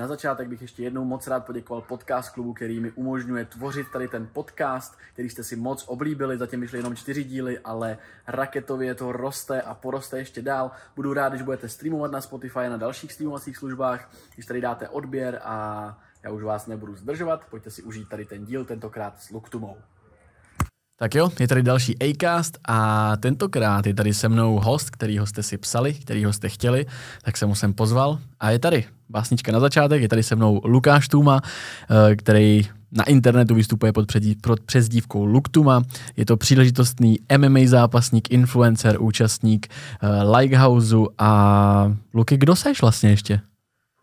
Na začátek bych ještě jednou moc rád poděkoval podcast klubu, který mi umožňuje tvořit tady ten podcast, který jste si moc oblíbili, zatím vyšly jenom čtyři díly, ale raketově to roste a poroste ještě dál. Budu rád, když budete streamovat na Spotify a na dalších streamovacích službách, když tady dáte odběr a já už vás nebudu zdržovat, pojďte si užít tady ten díl, tentokrát s Luktumou. Tak jo, je tady další Acast a tentokrát je tady se mnou host, kterýho jste si psali, kterýho jste chtěli, tak jsem ho sem pozval a je tady. Básnička na začátek, je tady se mnou Lukáš Tuma, eh, který na internetu vystupuje pod, předí, pod přezdívkou Luktuma. Je to příležitostný MMA zápasník, influencer, účastník uh, eh, Likehouseu a Luky, kdo seš vlastně ještě?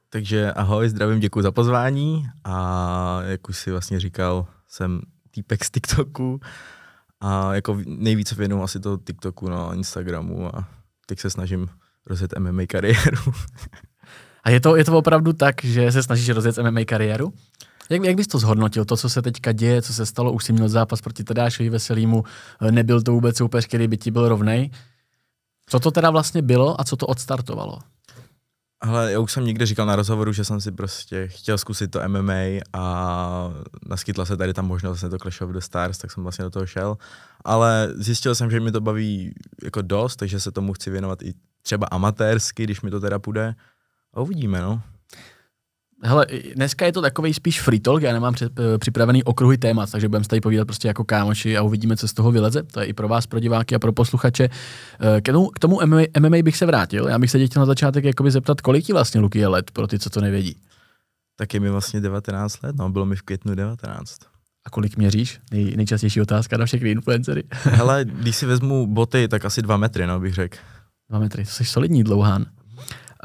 Takže ahoj, zdravím, děkuji za pozvání a jak už si vlastně říkal, jsem týpek z TikToku, a jako nejvíce věnu asi to TikToku na Instagramu a teď se snažím rozjet MMA kariéru. a je to, je to opravdu tak, že se snažíš rozjet MMA kariéru? Jak, jak bys to zhodnotil, to, co se teďka děje, co se stalo, už jsi měl zápas proti Tadášovi Veselýmu, e, nebyl to vůbec soupeř, který by ti byl rovnej. Co to teda vlastně bylo a co to odstartovalo? Hele, já už jsem někde říkal na rozhovoru, že jsem si prostě chtěl zkusit to MMA a naskytla se tady ta možnost vlastně to Clash of the Stars, tak jsem vlastně do toho šel. Ale zjistil jsem, že mi to baví jako dost, takže se tomu chci věnovat i třeba amatérsky, když mi to teda půjde. A uvidíme, no. Hele, dneska je to takový spíš free talk, já nemám před, eh, připravený okruhy témat, takže budeme se tady povídat prostě jako kámoši a uvidíme, co z toho vyleze. To je i pro vás, pro diváky a pro posluchače. Eh, k tomu, k tomu MMA, MMA bych se vrátil. Já bych se chtěl na začátek jakoby zeptat, kolik ti vlastně Luky je let, pro ty, co to nevědí. Tak je mi vlastně 19 let, no, bylo mi v květnu 19. A kolik měříš? Nej, nejčastější otázka na všechny influencery. Hele, když si vezmu boty, tak asi dva metry, no, bych řekl. Dva metry, jsi solidní dlouhán.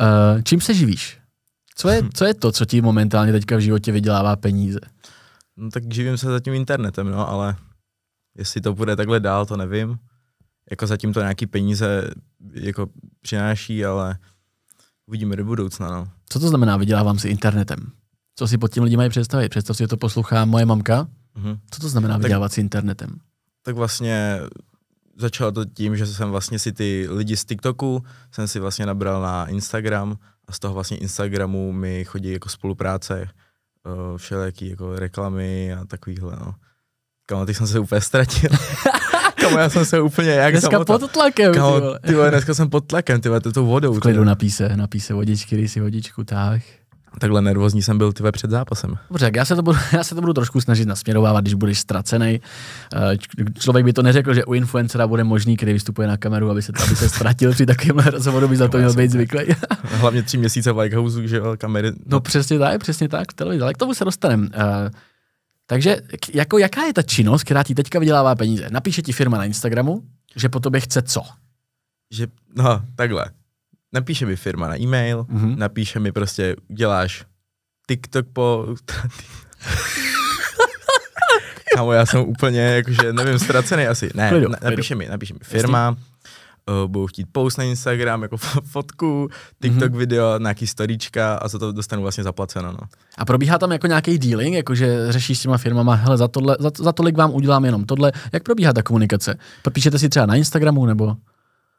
Uh, čím se živíš? Co je, co je to, co ti momentálně teďka v životě vydělává peníze? No tak živím se zatím internetem, no, ale jestli to bude takhle dál, to nevím. Jako zatím to nějaký peníze jako přináší, ale uvidíme do budoucna, no. Co to znamená vydělávám si internetem? Co si pod tím lidi mají představit? Představ si, že to poslouchá moje mamka. Mhm. Co to znamená vydělávat tak, si internetem? Tak vlastně začalo to tím, že jsem vlastně si ty lidi z TikToku, jsem si vlastně nabral na Instagram, a z toho vlastně Instagramu mi chodí jako spolupráce, uh, všelijaký jako reklamy a takovýhle, no. Kamo, ty jsem se úplně ztratil. Kamo, já jsem se úplně jak Dneska zamotl. pod tlakem, Kamo, ty vole. dneska jsem pod tlakem, ty vole, to vodou. V klidu na píse, na píse vodičky, vodičku, tak. Takhle nervózní jsem byl tyve před zápasem. Dobře, já se, to budu, já se to budu trošku snažit nasměrovávat, když budeš ztracený. Eh, člověk by to neřekl, že u influencera bude možný, který vystupuje na kameru, aby se, aby se ztratil při takovém rozhovoru, by za to měl být zvyklý. Hlavně tři měsíce v Lighthouse, že jo, kamery. No přesně tak, přesně tak, v televizi, ale k tomu se dostaneme. Eh, takže jako jaká je ta činnost, která ti teďka vydělává peníze? Napíše ti firma na Instagramu, že po tobě chce co? Že, no, takhle napíše mi firma na e-mail, mm-hmm. napíše mi prostě, děláš TikTok po... Kámo, já jsem úplně, jakože, nevím, ztracený asi. Ne, Lidu, na, napíše mi, napíše mi firma, uh, budou chtít post na Instagram, jako fotku, TikTok mm-hmm. video, nějaký storyčka a za to dostanu vlastně zaplaceno, no. A probíhá tam jako nějaký dealing, jakože řešíš s těma firmama, hele, za, tohle, za, za tolik vám udělám jenom tohle. Jak probíhá ta komunikace? Píšete si třeba na Instagramu nebo?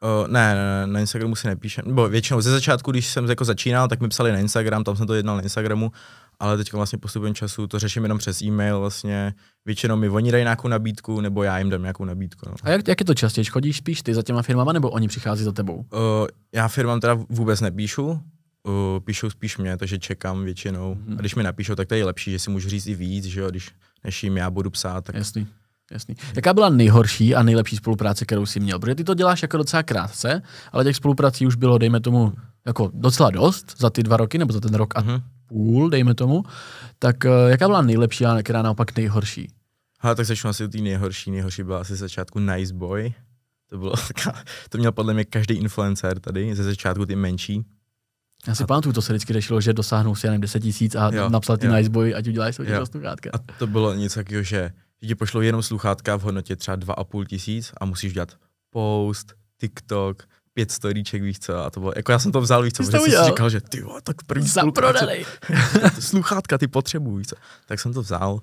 Uh, ne, ne, na Instagramu si nepíšem. Nebo většinou ze začátku, když jsem jako začínal, tak mi psali na Instagram, tam jsem to jednal na Instagramu, ale teď vlastně postupem času to řeším jenom přes e-mail vlastně. Většinou mi oni dají nějakou nabídku, nebo já jim dám nějakou nabídku. No. A jak, jak je to častěji? Chodíš spíš ty za těma firmama, nebo oni přichází za tebou? Uh, já firmám teda vůbec nepíšu, uh, píšou spíš mě, takže čekám většinou. Hmm. A mhm. když mi napíšou, tak to je lepší, že si můžu říct i víc, že jo, když než jim já budu psát. Tak... Jasný. Jasný. Jaká byla nejhorší a nejlepší spolupráce, kterou jsi měl? Protože ty to děláš jako docela krátce, ale těch spoluprací už bylo, dejme tomu, jako docela dost za ty dva roky nebo za ten rok uh-huh. a mhm. půl, dejme tomu. Tak eh, jaká byla nejlepší a která naopak nejhorší? Ha, tak začnu asi ty nejhorší. Nejhorší byla asi začátku Nice Boy. To, bylo, to měl podle mě každý influencer tady, ze začátku ty menší. Já si a... pamatuju, to se vždycky řešilo, že dosáhnou si jenom 10 tisíc a jo, napsat ty jo. Nice Boy, ať udělají svůj časnou A to bylo něco takového, že že ti pošlou jenom sluchátka v hodnotě třeba 2,5 tisíc a musíš dělat post, TikTok, pět storíček, víš co, a to bylo, jako já jsem to vzal, víš co, protože jsem si říkal, že ty jo, tak první Zaprodali. sluchátka ty potřebuji, víš co. Tak jsem to vzal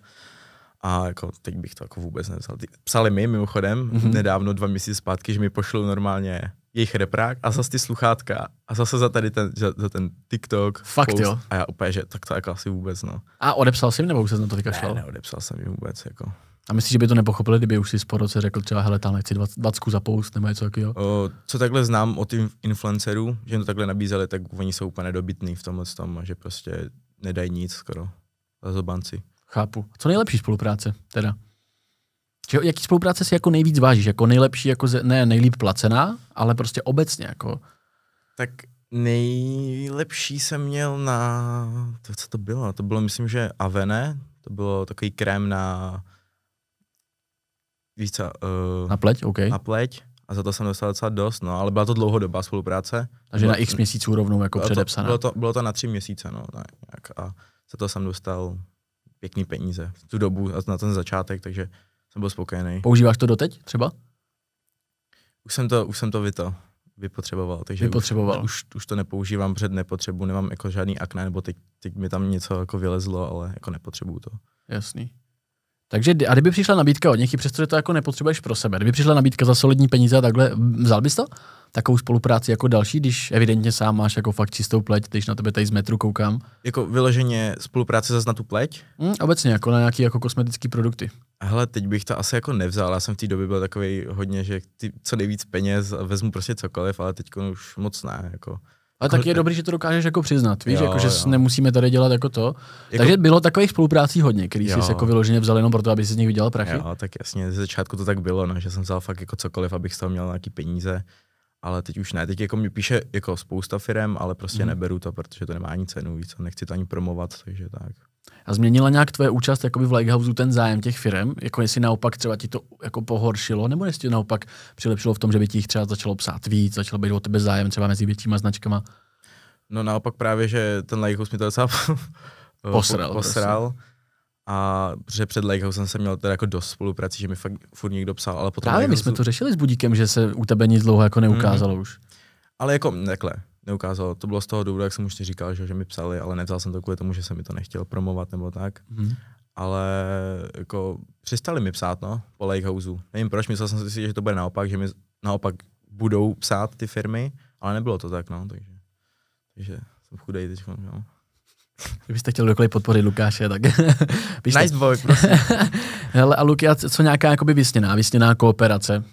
a jako teď bych to jako vůbec nevzal. Psali mi mimochodem mm-hmm. nedávno, dva měsíce zpátky, že mi pošlou normálně jejich reprák a zase ty sluchátka a zase za tady ten, za, za ten TikTok. Fakt post, jo. A já úplně, že tak to jako asi vůbec, no. A odepsal jsem jim, nebo už se na to vykašlal? Ne, neodepsal jsem jim vůbec, jako. A myslíš, že by to nepochopili, kdyby už si po roce řekl třeba, hele, tam nechci 20, za post nebo něco takového? Co takhle znám od influencerů, že jim to takhle nabízeli, tak oni jsou úplně nedobytní v tomhle tom, že prostě nedají nic skoro za zobanci. Chápu. Co nejlepší spolupráce teda? Čeho, jaký spolupráce si jako nejvíc vážíš? Jako nejlepší, jako ze, ne nejlíp placená, ale prostě obecně jako? Tak nejlepší jsem měl na, to, co to bylo? To bylo, myslím, že Avene, to bylo takový krém na, víš co, uh, na pleť, OK. Na pleť a za to jsem dostal docela dost, no, ale byla to dlouhodobá spolupráce. Takže bylo, na x měsíců rovnou jako bylo předepsaná. To, bylo, to, bylo to na tři měsíce, no, tak, a za to jsem dostal pěkný peníze v tu dobu a na ten začátek, takže jsem byl spokojený. Používáš to doteď třeba? Už jsem to, už jsem to vyto, vypotřeboval, takže vypotřeboval. Už, už, už, to nepoužívám, před nepotřebu, nemám jako žádný akné nebo teď, teď mi tam něco jako vylezlo, ale jako nepotřebuju to. Jasný. Takže a kdyby přišla nabídka od nich, přestože to jako nepotřebuješ pro sebe, kdyby přišla nabídka za solidní peníze a takhle, vzal bys to? takovou spolupráci jako další, když evidentně sám máš jako fakt čistou pleť, když na tebe tady z metru koukám? Jako vyloženě spolupráce zase na tu pleť? Mm, obecně, jako na nějaké jako kosmetické produkty. Hele, teď bych to asi jako nevzal, já jsem v té době byl takový hodně, že ty co nejvíc peněz vezmu prostě cokoliv, ale teď už moc ne, jako. Ale tak jako- je dobrý, že to dokážeš jako přiznat, víš, jo, jako, že jo. nemusíme tady dělat jako to. Jako... Takže bylo takových spoluprácí hodně, který jsi jako vyloženě vzal jenom proto, aby si z nich vydělal prachy. Jo, tak jasně, ze začátku to tak bylo, no, že jsem vzal fakt jako cokoliv, abych z toho měl nějaký peníze ale teď už ne. Teď jako mi píše jako spousta firm, ale prostě mm. neberu to, protože to nemá ani cenu, víc, a nechci to ani promovat, takže tak. A změnila nějak tvoje účast jakoby v Lighthouse ten zájem těch firm? Jako jestli naopak třeba ti to jako pohoršilo, nebo jestli naopak přilepšilo v tom, že by ti jich třeba začalo psát víc, začalo být o tebe zájem třeba mezi většíma značkama? No naopak právě, že ten Lighthouse mi to docela posral. Prostě. posral. Prostě. A protože před Lakehousem jsem se měl teda jako dost spoluprací, že mi fakt furt někdo psal, ale potom... Právě Lakehouse... my jsme to řešili s Budíkem, že se u tebe nic dlouho jako mhm. neukázalo mm. už. Ale jako takhle, neukázalo. To bylo z toho důvodu, jak jsem už ti říkal, že, že mi psali, ale nevzal jsem to kvůli tomu, že jsem mi to nechtěl promovat nebo tak. Mm. Ale jako přestali mi psát, no, po Lakehouseu. Nevím proč, myslel jsem si, že to bude naopak, že mi naopak budou psát ty firmy, ale nebylo to tak, no, takže, takže jsem chudej teď, no. Kdybyste chtěli dokoliv podpořit Lukáše, tak... nice boy, prosím. Hele, a Luky, a co nějaká jakoby vysněná, vysněná kooperace?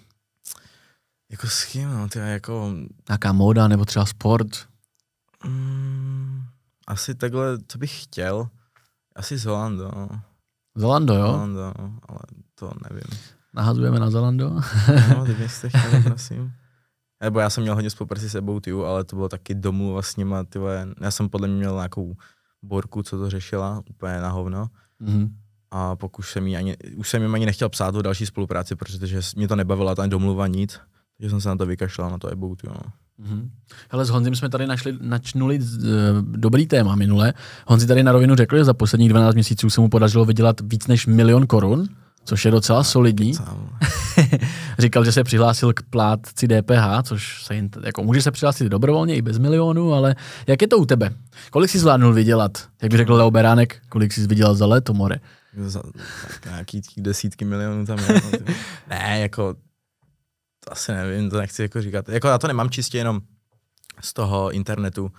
Jako s kým, no, tyhle, jako... Nějaká móda nebo třeba sport? Mm, asi takhle, co bych chtěl. Asi Zolando. Zolando, jo? Zolando, no, ale to nevím. Nahazujeme na Zolando? no, kdybyste chtěli, prosím. Nebo já jsem měl hodně spolupráci s About You, ale to bylo taky domluva vlastně, s nima, tyhle. Já jsem podle mě měl nějakou Borku, co to řešila, úplně na hovno. Mm-hmm. A pak už jsem, jí ani, už jsem jim ani nechtěl psát o další spolupráci, protože mě to nebavilo ta domluva nic, že jsem se na to vykašlal, na to e-boatu. No. Mm-hmm. Hele, s Honzím jsme tady našli, načnuli z, dobrý téma minule. Honzi tady na rovinu řekl, že za posledních 12 měsíců se mu podařilo vydělat víc než milion korun což je docela solidní. Říkal, že se přihlásil k plátci DPH, což se jen, jako může se přihlásit dobrovolně i bez milionu, ale jak je to u tebe? Kolik jsi zvládnul vydělat? Jak by řekl Leo Beránek, kolik jsi vydělal za léto, more? Za, nějaký desítky milionů tam. Je, no, ne, jako to asi nevím, to nechci jako říkat. Jako já to nemám čistě jenom z toho internetu,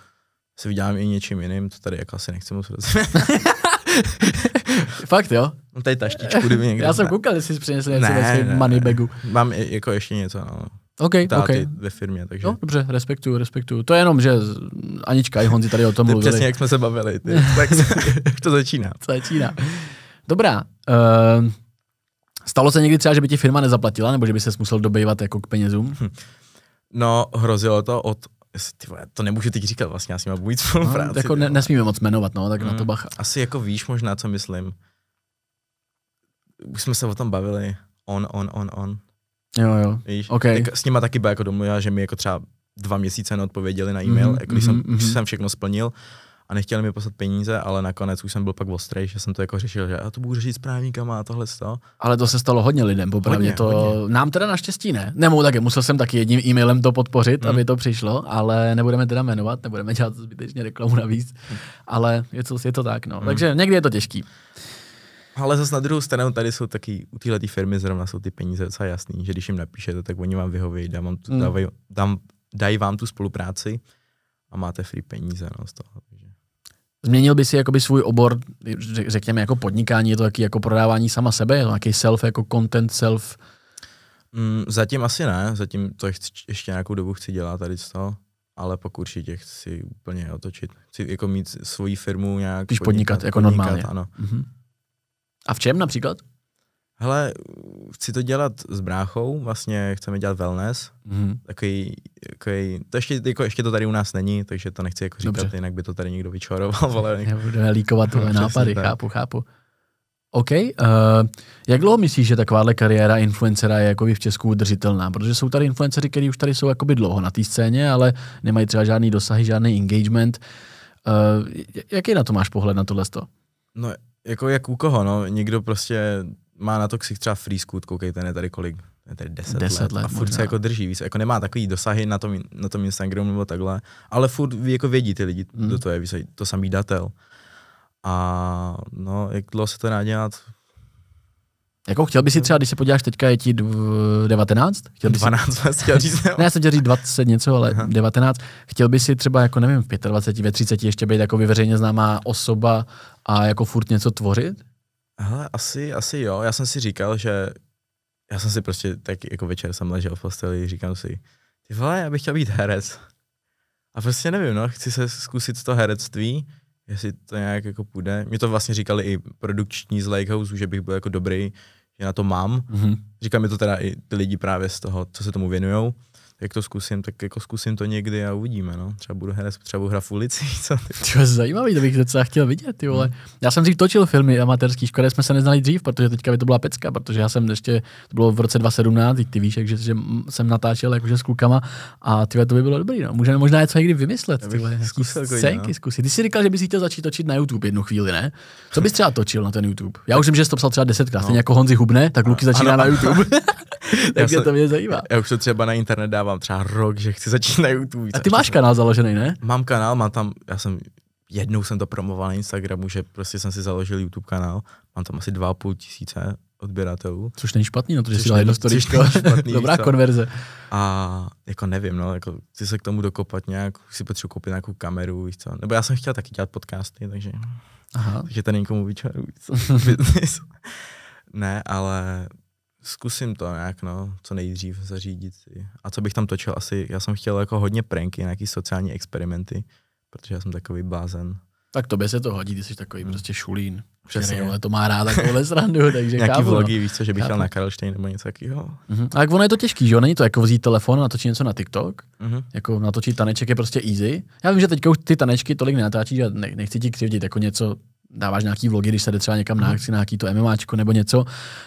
se vydělám i něčím jiným, to tady jako asi nechci moc Fakt jo? No tady taštičku, kdyby někde. Já jsem koukal, jestli jsi přinesl něco ne, ve money bagu. Mám jako ještě něco, no. OK, OK. ve firmě, takže. No, dobře, respektuju, respektuju. To je jenom, že Anička i Honzi tady o tom mluvili. Přesně, jak jsme se bavili. Ty. Tak to začíná. začíná. Dobrá. Uh, stalo se někdy třeba, že by ti firma nezaplatila, nebo že by se musel dobývat jako k penězům? Hm. No, hrozilo to od ty vole, to nemůžu teď říkat vlastně, já s nima budu jít no, práci. Jako ne, nesmíme moc jmenovat, no, tak mm. na to mm. bacha. Asi jako víš možná, co myslím. Už jsme se o tom bavili. On, on, on, on. Jo, jo, víš? Okay. Tak s nima taky byla jako domluvila, že mi jako třeba dva měsíce neodpověděli na e-mail, mm-hmm, jako když, mm-hmm, jsem, mm jsem všechno splnil a nechtěli mi poslat peníze, ale nakonec už jsem byl pak ostrý, že jsem to jako řešil, že já to budu řešit s právníkama a tohle to. Ale to se stalo hodně lidem, popravdě to hodně. nám teda naštěstí ne. Nemůžu taky musel jsem taky jedním e-mailem to podpořit, hmm. aby to přišlo, ale nebudeme teda jmenovat, nebudeme dělat zbytečně reklamu navíc, hmm. ale je to, je to tak, no. Hmm. Takže někdy je to těžký. Ale zase na druhou stranu tady jsou taky, u téhle firmy zrovna jsou ty peníze docela jasný, že když jim napíšete, tak oni vám vyhoví, dám vám tu, hmm. dávaj, dám, dají vám tu spolupráci a máte free peníze no, z toho. Změnil by si jakoby svůj obor, řekněme jako podnikání, je to taky jako prodávání sama sebe, je to nějaký self, jako content self? Mm, zatím asi ne, zatím to chci, ještě nějakou dobu chci dělat tady z toho, ale pak určitě chci úplně otočit. Chci jako mít svoji firmu nějak. Když podnikat, podnikat jako podnikat, normálně. Ano. Mm-hmm. A v čem například? Hele, chci to dělat s bráchou, vlastně chceme dělat wellness, mm-hmm. takový, takový, to ještě, jako, ještě to tady u nás není, takže to nechci jako říkat, Dobře. jinak by to tady někdo vyčoroval, vole. Budeme líkovat tvoje nápady, tak. chápu, chápu. OK, uh, jak dlouho myslíš, že takováhle kariéra influencera je jako v Česku udržitelná? Protože jsou tady influencery, kteří už tady jsou jakoby dlouho na té scéně, ale nemají třeba žádný dosahy, žádný engagement. Uh, jaký na to máš pohled na tohle? No, jako jak u koho, no, někdo prostě má na to Toxic třeba free scoot, koukejte, ne tady kolik, ne tady 10, 10 let, let a furt možná. se jako drží, víc, jako nemá takový dosahy na tom, na tom Instagramu nebo takhle, ale furt jako vědí ty lidi, mm. kdo to je, víc, to samý datel. A no, jak dlouho se to dá dělat, jako chtěl by si třeba, když se podíváš, teďka je ti 19? Chtěl 12 si... chtěl říct. ne, já jsem chtěl říct 20 něco, ale Aha. 19. Chtěl by si třeba, jako nevím, v 25, ve 30 ještě být jako veřejně známá osoba a jako furt něco tvořit? Hele, asi, asi jo. Já jsem si říkal, že já jsem si prostě tak jako večer jsem ležel v posteli, říkám si, ty vole, já bych chtěl být herec. A prostě nevím, no, chci se zkusit to herectví, jestli to nějak jako půjde. Mě to vlastně říkali i produkční z Lakehouse, že bych byl jako dobrý, že na to mám. Mm-hmm. Říkám mi to teda i ty lidi právě z toho, co se tomu věnujou jak to zkusím, tak jako zkusím to někdy a uvidíme, no. Třeba budu hrát, třeba budu hrát v ulici, co ty. je zajímavý, to bych docela chtěl vidět, ty vole. Hmm. Já jsem si točil filmy amatérský, škoda jsme se neznali dřív, protože teďka by to byla pecka, protože já jsem ještě, to bylo v roce 2017, ty víš, takže že jsem natáčel jakože s klukama a ty to by bylo dobrý, no. Můžeme možná něco někdy vymyslet, tyhle, zkusil, scénky no. zkusit. Ty jsi říkal, že bys chtěl začít točit na YouTube jednu chvíli, ne? Co bys třeba točil na ten YouTube? Já už jsem, že jsi to psal třeba desetkrát, no. jako Honzi Hubne, tak Luky začíná ano, na YouTube. takže to mě zajímá. Já už to třeba na internet dávám mám třeba rok, že chci začít na YouTube. A ty máš kanál založený, ne? Mám kanál, mám tam, já jsem, jednou jsem to promoval na Instagramu, že prostě jsem si založil YouTube kanál, mám tam asi 2,5 tisíce odběratelů. Což není špatný, no to, že jsi si jedno storičko. Dobrá konverze. A jako nevím, no, jako chci se k tomu dokopat nějak, si potřebuji koupit nějakou kameru, víš co. Nebo já jsem chtěl taky dělat podcasty, takže, Aha. takže tady někomu vyčaru, ne, ale Zkusím to nějak, no, co nejdřív zařídit si. A co bych tam točil asi, já jsem chtěl jako hodně pranky, nějaký sociální experimenty, protože já jsem takový blázen. Tak tobě se to hodí, ty jsi takový hmm. prostě šulín. Přesně. Ale to má rád takovouhle srandu, takže Nějaký kávu, no. vlogy, no. víš co, že bych šel na Karlštejn nebo něco takového. Uh-huh. Mhm. A jak ono je to těžký, že jo? Není to jako vzít telefon a natočit něco na TikTok. Uh-huh. Jako natočit taneček je prostě easy. Já vím, že teďka už ty tanečky tolik nenatáčíš a ne, nechci ti křivdit, jako něco dáváš nějaký vlogy, když se jde třeba někam na akci, na nějaký to MMAčko nebo něco,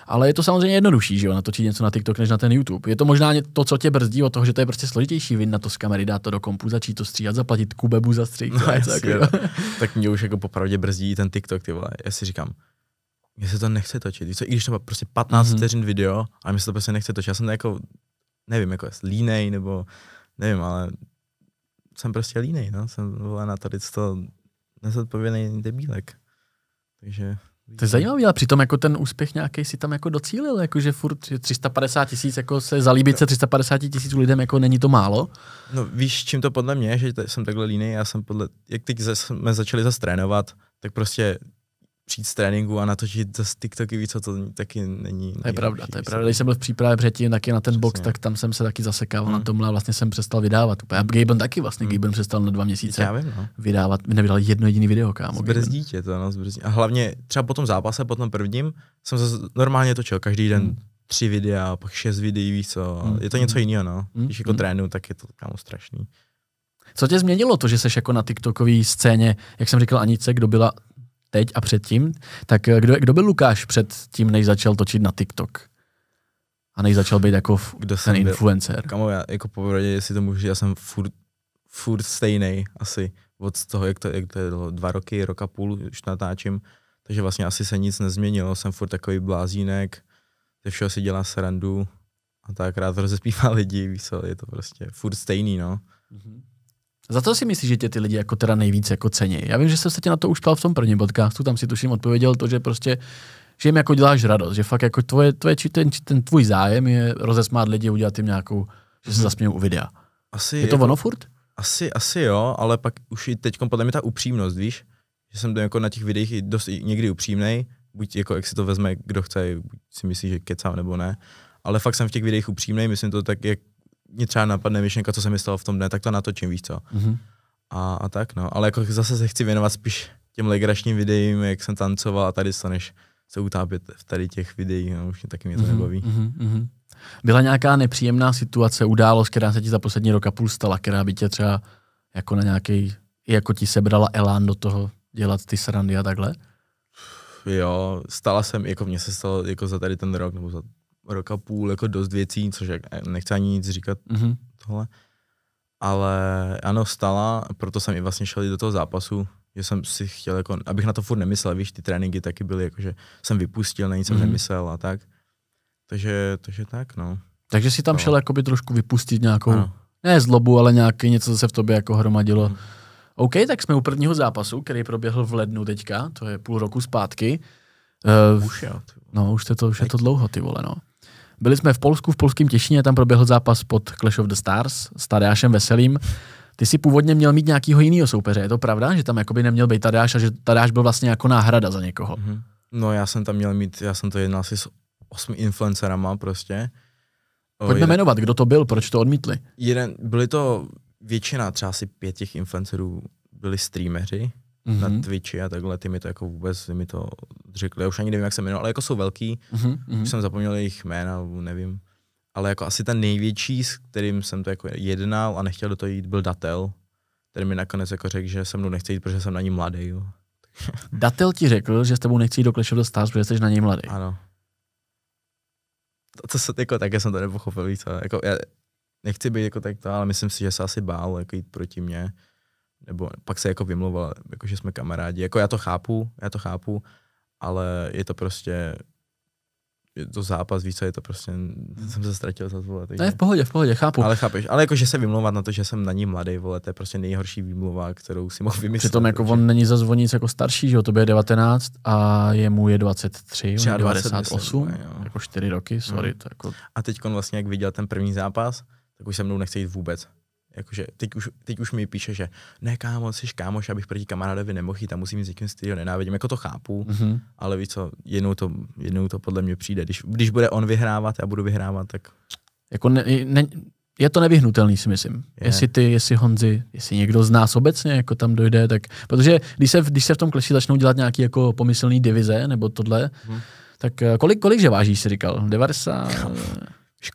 ale je to samozřejmě jednodušší, že jo, natočit něco na TikTok než na ten YouTube. Je to možná to, co tě brzdí od toho, že to je prostě složitější vin na to z kamery, dát to do kompu, začít to stříhat, zaplatit kubebu za stříh. No, tak, no. tak mě už jako popravdě brzdí ten TikTok, ty vole. Já si říkám, mně se to nechce točit. Víš co, i když to má prostě 15 mm-hmm. vteřin video, a mně se to prostě nechce točit. Já jsem jako, nevím, jako línej, nebo nevím, ale jsem prostě línej, no. Jsem vole, na tady to nezodpovědný debílek. Takže to je zajímavé, ale přitom jako ten úspěch nějaký si tam jako docílil, jako že furt 350 tisíc, jako se zalíbit se 350 tisíc lidem, jako není to málo. No víš, čím to podle mě, že jsem takhle líný, já jsem podle, jak teď jsme začali zase trénovat, tak prostě přijít z tréninku a natočit z TikToky, víc, co to taky není. To je pravda, to je pravda. Když jsem byl v přípravě předtím taky na ten box, tak tam jsem se taky zasekal hmm. na mhm. tomhle a vlastně jsem přestal vydávat. Úplně. A mhm. Gaben taky vlastně, hmm. Gaben přestal na dva měsíce Já vím, no. vydávat, nevydal jedno jediný video, kámo. tě to, no, zbrzdí. A hlavně třeba po tom zápase, po tom prvním, jsem se normálně točil každý den hmm. tři videa, pak šest videí, víš co. Hmm. Je to něco mhm. jiného, no. Hmm. Když jako hmm. trénu, tak je to kámo strašný. Co tě změnilo to, že jsi jako na TikTokové scéně, jak jsem říkal Anice, kdo byla teď a předtím, tak eh, kdo, kdo byl Lukáš před tím, než začal točit na TikTok? A než začal být jako v, kdo ten influencer? Kamo, já jako povrdě, jestli to můžu, já jsem furt, furt stejný asi od toho, jak to, jak to je dva roky, roka půl už natáčím, takže vlastně asi se nic nezměnilo, jsem furt takový blázínek, ze všeho si dělá srandu a tak rád rozespívá lidi, víš je to prostě furt stejný, no. Mm-hmm. Za co si myslíš, že tě ty lidi jako teda nejvíc jako cení? Já vím, že jsem se tě na to už ptal v tom prvním podcastu, tam si tuším odpověděl to, že prostě že jim jako děláš radost, že fakt jako tvoje, tvoje či ten, či ten tvůj zájem je rozesmát lidi, udělat jim nějakou, že se mhm. zasmějou u videa. Asi, je to jako, ono furt? Asi, asi jo, ale pak už i teď podle mě ta upřímnost, víš, že jsem jako na těch videích dost někdy upřímný, buď jako jak si to vezme, kdo chce, buď si myslí, že kecám nebo ne, ale fakt jsem v těch videích upřímný, myslím to tak, jak mě třeba napadne myšlenka, co se mi stalo v tom dne, tak to natočím, víš co. Mm-hmm. A, a tak no, ale jako zase se chci věnovat spíš těm legračním videím, jak jsem tancoval a tady se než se utápět v tady těch videích, no, už mě taky mě to mm-hmm. nebaví. Mm-hmm. Byla nějaká nepříjemná situace, událost, která se ti za poslední rok a půl stala, která by tě třeba jako na nějaký, jako ti sebrala elán do toho dělat ty srandy a takhle? Jo, stala jsem, jako mně se stalo jako za tady ten rok, nebo za roka půl jako dost věcí, což eh, nechci ani nic říkat mm-hmm. tohle. Ale ano, stala, proto jsem i vlastně šel i do toho zápasu, že jsem si chtěl, jako, abych na to furt nemyslel, víš, ty tréninky taky byly, jako, že jsem vypustil, na nic jsem mm-hmm. nemyslel a tak. Takže, takže tak, no. Takže si tam no. šel jakoby trošku vypustit nějakou, ano. ne zlobu, ale nějaký něco, co se v tobě jako hromadilo. Mm. OK, tak jsme u prvního zápasu, který proběhl v lednu teďka, to je půl roku zpátky. Uh, už, jo, no, už, to, už je to dlouho, ty vole, no. Byli jsme v Polsku, v polském Těšině, tam proběhl zápas pod Clash of the Stars s Tadeášem Veselým. Ty si původně měl mít nějakého jiného soupeře, je to pravda, že tam jakoby neměl být Tadeáš a že Tadeáš byl vlastně jako náhrada za někoho? Mm-hmm. No já jsem tam měl mít, já jsem to jednal asi s osmi influencerama prostě. Pojďme jeden, jmenovat, kdo to byl, proč to odmítli? Jeden, byli to většina, třeba asi pět těch influencerů byli streameři, mm-hmm. na mhm. Twitchi a takhle, ty mi to jako vůbec mi to řekli. Já už ani nevím, jak se jmenují, ale jako jsou velký, mm-hmm. už jsem zapomněl jejich jména, nevím. Ale jako asi ten největší, s kterým jsem to jako jednal a nechtěl do toho jít, byl Datel, který mi nakonec jako řekl, že se mnou nechce jít, protože jsem na ní mladý. Jo. Datel ti řekl, že s tebou nechci jít do Clash of the Stars, protože jsi na něj mladý. Ano. To, to se, jako, také jsem to nepochopil, víc. Jako, já nechci být jako tak to, ale myslím si, že se asi bál jako jít proti mně nebo pak se jako vymluvil, jako že jsme kamarádi. Jako já to chápu, já to chápu, ale je to prostě je to zápas, víš co, je to prostě, hmm. jsem se ztratil za vole. Takže... Ne, v pohodě, v pohodě, chápu. Ale chápeš, ale jakože se vymlouvat na to, že jsem na ní mladý, vole, to je prostě nejhorší výmluva, kterou si mohl vymyslet. Přitom jako on není za zvonic jako starší, že jo, to je 19 a je mu je 23, 28, jako 4 roky, sorry. Hmm. To jako... A teď on vlastně, jak viděl ten první zápas, tak už se mnou nechce jít vůbec. Jakože teď už, teď už mi píše, že ne kámo, jsi kámoš, abych proti kamarádovi nemohl jít, a musím jít s někým, stylem nenávidím. Jako to chápu, mm-hmm. ale víš co, jednou to, jednou to podle mě přijde. Když, když bude on vyhrávat, já budu vyhrávat, tak... Jako ne, ne, je to nevyhnutelný, si myslím. Je. Jestli ty, jestli Honzi, jestli někdo z nás obecně jako tam dojde, tak... Protože když se, když se v tom kleši začnou dělat nějaký jako pomyslný divize nebo tohle, mm-hmm. tak eh, kolik, kolik že vážíš, si říkal? 90...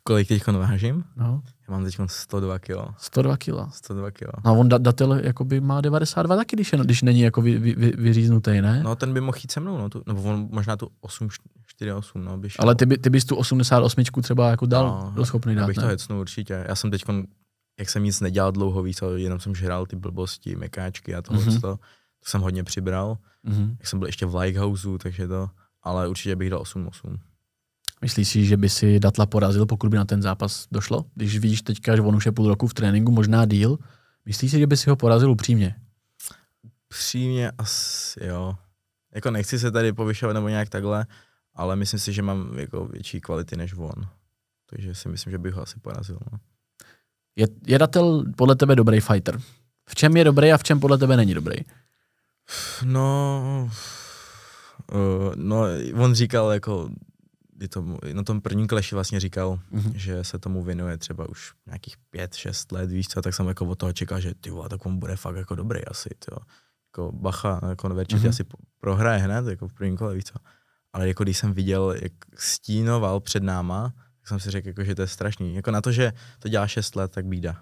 kolik teď vážím? No. Já mám teď 102 kilo. 102 kilo. 102 kilo. No a on datel jakoby má 92 taky, když, je, když není jako vy, vy, vy, vyříznutý, ne? No ten by mohl jít se mnou, no, tu, nebo on možná tu 8, 4, 8, no, by šel. Ale ty, by, ty bys tu 88 třeba jako dal, no, byl schopný dát, bych to hecnul určitě. Já jsem teď, jak jsem nic nedělal dlouho, víc, ale jenom jsem žral ty blbosti, mekáčky a tohle, mm-hmm. to, to jsem hodně přibral. Mm-hmm. Jak jsem byl ještě v Lighthouse, takže to, ale určitě bych dal 8, 8. Myslíš si, že by si Datla porazil, pokud by na ten zápas došlo? Když vidíš teďka, že on už je půl roku v tréninku, možná díl, myslíš si, že by si ho porazil upřímně? Upřímně asi jo. Jako nechci se tady povyšovat nebo nějak takhle, ale myslím si, že mám jako větší kvality než on. Takže si myslím, že bych ho asi porazil. No. Je, je Datel podle tebe dobrý fighter? V čem je dobrý a v čem podle tebe není dobrý? No, uh, no on říkal jako kdy tomu, na tom prvním kleši vlastně říkal, mm-hmm. že se tomu věnuje třeba už nějakých pět, šest let, víš co, tak jsem jako od toho čekal, že ty tak on bude fakt jako dobrý asi, jo. Jako bacha, jako mm-hmm. asi prohraje hned, jako v prvním kole, víš co. Ale jako když jsem viděl, jak stínoval před náma, tak jsem si řekl, jako, že to je strašný. Jako na to, že to dělá šest let, tak bída.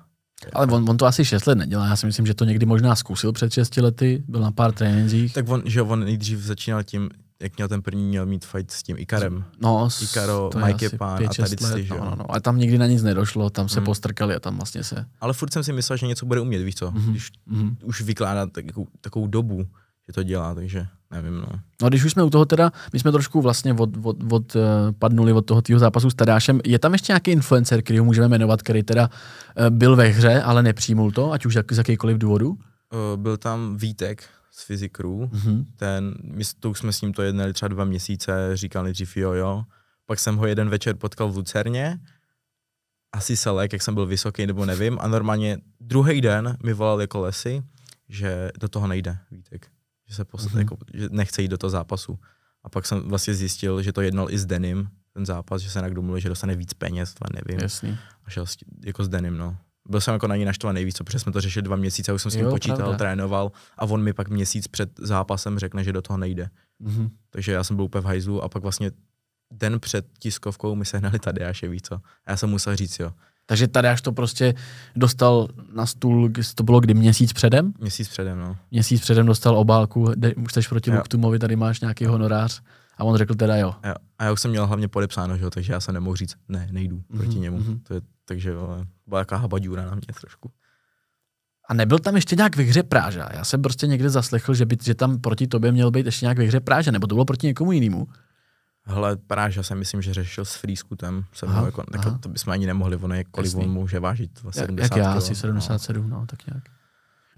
Ale on, on to asi 6 let nedělá, já si myslím, že to někdy možná zkusil před 6 lety, byl na pár trénincích. Tak on, že on nejdřív začínal tím, jak měl ten první, měl mít fight s tím Ikarem. No, Ikaro, Mike Pán a tady ty, no, no, no, no. A tam nikdy na nic nedošlo, tam se hmm. postrkali a tam vlastně se... Ale furt jsem si myslel, že něco bude umět, víš co, mm-hmm. když mm-hmm. už vykládá takovou, jako takovou dobu, že to dělá, takže nevím, no. No když už jsme u toho teda, my jsme trošku vlastně od, od, od, eh, padnuli od toho týho zápasu s Tadášem, je tam ještě nějaký influencer, který ho můžeme jmenovat, který teda eh, byl ve hře, ale nepřijmul to, ať už jak, z jakýkoliv důvodu? Uh, byl tam Vítek, z fyzikrů, mm-hmm. ten, my to už jsme s ním to jednali třeba dva měsíce, říkal nejdřív jo, jo. Pak jsem ho jeden večer potkal v Lucerně, asi selek, jak jsem byl vysoký nebo nevím, a normálně druhý den mi volal jako lesy, že do toho nejde Vítek, že se posl- mm-hmm. jako, že nechce jít do toho zápasu. A pak jsem vlastně zjistil, že to jednal i s Denim, ten zápas, že se nějak domluvil, že dostane víc peněz, ale nevím. Jasný. A šel s, jako s Denim, no byl jsem jako na něj naštvaný nejvíc, co, protože jsme to řešili dva měsíce, už jsem s ním jo, počítal, pravda. trénoval a on mi pak měsíc před zápasem řekne, že do toho nejde. Mm-hmm. Takže já jsem byl úplně v hajzlu a pak vlastně den před tiskovkou mi sehnali Tadeáše, víc co. A já jsem musel říct jo. Takže tady až to prostě dostal na stůl, to bylo kdy, měsíc předem? Měsíc předem, no. Měsíc předem dostal obálku, už jsi proti Buktumovi, tady máš nějaký honorář. A on řekl teda jo. jo. A já už jsem měl hlavně podepsáno, že jo, takže já se nemohu říct, ne, nejdu mm-hmm. proti němu. Mhm. To je, takže jo, byla jaká habadíura na mě trošku. A nebyl tam ještě nějak ve hře Práža? Já jsem prostě někde zaslechl, že, by, že tam proti tobě měl být ještě nějak ve hře Práža, nebo to bylo proti někomu jinému? Hele, Práža jsem myslím, že řešil s Frýskutem, jsem aha, jako, aha. to bychom ani nemohli, on je, kolik on může vážit, 70 Jak já, asi 77, no. no, tak nějak.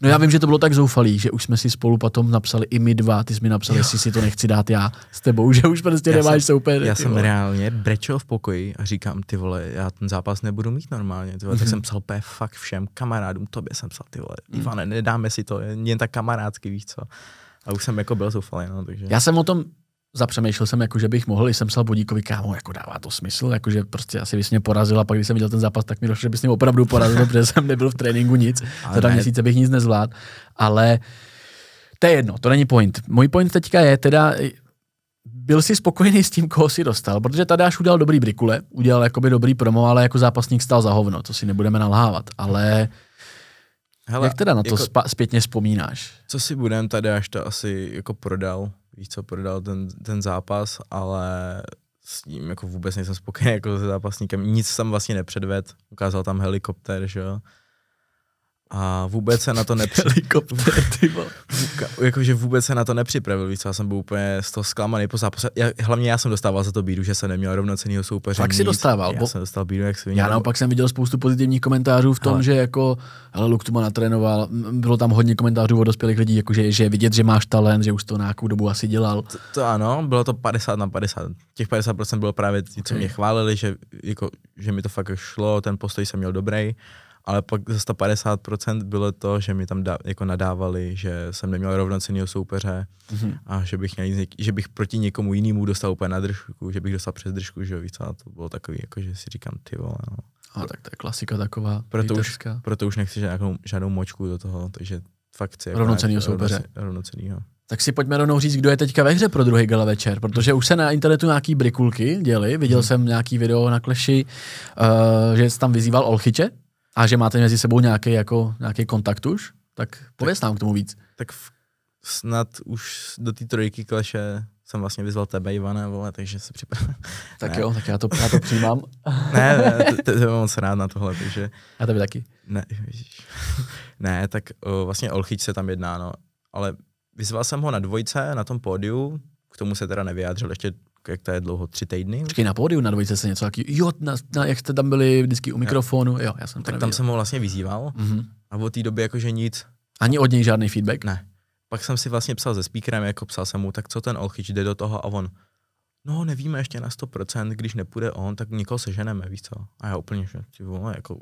No já vím, že to bylo tak zoufalý, že už jsme si spolu potom napsali i my dva, ty jsi mi napsal, jestli si to nechci dát já s tebou, že už prostě já nemáš soupeře. Já jsem vole. reálně brečel v pokoji a říkám, ty vole, já ten zápas nebudu mít normálně, ty vole. Mm-hmm. tak mhm. jsem psal fakt všem kamarádům, tobě jsem psal, ty vole, mhm. Ivane, nedáme si to, jen tak kamarádsky, víš co. A už jsem jako byl zoufalý, no, takže... Já jsem o tom zapřemýšlel jsem, jako, že bych mohl, když jsem psal Bodíkovi, kámo, jako dává to smysl, jako, že prostě asi bys mě porazil a pak, když jsem viděl ten zápas, tak mi došlo, že bys mě opravdu porazil, protože jsem nebyl v tréninku nic, ale za dva měsíce bych nic nezvládl, ale to je jedno, to není point. Můj point teďka je teda, byl jsi spokojený s tím, koho si dostal, protože tady až udělal dobrý brikule, udělal jakoby dobrý promo, ale jako zápasník stál za hovno, to si nebudeme nalhávat, ale Hele, jak teda na to jako, zpětně vzpomínáš? Co si budem, až to asi jako prodal víš co, prodal ten, ten zápas, ale s ním jako vůbec nejsem spokojený jako se zápasníkem. Nic tam vlastně nepředved. Ukázal tam helikopter, že jo a vůbec se na to nepřipravil. jakože vůbec se na to nepřipravil, víc, já jsem byl úplně z toho zklamaný po Já, hlavně já jsem dostával za to bídu, že jsem neměl rovnocenýho soupeře. Tak si dostával. Já bo... jsem dostal bídu, jak si Já naopak jsem viděl spoustu pozitivních komentářů v tom, ale. že jako, hele, Luk to natrénoval, bylo tam hodně komentářů od dospělých lidí, jakože, že vidět, že máš talent, že už to nějakou dobu asi dělal. To, to ano, bylo to 50 na 50. Těch 50% bylo právě, co okay. mě chválili, že, jako, že mi to fakt šlo, ten postoj jsem měl dobrý ale pak za 150% bylo to, že mi tam jako nadávali, že jsem neměl rovnocenýho soupeře mm-hmm. a že bych, měl, že bych proti někomu jinému dostal úplně na držku, že bych dostal přes držku, že víc, a to bylo takový, jako že si říkám, ty vole, no. A tak to je klasika taková, proto už, proto už nechci žádnou, žádnou močku do toho, takže fakt si... Jako rovnocenýho soupeře. Rovnocenýho. Tak si pojďme rovnou říct, kdo je teďka ve hře pro druhý gala večer, protože už se na internetu nějaký brikulky děli, viděl hmm. jsem nějaký video na Kleši, uh, eh, že jsi tam vyzýval Olchyče, a že máte mezi sebou nějaký, jako, nějaký kontakt už? Tak pověz nám k tomu víc. Tak v, snad už do té trojky kleše jsem vlastně vyzval tebe, Ivane, vole, takže se připravil. Tak ne. jo, tak já to, já to přijímám. ne, ne, to, to, to moc rád na tohle, takže... Já tebe taky. Ne, ne tak o, vlastně Olchyč se tam jedná, no. Ale vyzval jsem ho na dvojce, na tom pódiu, k tomu se teda nevyjádřil ještě jak to je dlouho, tři týdny? Počkej, na pódiu na dvojice se něco taky, jo, na, na, jak jste tam byli vždycky u mikrofonu, jo, já jsem to Tak nevěděl. tam jsem ho vlastně vyzýval mm-hmm. a od té doby jakože nic. Ani od něj žádný feedback? Ne. Pak jsem si vlastně psal se speakerem, jako psal jsem mu, tak co ten Olchič jde do toho a on, no nevíme ještě na 100%, když nepůjde on, tak nikoho seženeme, víš co? A já úplně, že ty vole, jako,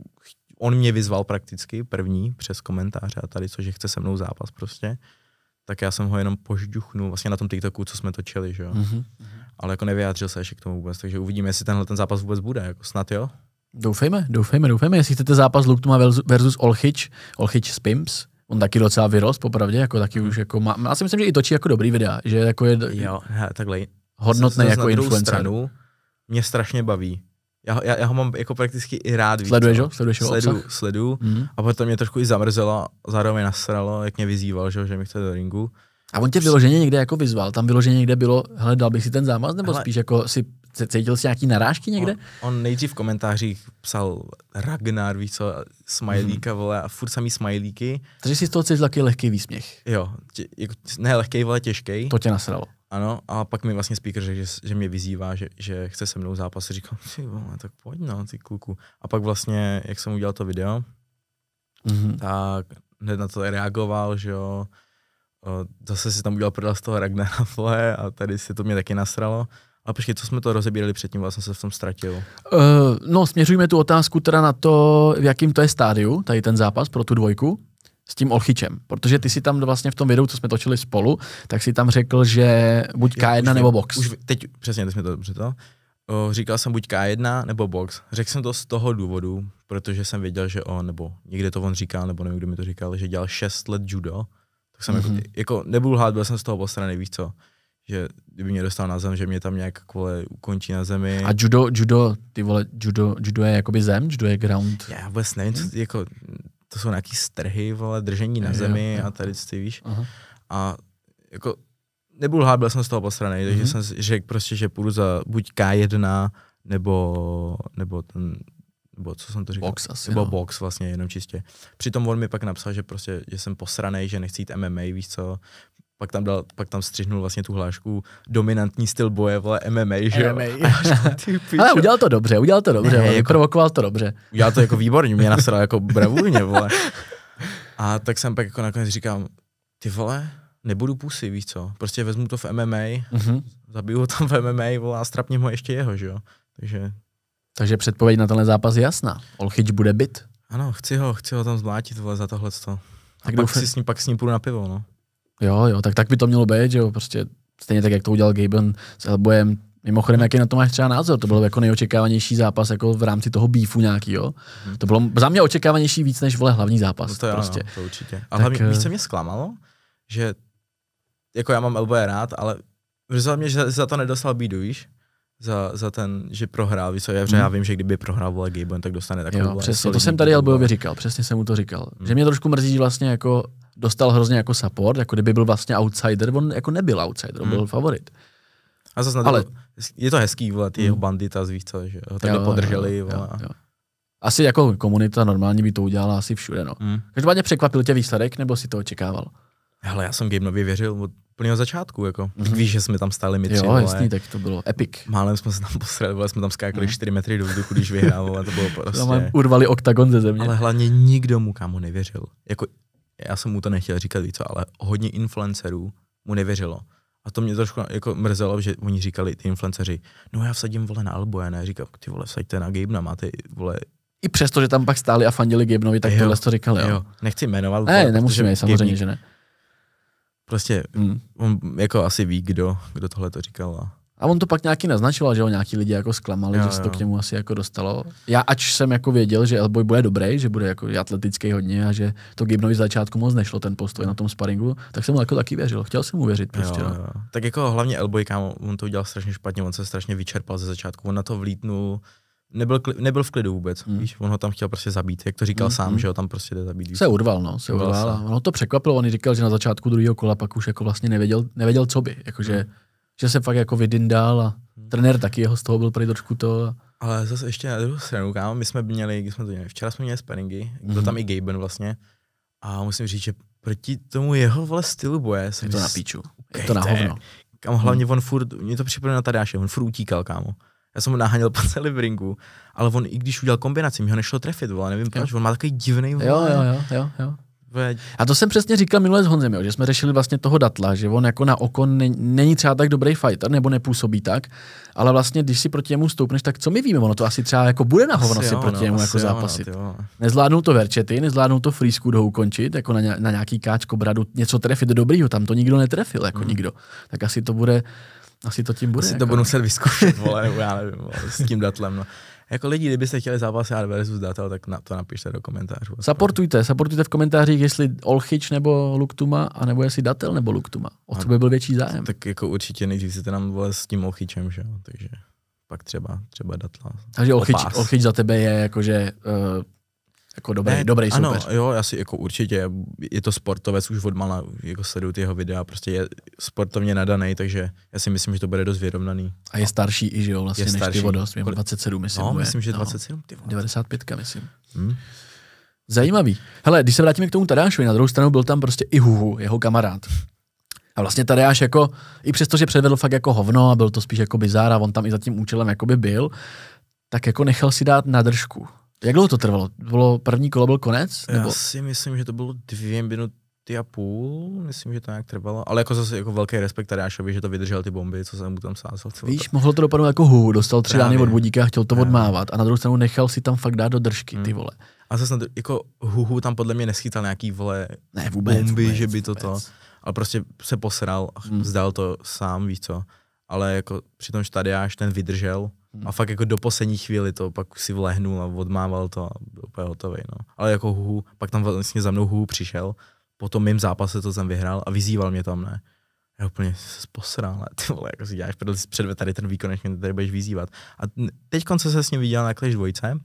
on mě vyzval prakticky první přes komentáře a tady co, že chce se mnou zápas prostě tak já jsem ho jenom požduchnul vlastně na tom TikToku, co jsme točili, že jo. Mm-hmm. Ale jako nevyjádřil se ještě k tomu vůbec, takže uvidíme, jestli tenhle ten zápas vůbec bude, jako snad jo. Doufejme, doufejme, doufejme, jestli chcete zápas Luktuma versus Olchič, Olchič s Pimps, on taky docela vyrost, popravdě, jako taky už mhm. jako má, já si myslím, že i točí jako dobrý videa, že jako je jo, he, takhle, hodnotný jako influencer. Stranu, mě strašně baví, já, ho, já, já ho mám jako prakticky i rád. Sleduješ ho? Sleduješ ho Sledu, obsah? Sledu. Mm. A potom mě trošku i zamrzelo, zároveň nasralo, jak mě vyzýval, že, že mi chce do ringu. A on tě vyloženě někde jako vyzval, tam vyloženě někde bylo, hele, dal bych si ten zámaz, nebo hele, spíš jako si cítil si nějaký narážky někde? On, on nejdřív v komentářích psal Ragnar, víš co, smajlíka, hmm. vole, a furt samý smajlíky. Takže si z toho cítil taky lehký výsměch. Jo, tě, jako, ne lehký, vole, těžký. To tě nasralo. Ano, a pak mi vlastně speaker řekl, že, že mě vyzývá, že, že chce se mnou zápas. Říkám, ty vole, tak pojď no, ty kluku. A pak vlastně, jak jsem udělal to video, mm-hmm. tak hned na to reagoval, že jo, zase si tam udělal prdel z toho Ragnara vole, a tady si to mě taky nasralo. A počkej, co jsme to rozebírali předtím, vlastně se v tom ztratil. Uh, no, směřujeme tu otázku teda na to, v jakým to je stádiu, tady ten zápas pro tu dvojku s tím Olchičem, protože ty si tam vlastně v tom videu, co jsme točili spolu, tak si tam řekl, že buď K1 už, nebo box. Už teď přesně, teď jsme to dobře to. říkal jsem buď K1 nebo box. Řekl jsem to z toho důvodu, protože jsem věděl, že on, nebo někde to on říkal, nebo nevím, kdo mi to říkal, že dělal 6 let judo. Tak jsem mm-hmm. jako, mhm. jako nebudu lhát, byl jsem z toho postraný, víš co že kdyby mě dostal na zem, že mě tam nějak kvůli ukončí na zemi. A judo, judo, ty vole, judo, judo je jakoby zem, judo je ground. Já vůbec nevím, co, jako, to jsou nějaký strhy, vole, držení na zemi je, je. a tady ty víš. Aha. A jako nebyl hád, byl jsem z toho posraný, takže mm-hmm. jsem řekl prostě, že půjdu za buď K1 nebo, nebo ten nebo co jsem to říkal? Box asi, Nebo no. box vlastně, jenom čistě. Přitom on mi pak napsal, že prostě, že jsem posraný, že nechci jít MMA, víš co, pak tam, dal, pak tam střihnul vlastně tu hlášku dominantní styl boje, vole MMA, že jo? MMA. Ale udělal to dobře, udělal to dobře, ne, jako, provokoval to dobře. Udělal to jako výborně, mě nasral jako bravurně, vole. A tak jsem pak jako nakonec říkám, ty vole, nebudu pusy, víš co, prostě vezmu to v MMA, mm-hmm. zabiju ho tam v MMA, vole, a strapním ho ještě jeho, že jo? Takže... Takže předpověď na tenhle zápas je jasná. Olchič bude bit. Ano, chci ho, chci ho tam zmlátit, vole, za tohleto. A tak pak, si s ním, pak s ním půjdu na pivo, no. Jo, jo, tak tak by to mělo být, že jo, prostě stejně tak, jak to udělal Gaben s Elbojem. Mimochodem, jaký na to máš třeba názor? To byl jako nejočekávanější zápas jako v rámci toho býfu nějaký, jo. Mhm. To bylo za mě očekávanější víc než vole hlavní zápas. No to, jo, prostě. no, to určitě. A hlavně, víš, se eh, mě zklamalo? Že jako já mám Elboje rád, ale Vrzal mě, že za to nedostal bídu, víš? Za, za ten, že prohrál, víš co, já, hmm. já vím, že kdyby prohrál vole Gabon, tak dostane takovou jo, přesně, to jsem tady Elbojovi říkal, přesně jsem mu to říkal. Hmm. Že mě trošku mrzí, vlastně jako dostal hrozně jako support, jako kdyby byl vlastně outsider, on jako nebyl outsider, on byl hmm. favorit. A zase Ale... je to hezký, vole, ty hmm. jeho bandita z co, že tak takhle podrželi. Jo, Jo, jo. Asi jako komunita normálně by to udělala asi všude, no. Hmm. Každopádně překvapil tě výsledek, nebo si to očekával? Hele, já jsem Gamenově věřil od plného začátku, jako. Mm-hmm. Víš, že jsme tam stáli my tři, Jo, jasný, tak to bylo epic. Málem jsme se tam posrali, vole, jsme tam skákali 4 mhm. metry do vzduchu, když vyhrávali, to bylo prostě... Tam urvali oktagon ze země. Ale hlavně nikdo mu kámo nevěřil. Jako já jsem mu to nechtěl říkat, víc, ale hodně influencerů mu nevěřilo. A to mě trošku jako mrzelo, že oni říkali, ty influenceři, no já vsadím vole na Albo, já ne, říkám, ty vole, vsaďte na na máte vole. I přesto, že tam pak stáli a fandili Gabenovi, tak jo, tohle to říkali, jo. jo. Nechci jmenovat. Ne, vole, nemusíme, samozřejmě, Gabe, že ne. Prostě, mm. on jako asi ví, kdo, kdo tohle to říkal. A... A on to pak nějaký naznačoval, že ho nějaký lidi jako zklamali, jo, že se to k němu asi jako dostalo. Já ač jsem jako věděl, že Elboy bude dobrý, že bude jako atletický hodně a že to Gibnovi z začátku moc nešlo ten postoj na tom sparingu, tak jsem mu jako taky věřil. Chtěl jsem mu věřit prostě. No. Jo, jo. Tak jako hlavně Elboy, kámo, on to udělal strašně špatně, on se strašně vyčerpal ze začátku, on na to vlítnul nebyl, kli, nebyl v klidu vůbec, mm. víš, on ho tam chtěl prostě zabít, jak to říkal mm, sám, mm. že ho tam prostě jde zabít. Se urval, no, se urval, urval se. ono to překvapilo, on říkal, že na začátku druhého kola pak už jako vlastně nevěděl, nevěděl co by, jakože mm že se fakt jako vydindal a hmm. trenér taky jeho z toho byl prý trošku to. Ale zase ještě na druhou stranu, kámo, my jsme měli, když jsme to měli, včera jsme měli sparingy, byl mm-hmm. tam i Gaben vlastně, a musím říct, že proti tomu jeho vole stylu boje se to na píču, je to na hovno. Kam hlavně mhm. on furt, mě to připomíná na Tadáše, on furt utíkal, kámo. Já jsem ho naháněl po celý ringu, ale on i když udělal kombinaci, mi ho nešlo trefit, vole, nevím proč, on má takový divný vole. Jo, jo, jo, jo, jo. Veď. A to jsem přesně říkal minule s Honzem, jo, že jsme řešili vlastně toho datla, že on jako na oko ne, není třeba tak dobrý fighter, nebo nepůsobí tak, ale vlastně když si proti němu stoupneš, tak co my víme, ono to asi třeba jako bude na hovno si jo, proti no, němu jako zápasit. Jo, to verčety, nezvládnou to frýsku dokončit, jako na, na nějaký káčko bradu, něco trefit do dobrýho, tam to nikdo netrefil, jako hmm. nikdo. Tak asi to bude asi to tím bude. Asi jako. to budu no. muset vyzkoušet, vole, já nevím, vole, s tím datlem. No. Jako lidi, kdybyste chtěli zápas Jar versus Data, tak na, to napište do komentářů. Saportujte, saportujte v komentářích, jestli Olchič nebo Luktuma, anebo jestli Datel nebo Luktuma. O co by byl větší zájem? Tak jako určitě nejdřív se nám vole s tím Olchičem, že jo, takže pak třeba, třeba Datla. Takže Olchič, Olchič za tebe je jakože uh, jako dobrý, ne, eh, dobrý ano, soupeř. jo, asi jako určitě. Je to sportovec už od mala, jako sleduju ty jeho videa, prostě je sportovně nadaný, takže já si myslím, že to bude dost vyrovnaný. A je starší i, že jo, vlastně je než starší. ty vodost, 27, myslím. No, bude. myslím, že 27, no, 95, no. myslím. Hmm. Zajímavý. Hele, když se vrátíme k tomu Tadášovi, na druhou stranu byl tam prostě i Huhu, jeho kamarád. A vlastně tady až jako, i přesto, že předvedl fakt jako hovno a byl to spíš jako bizár a on tam i za tím účelem by byl, tak jako nechal si dát na jak dlouho to trvalo? Bylo první kolo byl konec? Já nebo? si myslím, že to bylo dvě minuty a půl, myslím, že to nějak trvalo, ale jako zase jako velký respekt Tadášovi, že to vydržel ty bomby, co jsem mu tam sázel. Víš, mohlo to dopadnout jako hu, dostal tři dány od budíka, chtěl to Právě. odmávat a na druhou stranu nechal si tam fakt dát do držky, hmm. ty vole. A zase jako huhu tam podle mě neschytal nějaký vole ne, vůbec, bomby, vůbec, že by to to, ale prostě se posral, hmm. vzdal to sám, víš co. Ale jako přitom Tadeáš ten vydržel, Hmm. A fakt jako do poslední chvíli to pak si vlehnul a odmával to a byl úplně hotový. No. Ale jako hu, pak tam vlastně za mnou hu přišel, po tom mým zápase to jsem vyhrál a vyzýval mě tam, ne. Já úplně se posral, ty vole, jako si děláš prdel, předve tady ten výkon, než mě tady budeš vyzývat. A teď konce se s ním viděl na Clash dvojce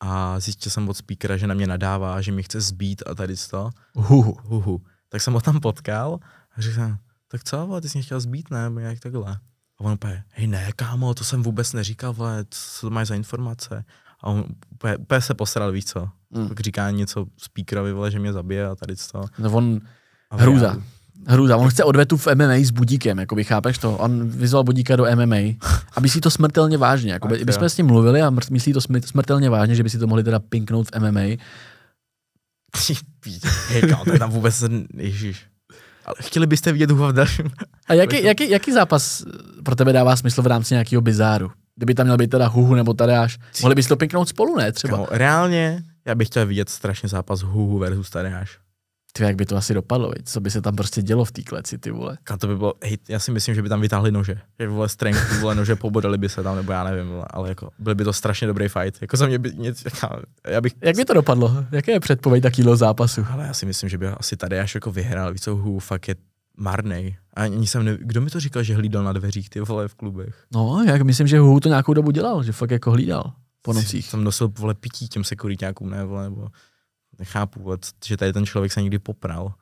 a zjistil jsem od speakera, že na mě nadává, že mi chce zbít a tady to. Huhu. Huhu. Tak jsem ho tam potkal a řekl jsem, tak co, vole, ty jsi mě chtěl zbít, ne, nebo nějak takhle. A on úplně, hej ne, kámo, to jsem vůbec neříkal, vole, co to máš za informace? A on úplně, úplně se posral, víš co? Mm. Tak říká něco speakerovi, vole, že mě zabije a tady co. No on, a hrůza. Hruza, on chce odvetu v MMA s budíkem, jakoby, chápeš to? On vyzval budíka do MMA, aby si to smrtelně vážně, jakoby, tak, jsme s ním mluvili a myslí to smrtelně vážně, že by si to mohli teda pinknout v MMA. Hej, kámo, tam vůbec, ježíš. Chtěli byste vidět Hufa v dalším. A jaký, jaký, jaký, zápas pro tebe dává smysl v rámci nějakého bizáru? Kdyby tam měl být teda Huhu nebo Tadeáš, mohli bys to pěknout spolu, ne třeba? Kamo, reálně já bych chtěl vidět strašně zápas Huhu versus Tadeáš ty jak by to asi dopadlo, veď? co by se tam prostě dělo v té kleci, ty vole. A to by bylo, hej, já si myslím, že by tam vytáhli nože, že by vole strength, ty vole nože, pobodali by se tam, nebo já nevím, vole, ale jako, byl by to strašně dobrý fight, jako za mě by něco, já bych... Jak by to dopadlo? Jaké je předpověď takýhle zápasu? Ale já si myslím, že by asi tady až jako vyhrál, víc co, hů, fakt je marnej. A ani jsem neví, kdo mi to říkal, že hlídal na dveřích ty vole v klubech? No, já myslím, že Hu to nějakou dobu dělal, že fakt jako hlídal po nocích. Tam nosil vole pití těm sekuritákům, ne vole, nebo nechápu, what, že tady ten člověk se nikdy popral.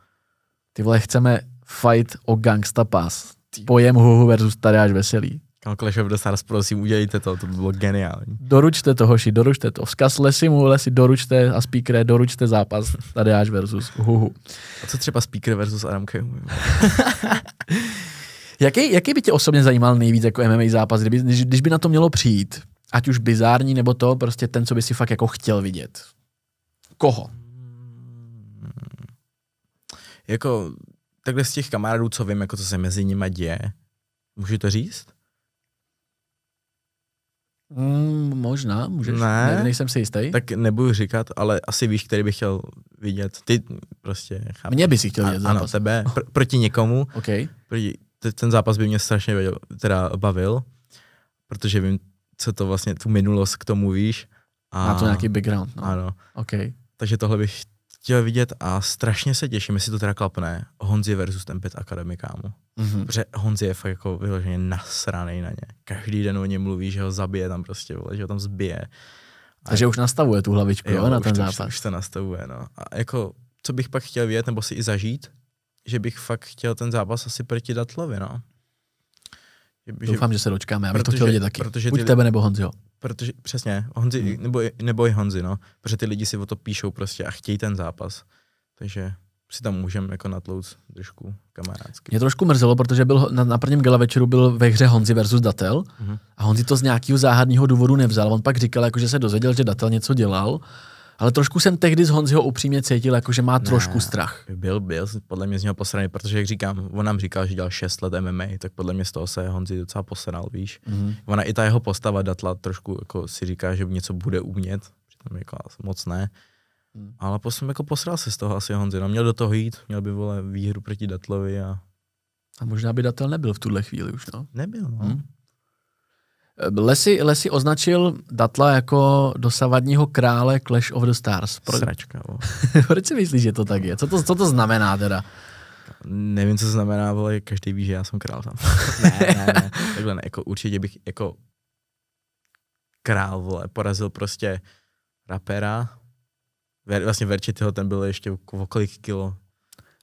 Ty vole, chceme fight o Gangsta Pass. Pojem Huhu versus až Veselý. Kam Clash of the Stars, prosím, udělejte to, to by bylo geniální. Doručte to, hoši, doručte to. Vzkaz Lesimu, Lesi, doručte a Speakere, doručte zápas až versus Huhu. A co třeba Speaker versus Adam jaký, jaký by tě osobně zajímal nejvíc jako MMA zápas, kdyby, když, když by na to mělo přijít? Ať už bizární nebo to, prostě ten, co by si fakt jako chtěl vidět. Koho? jako takhle z těch kamarádů, co vím, jako co se mezi nimi děje, můžu to říct? Mm, možná, můžeš. Ne. ne, nejsem si jistý. Tak nebudu říkat, ale asi víš, který bych chtěl vidět. Ty prostě, chápu. Mě by si chtěl vidět Ano, tebe, pr- proti někomu. okay. proti, ten zápas by mě strašně věděl, teda bavil, protože vím, co to vlastně, tu minulost k tomu víš. A... Má to nějaký background. No. Ano. Okay. Takže tohle bych chtěl vidět a strašně se těším, jestli to teda klapne, Honzi versus ten pět akademikámu. Mm-hmm. Protože Honzi je fakt jako vyloženě nasraný na ně. Každý den o něm mluví, že ho zabije tam prostě, vole, že ho tam zbije. A Takže už nastavuje tu hlavičku jo, jo, na ten už zápas. To, už, už to nastavuje, no. A jako, co bych pak chtěl vidět, nebo si i zažít, že bych fakt chtěl ten zápas asi proti Datlovi, no. Že, že, Doufám, že se dočkáme, aby protože, to chtěl vidět taky. Protože ty, Buď tebe nebo jo. Protože, přesně, Honzi, hmm. nebo, nebo i Honzi, no. Protože ty lidi si o to píšou prostě a chtějí ten zápas. Takže si tam můžeme jako natlouc trošku kamarádsky. Mě trošku mrzelo, protože byl na, na prvním gala večeru byl ve hře Honzi versus Datel mm-hmm. a Honzi to z nějakého záhadného důvodu nevzal. On pak říkal, jako, že se dozvěděl, že Datel něco dělal ale trošku jsem tehdy z Honziho upřímně cítil, jako že má ne, trošku strach. Byl, byl, podle mě z něho posraný, protože jak říkám, on nám říkal, že dělal 6 let MMA, tak podle mě z toho se Honzi docela posral, víš. Mm-hmm. Ona i ta jeho postava datla trošku, jako si říká, že něco bude umět, přitom jako moc ne. Mm. Ale potom jako posral se z toho asi Honzi, no měl do toho jít, měl by vole výhru proti Datlovi a... A možná by Datel nebyl v tuhle chvíli už, no? Nebyl, no. Mm. Lesy, Lesy označil Datla jako dosavadního krále Clash of the Stars. Pro... Sračka, Proč si myslíš, že to tak je? Co to, co to znamená teda? Nevím, co to znamená, ale každý ví, že já jsem král tam. ne, ne, ne, takhle ne, jako určitě bych jako král, vole, porazil prostě rapera, Ver, vlastně Verčitého ten byl ještě o kolik kilo.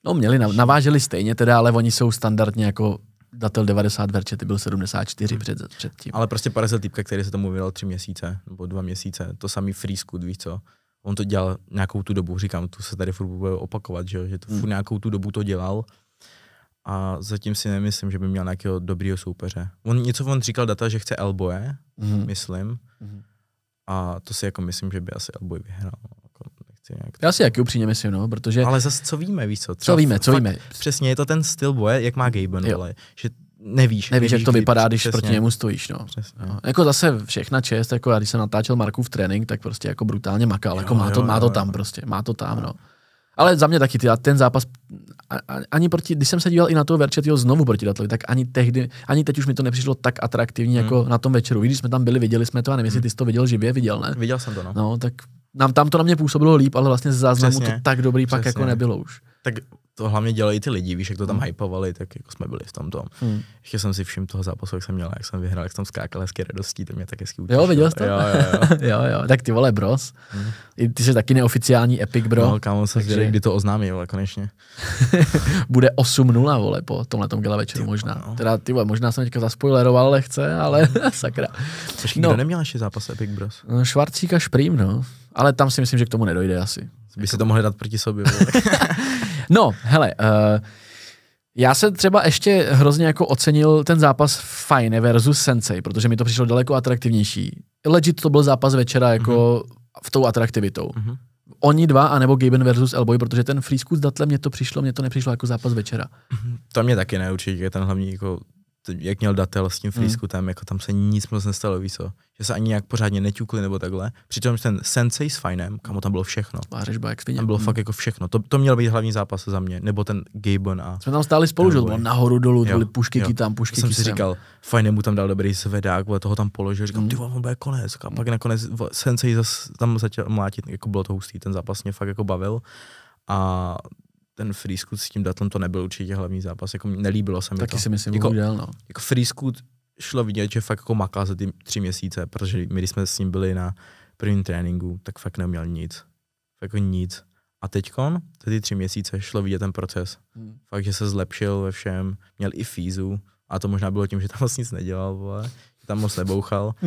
No měli, naváželi stejně teda, ale oni jsou standardně jako datel 90 ty byl 74 před, tím. Ale prostě parazil týpka, který se tomu vydal tři měsíce nebo dva měsíce, to samý free scoot, víš co? On to dělal nějakou tu dobu, říkám, tu se tady furt bude opakovat, že, že to hmm. furt nějakou tu dobu to dělal a zatím si nemyslím, že by měl nějakého dobrýho soupeře. On něco on říkal data, že chce Elboje, mm-hmm. myslím, mm-hmm. a to si jako myslím, že by asi Elboj vyhrál. Chci nějak Já si jaký upřímně myslím, no, protože... Ale zase co víme, víš co? Třeba co víme, co fakt, víme. Přesně, je to ten styl boje, jak má Gaben, no ale že nevíš. Nevíš, jak to vypadá, když přesně. proti němu stojíš. No. Přesně. No. Jako zase všechna čest, jako já když jsem natáčel Marku v trénink, tak prostě jako brutálně makal, jo, jako má, jo, to, jo, má to tam prostě, má to tam, no. no. Ale za mě taky ty, ten zápas, ani proti, když jsem se díval i na toho Verčetyho znovu proti Datlovi, tak ani tehdy, ani teď už mi to nepřišlo tak atraktivní jako hmm. na tom večeru. když jsme tam byli, viděli jsme to, a nevím, jestli hmm. ty jsi to viděl živě, viděl, ne? Viděl jsem to, no. No, tak nám, tam to na mě působilo líp, ale vlastně ze záznamu Přesně. to tak dobrý Přesně. pak jako nebylo už. Tak to hlavně dělají ty lidi, víš, jak to tam hmm. hypovali, tak jako jsme byli v tom tom. Hmm. Ještě jsem si všiml toho zápasu, jak jsem měl, jak jsem vyhrál, jak jsem skákal hezky radostí, to mě tak hezky utěšilo. Jo, viděl jsi to? Jo, jo, jo. jo, jo. Tak ty vole, bros. Hmm. ty jsi taky neoficiální epic, bro. No, kámo, se Takže... Zvěděl, kdy to oznámí, vole, konečně. Bude 8-0, vole, po tomhle tom gala večeru možná. No. Teda, ty vole, možná jsem teďka zaspoileroval lehce, ale hmm. sakra. Což no. kdo neměl ještě zápas epic, bros? No, švarcíka Šprým, no. Ale tam si myslím, že k tomu nedojde asi. By jako... si to mohli dát proti sobě. No, hele, uh, já se třeba ještě hrozně jako ocenil ten zápas Fine versus Sensei, protože mi to přišlo daleko atraktivnější. Legit to byl zápas večera jako mm-hmm. v tou atraktivitou. Mm-hmm. Oni dva, anebo Gaben versus Elboy, protože ten freesku s Datlem mě to přišlo, mě to nepřišlo jako zápas večera. Mhm. To mě taky ne, určitě ten hlavní jako jak měl datel s tím freeskutem, mm. jako tam se nic moc nestalo, víš co? Že se ani nějak pořádně neťukli nebo takhle. Přitom ten Sensei s Fajnem, kamo tam bylo všechno. Vářežba, jak Tam bylo mm. fakt jako všechno. To, to měl být hlavní zápas za mě, nebo ten Gabon a... Jsme tam stáli spolu, že bylo nahoru dolů, jo, byly pušky jo. tam, pušky jsem si říkal, Fine mu tam dal dobrý zvedák, vole, toho tam položil, říkám, mm. ty on bude konec. A pak hmm. nakonec Sensei zase tam začal mlátit, jako bylo to hustý, ten zápas mě fakt jako bavil. A ten free s tím datlem to nebyl určitě hlavní zápas, jako nelíbilo se mi Taky to. si myslím, jako, udělal, no. jako free šlo vidět, že fakt jako maká za ty tři měsíce, protože my, když jsme s ním byli na prvním tréninku, tak fakt neměl nic. Fakt jako nic. A teďkon, za ty tři měsíce, šlo vidět ten proces. Hmm. Fakt, že se zlepšil ve všem, měl i fízu, a to možná bylo tím, že tam moc nic nedělal, vole, že tam moc nebouchal.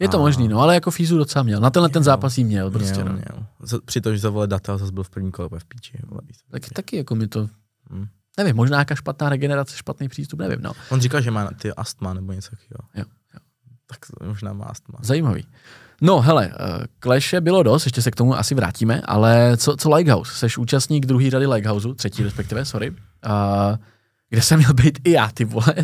Je to a... možný, no, ale jako Fízu docela měl. Na tenhle měl, ten zápas jí měl prostě. Měl, no. měl. Z, že zavolal data, zase byl v první kole v píči. Tak, taky jako mi to... Hmm. Nevím, možná nějaká špatná regenerace, špatný přístup, nevím. No. On říkal, že má ty astma nebo něco takového. Jo. jo. Tak možná má astma. Zajímavý. No hele, eh, kleše bylo dost, ještě se k tomu asi vrátíme, ale co, co Lighthouse? Seš účastník druhé řady Lighthouse, třetí respektive, sorry. Uh, kde jsem měl být i já, ty vole.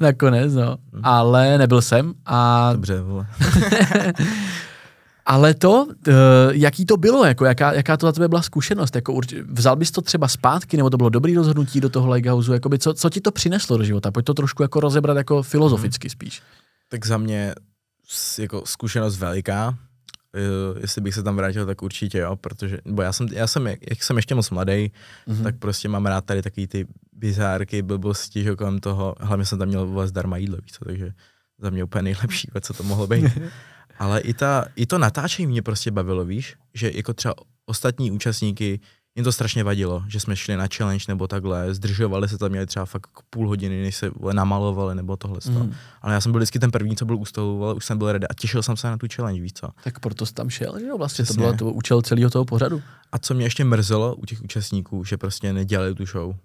Nakonec, no. Hm. Ale nebyl jsem a... Dobře, vole. Ale to, eh, jaký to bylo, jako jaká, jaká to za tebe byla zkušenost, jako urč- vzal bys to třeba zpátky, nebo to bylo dobrý rozhodnutí do toho Lighthouse, jakoby co, co ti to přineslo do života? Pojď to trošku jako rozebrat jako filozoficky hm. spíš. Tak za mě jako zkušenost veliká, Eh, jestli bych se tam vrátil, tak určitě jo, protože, bo já jsem, já jsem jak, jsem ještě moc mladý, mm-hmm. tak prostě mám rád tady takový ty bizárky, blbosti, že kolem toho, hlavně jsem tam měl vás zdarma jídlo, víc, takže za mě úplně nejlepší, co to mohlo být. Ale i, ta, i to natáčení mě prostě bavilo, víš, že jako třeba ostatní účastníky mě to strašně vadilo, že jsme šli na challenge nebo takhle, zdržovali se tam, měli třeba fakt půl hodiny, než se namalovali nebo tohle. Mm. Ale já jsem byl vždycky ten první, co byl u stolu, ale už jsem byl rada a těšil jsem se na tu challenge, víc co. Tak proto jsi tam šel, že jo, vlastně Přesně. to bylo to účel celého toho pořadu. A co mě ještě mrzelo u těch účastníků, že prostě nedělali tu show,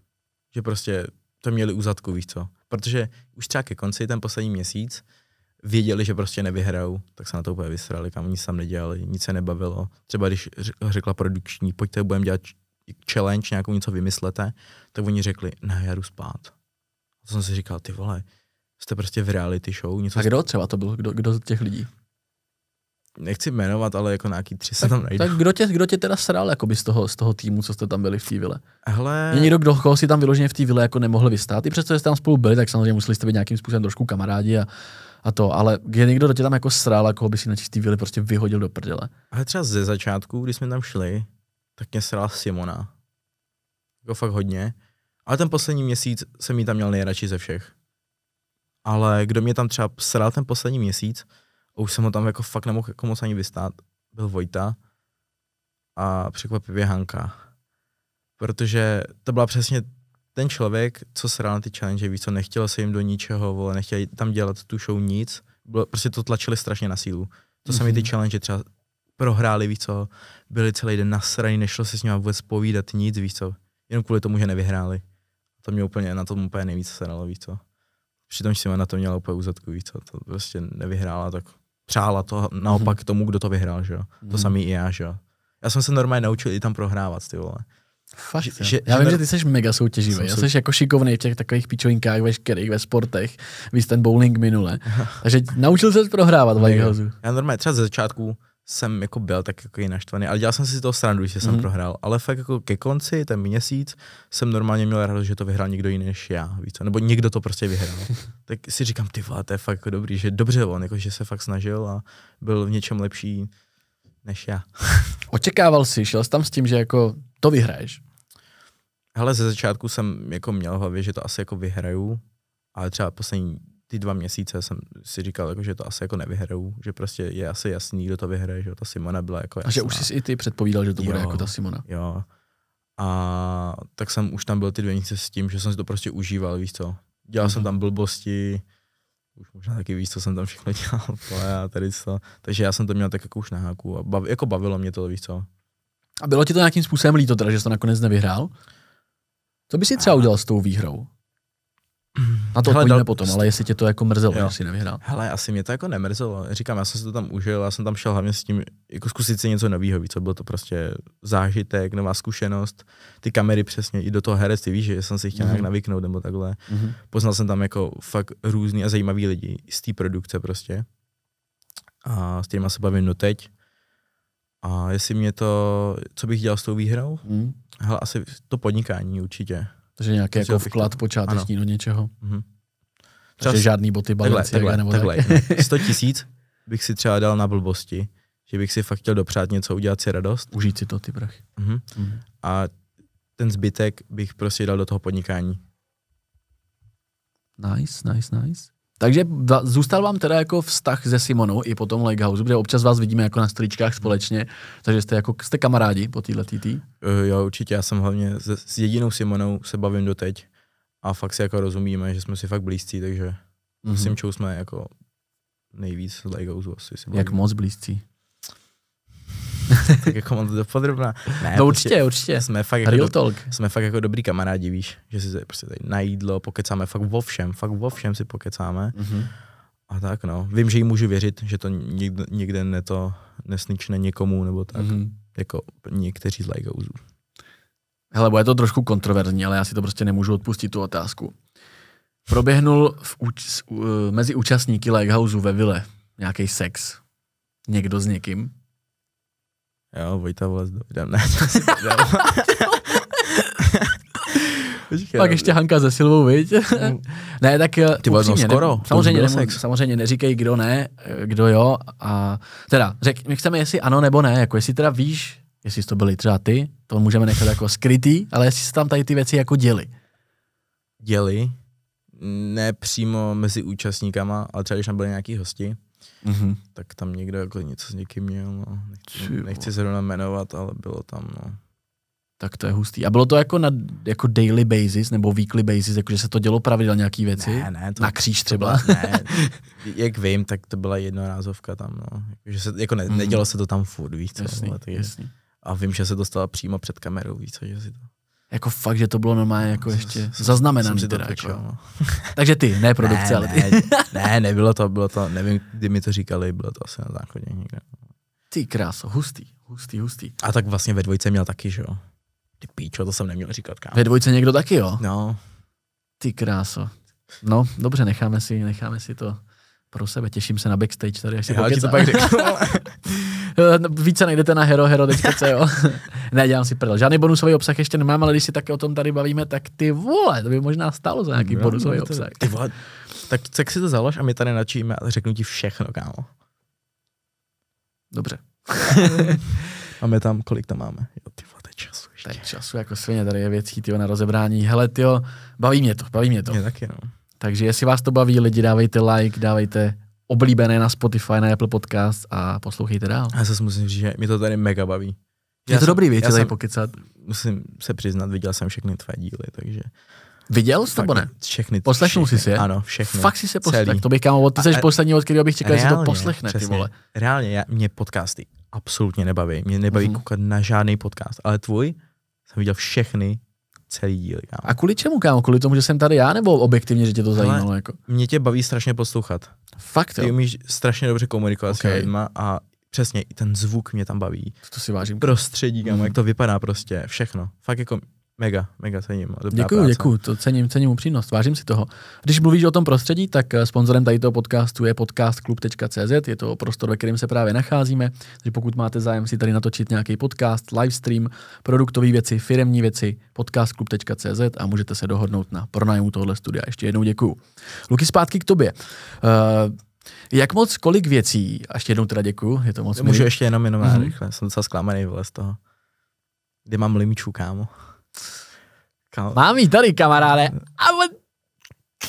že prostě to měli u zadku, co. Protože už třeba ke konci, ten poslední měsíc, věděli, že prostě nevyhrajou, tak se na to úplně vysrali, kam nic tam nedělali, nic se nebavilo. Třeba když řekla produkční, pojďte, budeme dělat challenge, nějakou něco vymyslete, tak oni řekli, ne, já jdu spát. A to jsem si říkal, ty vole, jste prostě v reality show. Něco a kdo třeba to byl? Kdo, kdo z těch lidí? Nechci jmenovat, ale jako nějaký tři se tak, tam najdou. Tak kdo tě, kdo tě teda sral jakoby z, toho, z toho týmu, co jste tam byli v té vile? Hele... Je někdo, kdo, koho si tam vyloženě v té vile jako nemohl vystát? I přesto, že jste tam spolu byli, tak samozřejmě museli jste být nějakým způsobem trošku kamarádi a, a to, ale je někdo, kdo tě tam jako sral a koho by si na čistý vile prostě vyhodil do prdele? Ale třeba ze začátku, když jsme tam šli, tak mě srala Simona. Jako fakt hodně. Ale ten poslední měsíc jsem ji tam měl nejradši ze všech. Ale kdo mě tam třeba sral ten poslední měsíc, a už jsem ho tam jako fakt nemohl jako moc ani vystát, byl Vojta a překvapivě Hanka. Protože to byla přesně ten člověk, co sral na ty challenge, víš co, nechtěl se jim do ničeho, vole, nechtěl tam dělat tu show nic, bylo, prostě to tlačili strašně na sílu. To mm-hmm. se mi ty mhm. challenge třeba prohráli, víš co, byli celý den nasraní, nešlo se s nimi vůbec povídat nic, víš co, jenom kvůli tomu, že nevyhráli. To mě úplně, na tom úplně nejvíc sralo, víš co. Přitom si na to měla úplně úzadku, víš co, to prostě nevyhrála, tak přála to naopak hmm. tomu, kdo to vyhrál, že jo. Hmm. To mhm. samý i já, že jo. Já jsem se normálně naučil i tam prohrávat, ty vole. Fakt, že, já že vím, ne... že ty jsi mega soutěživý, já jsi sou... jako šikovný v těch takových pičovinkách veškerých, ve sportech, víš ten bowling minule. Takže naučil se prohrávat v Já normálně třeba ze začátku jsem jako byl tak jako naštvaný, ale dělal jsem si toho srandu, že jsem mm. prohrál, ale fakt jako ke konci, ten měsíc, jsem normálně měl radost, že to vyhrál někdo jiný než já, víc, nebo někdo to prostě vyhrál. tak si říkám, ty vole, to je fakt jako dobrý, že dobře on, jako, že se fakt snažil a byl v něčem lepší než já. Očekával jsi, šel jsi tam s tím, že jako to vyhraješ? Hele, ze začátku jsem jako měl v hlavě, že to asi jako vyhraju, ale třeba poslední ty dva měsíce jsem si říkal, jako, že to asi jako nevyhrou, že prostě je asi jasný, kdo to vyhraje, že ta Simona byla jako jasná. A že už jsi i ty předpovídal, že to bude jo, jako ta Simona. Jo. A tak jsem už tam byl ty dvě měsíce s tím, že jsem si to prostě užíval, víš co. Dělal mm-hmm. jsem mhm. tam blbosti, už možná taky víš, co jsem tam všechno dělal, to a tady co. Takže já jsem to měl tak jako už na háku a bav, jako bavilo mě to, víš co. A bylo ti to nějakým způsobem líto teda, že jsi to nakonec nevyhrál? Co by si třeba udělal s tou výhrou? Mm. Na to hledal dal... potom, ale jestli tě to jako mrzelo, že jsi nevyhrál. Hele, asi mě to jako nemrzelo. Říkám, já jsem si to tam užil, já jsem tam šel hlavně s tím, jako zkusit si něco nového, víc, co bylo to prostě zážitek, nová zkušenost, ty kamery přesně, i do toho herec, ty víš, že jsem si chtěl mm-hmm. nějak mhm. navyknout nebo takhle. Mm-hmm. Poznal jsem tam jako fakt různý a zajímavý lidi z té produkce prostě. A s těma se bavím teď. A jestli mě to, co bych dělal s tou výhrou? Mm. Hele, asi to podnikání určitě. Takže nějaký jako vklad počáteční ano. do něčeho. Mhm. Třeba Takže žádný boty balenci. Takhle, takhle, nebo takhle. Tak. 100 tisíc bych si třeba dal na blbosti, že bych si fakt chtěl dopřát něco, udělat si radost. Užít si to, ty brach. Mhm. Mhm. A ten zbytek bych prostě dal do toho podnikání. Nice, nice, nice. Takže zůstal vám teda jako vztah se Simonou i po tom Lighthouse, protože občas vás vidíme jako na stričkách společně, takže jste jako jste kamarádi po téhle TT? Eh, jo, určitě, já jsem hlavně s, s jedinou Simonou se bavím doteď a fakt si jako rozumíme, že jsme si fakt blízcí, takže mm-hmm. s Simčou jsme jako nejvíc z Lighthouse asi. Jak moc blízcí? tak jako mám to dopodrobná. Ne, to no, prostě určitě, prostě, určitě. Jsme fakt, jako Real do, talk. jsme fakt jako dobrý kamarádi, víš, že si prostě tady na jídlo pokecáme fakt vo všem, fakt vo všem si pokecáme. Mm-hmm. A tak no, vím, že jí můžu věřit, že to někde, někde neto, nesnične někomu nebo tak, mm-hmm. jako někteří z lajkouzů. Hele, je to trošku kontroverzní, ale já si to prostě nemůžu odpustit, tu otázku. Proběhnul v úč- mezi účastníky Lighthouse ve Vile nějaký sex. Někdo s někým. Jo, Vojta Vlas, dojdem, ne, to si Počkej, Pak no. ještě Hanka ze Silvou, viď? Mm. ne, tak eh, Ty vole, no skoro. Ne, samozřejmě, nemů, samozřejmě neříkej, kdo ne, eh, kdo jo. A teda, řek, my chceme, jestli ano nebo ne, jako jestli teda víš, jestli to byli třeba ty, to můžeme nechat jako skrytý, ale jestli se tam tady ty věci jako děli. Děli? Ne přímo mezi účastníkama, ale třeba když tam byli nějaký hosti, Mm-hmm. Tak tam někdo jako něco s někým měl, no. Nechci, nechci zrovna jmenovat, ale bylo tam, no. Tak to je hustý. A bylo to jako na jako daily basis nebo weekly basis, jakože se to dělo pravidelně nějaký věci? Ne, ne. To, na kříž třeba? To byla, ne, jak vím, tak to byla jednorázovka tam, no. Že se, jako ne, mm. nedělo se to tam furt, víš co. Jasný, ale, jasný. A vím, že se dostala přímo před kamerou, víš co, že si to jako fakt, že to bylo normálně jako ještě zaznamenané teda. jako. No. Takže ty, ne produkce, ne, ale ty. Ne, ne, nebylo to, bylo to, nevím, kdy mi to říkali, bylo to asi na záchodě někde. Ty kráso, hustý, hustý, hustý. A tak vlastně ve dvojce měl taky, že jo? Ty píčo, to jsem neměl říkat, kámo. Ve dvojce někdo taky, jo? No. Ty kráso. No, dobře, necháme si, necháme si to pro sebe. Těším se na backstage tady, až si Já to pak řeknu. Více najdete na herohero.co. ne, dělám si prdel. Žádný bonusový obsah ještě nemám, ale když si také o tom tady bavíme, tak ty vole, to by možná stálo za nějaký no, bonusový no, obsah. Ty vole, tak, tak si to založ a my tady načíme a řeknu ti všechno, kámo. Dobře. Máme tam, kolik tam máme? Jo, ty vole, času ještě. Tak času jako svině, tady je věcí, ty na rozebrání. Hele, ty baví mě to, baví mě to. Mě taky, no. Takže jestli vás to baví, lidi, dávejte like, dávejte oblíbené na Spotify, na Apple Podcast a poslouchejte dál. Já se musím říct, že mi to tady mega baví. Já je to jsem, dobrý věc, tady pokycat. Musím se přiznat, viděl jsem všechny tvé díly, takže... Viděl jsi to, nebo ne? Všechny. Poslechnul jsi si je? Ano, všechny. Fakt si se poslechnul. Tak to bych kámo, ty jsi poslední, od kterého bych čekal, že si to poslechne, přesně, ty vole. Reálně, já, mě podcasty absolutně nebaví. Mě nebaví mm-hmm. koukat na žádný podcast, ale tvůj jsem viděl všechny celý díl. Kámo. A kvůli čemu, kámo? Kvůli tomu, že jsem tady já, nebo objektivně, že tě to zajímalo? Ale jako? Mě tě baví strašně poslouchat. Fakt, jo? Ty umíš strašně dobře komunikovat okay. s lidmi a přesně i ten zvuk mě tam baví. To si vážím. Prostředí, kámo, mm. jak to vypadá prostě, všechno. Fakt jako Mega, mega cením. Dobrá děkuju, práce. děkuju, to cením, cením upřímnost, vážím si toho. Když mluvíš o tom prostředí, tak eh, sponzorem tady toho podcastu je podcastklub.cz, je to prostor, ve kterém se právě nacházíme, takže pokud máte zájem si tady natočit nějaký podcast, livestream, produktové věci, firemní věci, podcastklub.cz a můžete se dohodnout na pronájmu tohle studia. Ještě jednou děkuju. Luky, zpátky k tobě. Uh, jak moc, kolik věcí, a ještě jednou teda děkuju, je to moc Můžu mý. ještě jenom, jenom mm-hmm. rychle, jsem docela zklamaný z toho. Kde mám limčů, kámo? Kam... Mám jí tady, kamaráde, A... Mm.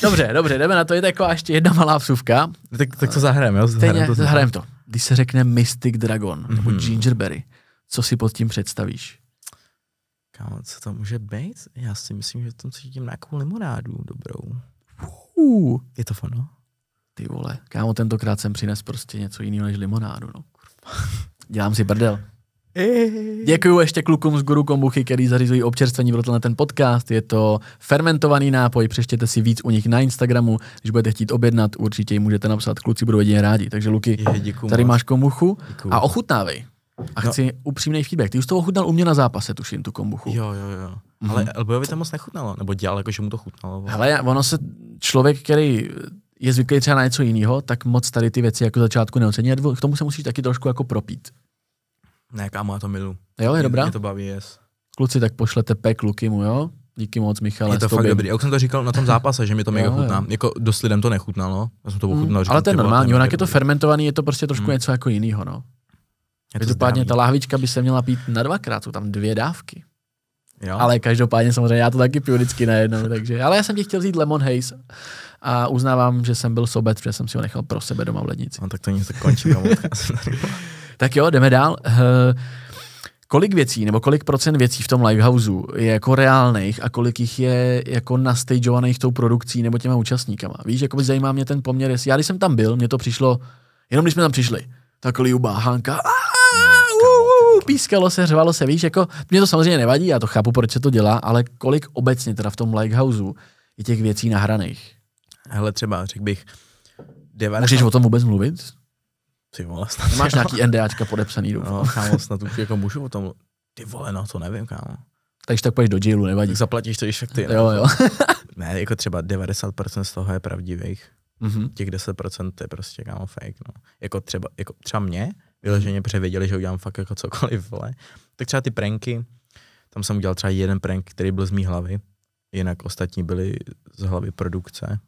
Dobře, dobře, jdeme na to, je taková ještě jedna malá vsuvka. Tak, tak to zahrajeme, jo? Stejně, to zahrajem to. Když se řekne Mystic Dragon mm-hmm. nebo Gingerberry, co si pod tím představíš? Kámo, co to může být? Já si myslím, že tam cítím nějakou limonádu dobrou. Uh. Je to fono? Ty vole, kámo, tentokrát jsem přines prostě něco jiného než limonádu, no. Dělám si brdel. Děkuji ještě klukům z Guru Kombuchy, který zařizují občerstvení na ten podcast. Je to fermentovaný nápoj, přeštěte si víc u nich na Instagramu. Když budete chtít objednat, určitě jim můžete napsat, kluci budou jedině rádi. Takže Luky, Je, tady máš kombuchu děkuju. a ochutnávej. A no. chci no. upřímný feedback. Ty už to ochutnal u mě na zápase, tuším, tu kombuchu. Jo, jo, jo. mm Ale Elbojovi to moc nechutnalo, nebo dělal, jako, že mu to chutnalo. Ale ono se člověk, který je zvyklý třeba na něco jiného, tak moc tady ty věci jako začátku neocení. K tomu se musíš taky trošku jako propít. Ne, kámo, já to milu. Jo, je dobrá? Mě to baví, yes. Kluci, tak pošlete pek luky mu, jo? Díky moc, Michale. Je to fakt dobrý. Jak jsem to říkal na tom zápase, že mi to mega jo, chutná. Jo. Jako dost lidem to nechutnalo. Já jsem to mm, ochutnal. Mm, říkám, ale to je normální, jinak je to fermentovaný, je to prostě trošku mm. něco jako jiného. No. Každopádně ta lahvička by se měla pít na dvakrát, jsou tam dvě dávky. Jo. Ale každopádně samozřejmě já to taky piju vždycky najednou, takže. Ale já jsem ti chtěl vzít Lemon Haze a uznávám, že jsem byl sobec, protože jsem si ho nechal pro sebe doma v lednici. No, tak to nic tak končí. Tak jo, jdeme dál. Uh, kolik věcí, nebo kolik procent věcí v tom Lifehouseu je jako reálných a kolik jich je jako nastageovaných tou produkcí nebo těma účastníkama. Víš, jako by zajímá mě ten poměr, jestli já když jsem tam byl, mně to přišlo, jenom když jsme tam přišli, tak Liubá, Hanka, pískalo se, řvalo se, víš, jako, mě to samozřejmě nevadí, já to chápu, proč se to dělá, ale kolik obecně teda v tom lighthouse je těch věcí nahraných? Hele, třeba řekl bych, 90... Můžeš o tom vůbec mluvit? Ty vole, snad... Máš nějaký NDAčka podepsaný, no, doufám. No, kámo, snad už jako můžu o tom... Ty vole, no to nevím, kámo. Takže tak pojď do jailu, nevadí. Tak zaplatíš to i však ty. No. Jo, jo. ne, jako třeba 90% z toho je pravdivých. Mm-hmm. Těch 10% je prostě kámo fake. No. Jako třeba, jako třeba mě, vyloženě převěděli, že udělám fakt jako cokoliv, vole. Tak třeba ty pranky, tam jsem udělal třeba jeden prank, který byl z mý hlavy, jinak ostatní byli z hlavy produkce,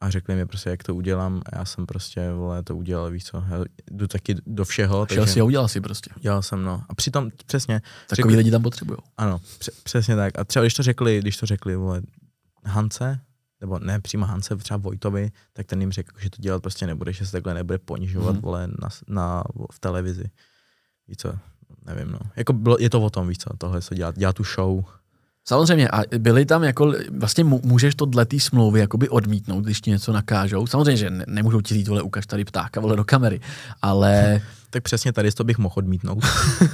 a řekli mi prostě, jak to udělám a já jsem prostě, vole, to udělal, víš co, já jdu taky do všeho. Šel takže... si a udělal si prostě. Dělal jsem, no. A přitom, přesně. Takový řekli... lidi tam potřebují. Ano, přesně tak. A třeba když to řekli, když to řekli, vole, Hance, nebo ne přímo Hance, třeba Vojtovi, tak ten jim řekl, že to dělat prostě nebude, že se takhle nebude ponižovat, mm-hmm. vole, na, na, v televizi. Víš co, nevím, no. Jako bylo, je to o tom, víš co, tohle co dělat, dělat tu show. Samozřejmě, a byli tam jako, vlastně můžeš to dle té smlouvy jakoby odmítnout, když ti něco nakážou. Samozřejmě, že ne, nemůžou ti říct, vole, ukaž tady ptáka, vole, do kamery, ale... tak přesně tady to bych mohl odmítnout.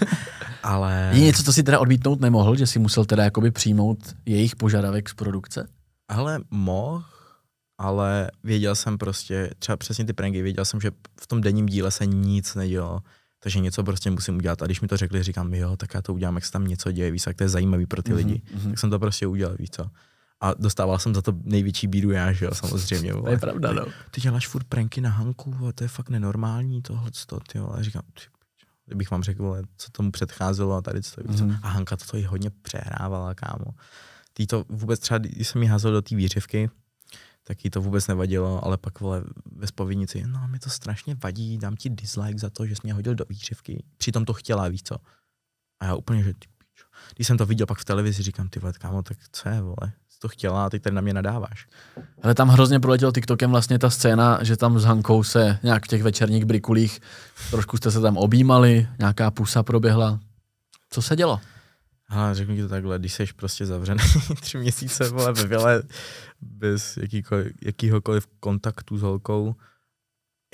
ale... Je něco, co si teda odmítnout nemohl, že si musel teda jakoby přijmout jejich požadavek z produkce? Ale mohl, ale věděl jsem prostě, třeba přesně ty pranky, věděl jsem, že v tom denním díle se nic nedělo takže něco prostě musím udělat. A když mi to řekli, říkám, jo, tak já to udělám, jak se tam něco děje, víš, jak to je zajímavý pro ty mm-hmm. lidi. Mm-hmm. Tak jsem to prostě udělal, víš co. A dostával jsem za to největší bídu já, že jo, samozřejmě. to je pravda, no. Ty, ty děláš furt pranky na Hanku, a to je fakt nenormální tohle, to, jo. A říkám, ty, kdybych vám řekl, vole, co tomu předcházelo a tady co. Mm-hmm. A Hanka to, to i hodně přehrávala, kámo. Ty to vůbec třeba, když jsem ji házel do té výřivky, tak jí to vůbec nevadilo, ale pak vole ve spovědnici, no mi to strašně vadí, dám ti dislike za to, že jsi mě hodil do výřivky. Přitom to chtěla, víš co. A já úplně, že když jsem to viděl pak v televizi, říkám, ty vole, kámo, tak co je, vole, jsi to chtěla a ty tady na mě nadáváš. Ale tam hrozně proletěl TikTokem vlastně ta scéna, že tam s Hankou se nějak v těch večerních brikulích, trošku jste se tam objímali, nějaká pusa proběhla. Co se dělo? Ale řeknu ti to takhle, když jsi prostě zavřený tři měsíce vole, ve vile bez jakýhokoliv kontaktu s holkou,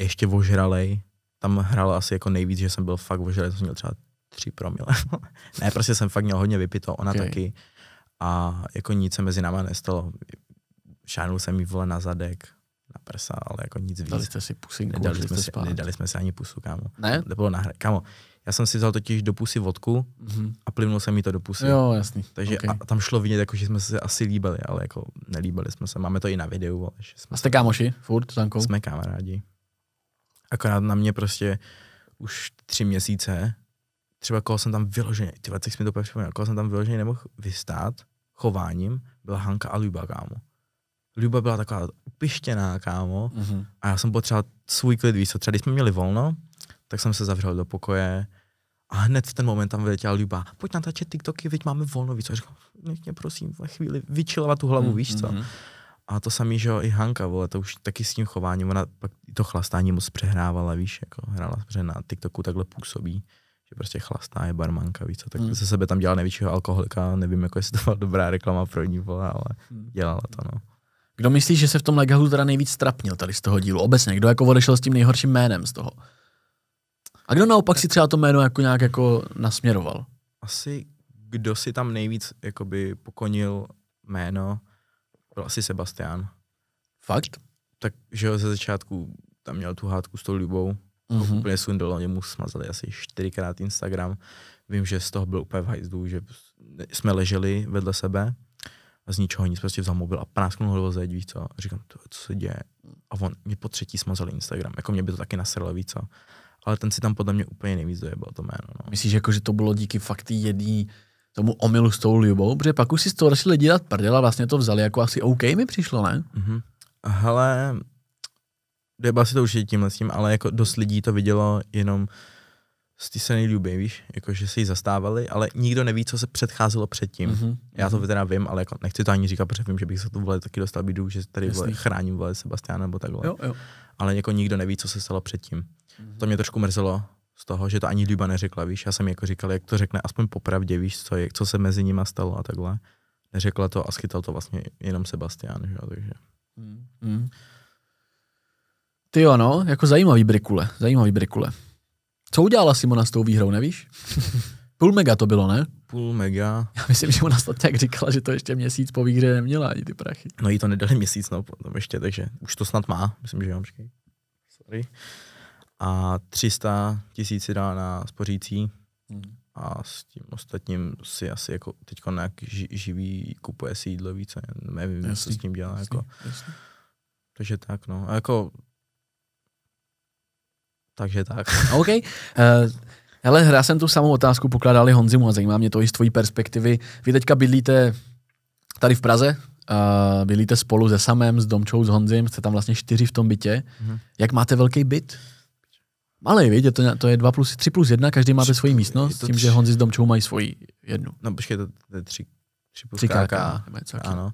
ještě ožralej, tam hrál asi jako nejvíc, že jsem byl fakt ožralej, to jsem měl třeba tři promile. ne, prostě jsem fakt měl hodně vypito, ona okay. taky. A jako nic se mezi náma nestalo. Šánul jsem jí vole na zadek, na prsa, ale jako nic víc. Dali jste si pusinku, nedali jsme si, nedali jsme si ani pusu, kámo. Ne? Nebylo hra. Kámo, já jsem si vzal totiž do pusy vodku mm-hmm. a plivnul jsem mi to do pusy. Jo, jasný. Takže okay. a tam šlo vidět, jako, že jsme se asi líbili, ale jako nelíbili jsme se. Máme to i na videu. Ale že jsme a jste kámoši? Furt tankou? Jsme kamarádi. Akorát na mě prostě už tři měsíce, třeba koho jsem tam vyloženě, ty věci mi to pak připomněl, koho jsem tam vyloženě nemohl vystát chováním, byla Hanka a Luba, kámo. Luba byla taková upištěná, kámo, mm-hmm. a já jsem potřeboval svůj klid, víc. Třeba když jsme měli volno, tak jsem se zavřel do pokoje, a hned v ten moment tam vyletěla Luba. Pojď natáčet TikToky, teď máme volno, víc. A říkám, nech mě prosím, na chvíli vyčilovat tu hlavu, mm, víš co. Mm-hmm. A to samý, že jo, i Hanka, vole, to už taky s tím chováním, ona pak to chlastání moc přehrávala, víš, jako hrála, že na TikToku takhle působí, že prostě chlastá je barmanka, víš co, tak mm. se sebe tam dělala největšího alkoholika, nevím, jako jestli to byla dobrá reklama pro ní, vole, ale mm. dělala to, no. Kdo myslíš, že se v tom legalu teda nejvíc strapnil, tady z toho dílu? Obecně, kdo jako odešel s tím nejhorším jménem z toho? A kdo naopak si třeba to jméno jako nějak jako nasměroval? Asi kdo si tam nejvíc jakoby pokonil jméno, byl asi Sebastian. Fakt? Tak, že ho ze začátku tam měl tu hádku s tou Lubou, mm-hmm. úplně sundalo, oni mu smazali asi čtyřikrát Instagram. Vím, že z toho byl úplně v hajzdu, že jsme leželi vedle sebe a z ničeho nic prostě vzal mobil a prásknul ho zeď, víš co. A říkám, to, co se děje? A on mě po třetí smazal Instagram, jako mě by to taky nasrlo, víš co ale ten si tam podle mě úplně nejvíc dojebal to jméno. No. Myslíš, jako, že to bylo díky fakt jedný tomu omilu s tou Ljubou, protože pak už si z toho začali lidi dát prdel a vlastně to vzali jako asi OK mi přišlo, ne? Mm-hmm. Hele, dojebal si to určitě tímhle s tím, ale jako dost lidí to vidělo jenom z ty se nejlíbí, víš, jako že se jí zastávali, ale nikdo neví, co se předcházelo předtím. Mm-hmm. Já to mhm. teda vím, ale jako nechci to ani říkat, protože vím, že bych se to vole taky dostal bídu, že tady vole, chráním vole Sebastiana nebo takhle. Jo, jo. Ale jako nikdo neví, co se stalo předtím. Mm-hmm. To mě trošku mrzelo z toho, že to ani Líba neřekla, víš, já jsem jako říkal, jak to řekne aspoň popravdě, víš, co, je, co se mezi nima stalo a takhle. Neřekla to a schytal to vlastně jenom Sebastián, že takže. Mm. mm. Ty jo, no, jako zajímavý brikule, zajímavý brikule. Co udělala Simona s tou výhrou, nevíš? Půl mega to bylo, ne? Půl mega. Já myslím, že ona to tak říkala, že to ještě měsíc po výhře neměla ani ty prachy. No jí to nedali měsíc, no, potom ještě, takže už to snad má, myslím, že jo, počkej. Sorry a 300 tisíc si dá na spořící mm. a s tím ostatním si asi jako teď nějak živý, kupuje si jídlo víc, nevím, jasný, co s tím dělá. Jasný, jako. jasný. Takže tak, no. A jako takže tak. OK. Uh, hele, já jsem tu samou otázku pokládali Honzimu a zajímá mě to i z tvojí perspektivy. Vy teďka bydlíte tady v Praze, uh, bydlíte spolu se Samem, s Domčou, s Honzim, jste tam vlastně čtyři v tom bytě. Mm-hmm. Jak máte velký byt? Malej, víte, to, to je 2 plus 3 plus 1, každý má máte svoji místnost, s tím, tři... že Honzi s Domčou mají svoji jednu. No počkej, to, to je 3 3 plus 3 KK. KK ano.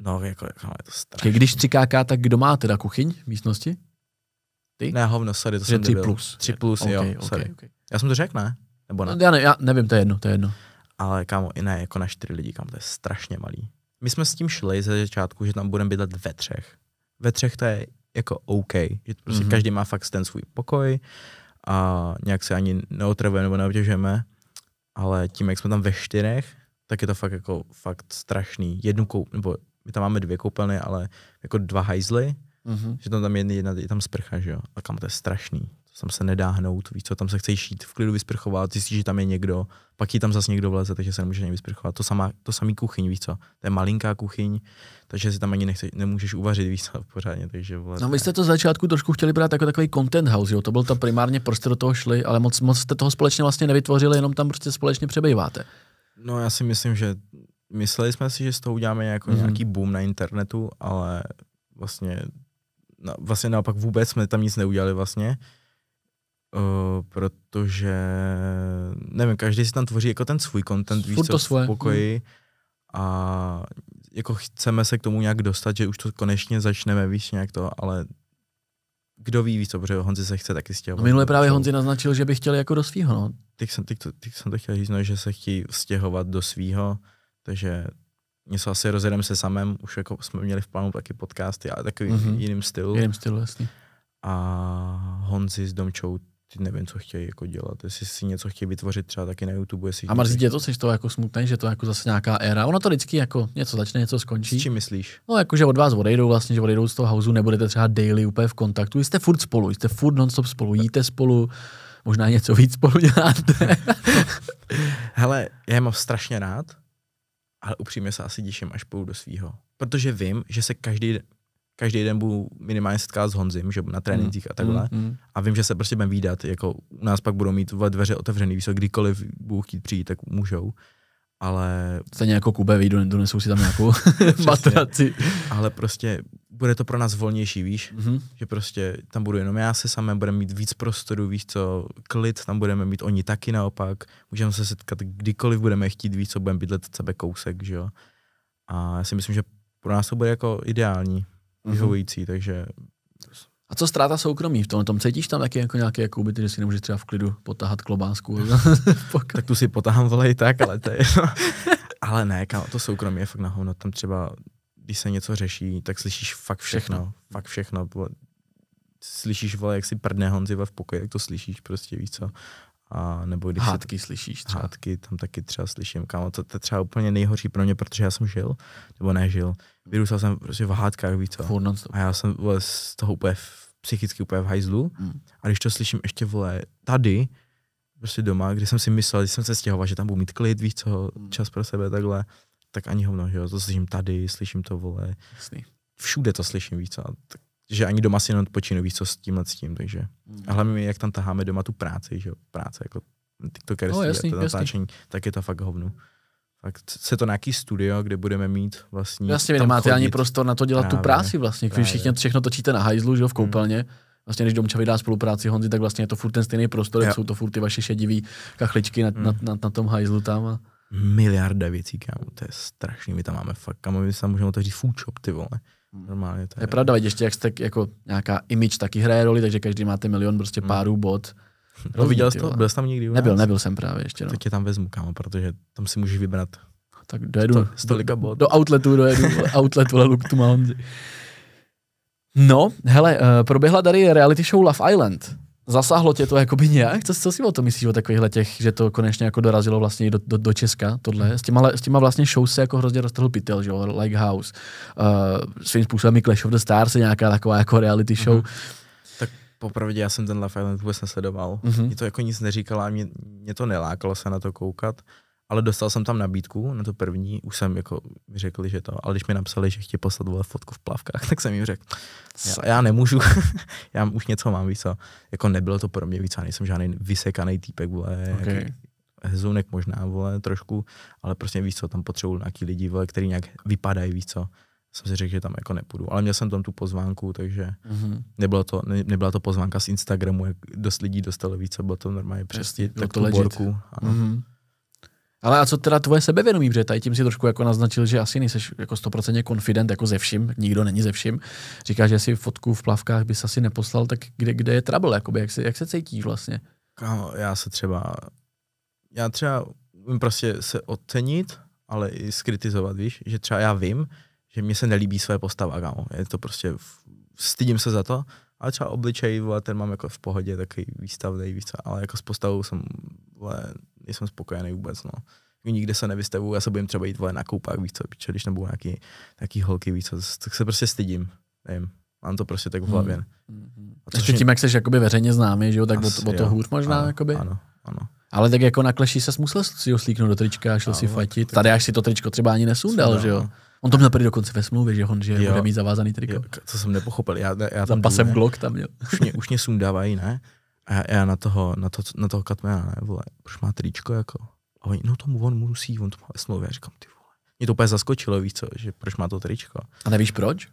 No, jako, jako je to strašné. Když 3 KK, tak kdo má teda kuchyň v místnosti? Ty? Ne, hovno, sorry, to že jsem 3 debil. plus. 3 plus, okay, jo, okay, sorry. Okay. Já jsem to řekl, ne? Nebo ne? No, já, ne, já nevím, to je jedno, to je jedno. Ale kámo, i ne, jako na 4 lidi, kam to je strašně malý. My jsme s tím šli ze začátku, že tam budeme bydlet ve třech. Ve třech to je jako OK. Že prostě mm-hmm. každý má fakt ten svůj pokoj a nějak se ani neotravujeme nebo neobtěžujeme, ale tím, jak jsme tam ve čtyřech, tak je to fakt jako fakt strašný. Jednu koup, nebo my tam máme dvě koupelny, ale jako dva hajzly, mm-hmm. že tam, tam jedna, jedna, je tam sprcha, že jo. A kam to je strašný tam se nedá hnout, víš co, tam se chceš šít, v klidu vysprchovat, zjistíš, že tam je někdo, pak ji tam zase někdo vleze, takže se nemůže ani vysprchovat. To, sama, to samý kuchyň, víš co, to je malinká kuchyň, takže si tam ani nechce, nemůžeš uvařit, víš co, pořádně, takže vole. No vy jste to z začátku trošku chtěli brát jako takový content house, jo, to byl to primárně, proč jste do toho šli, ale moc, moc jste toho společně vlastně nevytvořili, jenom tam prostě společně přebýváte. No já si myslím, že mysleli jsme si, že z toho uděláme jako mm. nějaký boom na internetu, ale vlastně, na, vlastně naopak vůbec jsme tam nic neudělali vlastně. Eh, protože, nevím, každý si tam tvoří jako ten svůj content, víš co, svoje. v pokoji hmm. a jako chceme se k tomu nějak dostat, že už to konečně začneme, víš, nějak to, ale kdo ví, víš co, protože Honzi se chce taky stěhovat. No minule právě Honzi naznačil, že by chtěl jako do svýho, no. Teď jsem, teď, to, teď jsem to chtěl říct, no, že se chtějí stěhovat do svýho, takže něco asi rozjedeme se samém, už jako jsme měli v plánu taky podcasty, ale takový mm-hmm. jiným stylu. Jiným stylu, jasně. A Honzi s Domčou ty prostě nevím, co chtějí jako dělat. Jestli si něco chtějí vytvořit třeba taky na YouTube. Jestli a mrzí tě to, jsi to jako smutný, že to jako zase nějaká éra. Ono to vždycky jako něco začne, něco skončí. Co myslíš? No, jako že od vás odejdou vlastně, že odejdou z toho hausu, nebudete třeba daily úplně v kontaktu. Jste furt spolu, jste furt nonstop spolu, jíte spolu, možná něco víc spolu děláte. Hele, já mám strašně rád, ale upřímně se asi těším, až půjdu do svého. Protože vím, že se každý každý den budu minimálně setkat s Honzim, že na trénincích a takhle. Mm, mm, mm, A vím, že se prostě budeme výdat, jako u nás pak budou mít dveře otevřený, víš, kdykoliv budou chtít přijít, tak můžou. Ale... Se jako Kube, vyjdu, donesou si tam nějakou matraci. Ale prostě bude to pro nás volnější, víš, mm-hmm. že prostě tam budu jenom já se samé, budeme mít víc prostoru, víš co, klid, tam budeme mít oni taky naopak, můžeme se setkat kdykoliv budeme chtít, víš co, budeme bydlet sebe kousek, že jo. A já si myslím, že pro nás to bude jako ideální. Mhm. vyhovující, takže... A co ztráta soukromí v tom? tom cítíš tam taky jako nějaké jako že si nemůžeš třeba v klidu potahat klobásku? tak tu si potahám volej tak, ale to je... ale ne, kámo, to soukromí je fakt na hovno. Tam třeba, když se něco řeší, tak slyšíš fakt všechno. všechno. Fakt všechno. Slyšíš, vole, jak si prdne Honzi v pokoji, jak to slyšíš prostě, víš co. A nebo když hádky se, slyšíš třeba. Hádky tam taky třeba slyším, kámo, to, to je třeba úplně nejhorší pro mě, protože já jsem žil, nebo nežil. Vyrůstal jsem prostě v hádkách, víš co. A já jsem vole, z toho úplně v, psychicky úplně v hajzlu. Mm. A když to slyším ještě, vole, tady, prostě doma, kde jsem si myslel, když jsem se stěhoval, že tam budu mít klid, víš co, mm. čas pro sebe, takhle, tak ani hovno, že jo, to slyším tady, slyším to, vole. Jasný. Všude to slyším, víc co, tak že ani doma si neodpočinu, víš co s tímhle s tím, takže. Mm. A hlavně, jak tam taháme doma tu práci, že jo, práce, jako tiktokerství no, jasný, a to natáčení, jasný. tak je to fakt hovnu. Tak se to nějaký studio, kde budeme mít vlastně. Jasně, vy nemáte chodit. ani prostor na to dělat právě, tu práci vlastně, když všichni všechno točíte na hajzlu, že jo, v mhm. koupelně. Mm. Vlastně, když Domča vydá spolupráci Honzi, tak vlastně je to furt ten stejný prostor, jak jsou to furt ty vaše šedivé kachličky na, mm. na, mhm. na, na tom hajzlu tam. A... Miliarda věcí, kámo, to je strašný, my tam máme fakt, kámo, my se můžeme otevřít food shop, ty vole. Hmm. Normálně to je. je pravda, ještě jak jste jako nějaká image taky hraje roli, takže každý máte milion prostě hmm. párů bod. no, viděl jsi to? Byl jsi tam někdy? Nebyl, nebyl jsem právě ještě. No. Tak tě tam vezmu, kámo, protože tam si můžeš vybrat. Tak dojedu. To, stolika bod. Do outletu dojedu, outletu Leluk tu to mountain. No, hele, eh, proběhla tady reality show Love Island. Zasáhlo tě to jakoby nějak? Co, co si o to myslíš o takovýchhle těch, že to konečně jako dorazilo vlastně do, do, do Česka, tohle? S těma, s těma vlastně show se jako hrozně roztrhl pytel, že jo, like House. Uh, svým způsobem i Clash of the Stars je nějaká taková jako reality show. Mm-hmm. Tak popravdě já jsem ten Love Island vůbec nesledoval. Mm-hmm. Mě to jako nic neříkalo a mě, mě to nelákalo se na to koukat ale dostal jsem tam nabídku na to první, už jsem jako řekli, že to, ale když mi napsali, že chtějí poslat vole fotku v plavkách, tak jsem jim řekl, já, já nemůžu, já už něco mám, víc, jako nebylo to pro mě víc, já nejsem žádný vysekaný týpek, vole, okay. hezunek možná, vole, trošku, ale prostě víc co, tam potřebuju nějaký lidi, vole, který nějak vypadají, víc. co, jsem si řekl, že tam jako nepůjdu. Ale měl jsem tam tu pozvánku, takže mm-hmm. nebyla, to, ne, nebyla to pozvánka z Instagramu, jak dost lidí dostalo více, bylo to normálně přes tak to tu borku. Ano. Mm-hmm. Ale a co teda tvoje sebevědomí, protože tady tím si trošku jako naznačil, že asi nejseš jako stoprocentně konfident jako ze vším, nikdo není ze vším. Říkáš, že si fotku v plavkách bys asi neposlal, tak kde, kde je trouble, jakoby, jak, se, jak se cítíš vlastně? Kámo, já se třeba, já třeba vím prostě se ocenit, ale i skritizovat, víš, že třeba já vím, že mě se nelíbí své postava, kámo, je to prostě, stydím se za to, ale třeba obličej, vole, ten mám jako v pohodě, takový výstavný, víš ale jako s postavou jsem, vole, nejsem spokojený vůbec, no. Jako nikde se nevystavuju, já se bojím třeba jít vole na koupák, víc co, píče, když tam nějaký, nějaký holky, víc co, tak se prostě stydím, nevím. Mám to prostě tak v hmm. hlavě. Hmm. hmm. A což tím, jak jsi jakoby veřejně známý, že jo, tak Asi, o, o to hůř možná, ano, jakoby. Ano, ano. Ale tak jako na kleší se musel si ho slíknout do trička a šel no, si fatit. Tady až si to tričko třeba ani nesundal, že jo. No. On to měl prý dokonce ve smlouvě, že on že jo, bude mít zavázaný triko. Jo, to jsem nepochopil. Já, já tam Za pasem Glock tam měl. Už mě, už mě sundávají, ne? A já, já na toho, na, to, na toho Katmena, ne, vole, proč má tričko, jako. A oni, no tomu on musí, on to má ve smlouvě. Já říkám, ty vole. Mě to úplně zaskočilo, víš co, že proč má to tričko. A nevíš proč?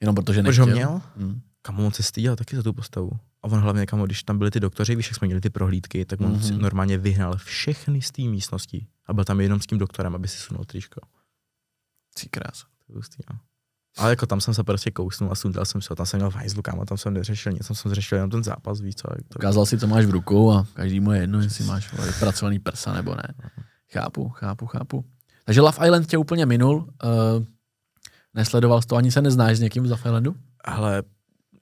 Jenom protože nechtěl? Proč ho měl? Hmm. Kam on se styděl taky za tu postavu. A on hlavně, kam, když tam byli ty doktoři, víš, jak jsme měli ty prohlídky, tak on mm-hmm. normálně vyhnal všechny z té místnosti a byl tam jenom s tím doktorem, aby si sunul tričko. Cí krás. To je hustý, no. Ale jako tam jsem se prostě kousnul a sundal jsem se, tam jsem měl vajzlu, kámo, tam jsem neřešil nic, tam jsem řešil jenom ten zápas, víc. co. to... Ukázal si, co máš v rukou a mu je jedno, jestli máš pracovaný prsa nebo ne. Chápu, chápu, chápu. Takže Love Island tě úplně minul, uh, nesledoval jsi to, ani se neznáš s někým z Love Islandu? Ale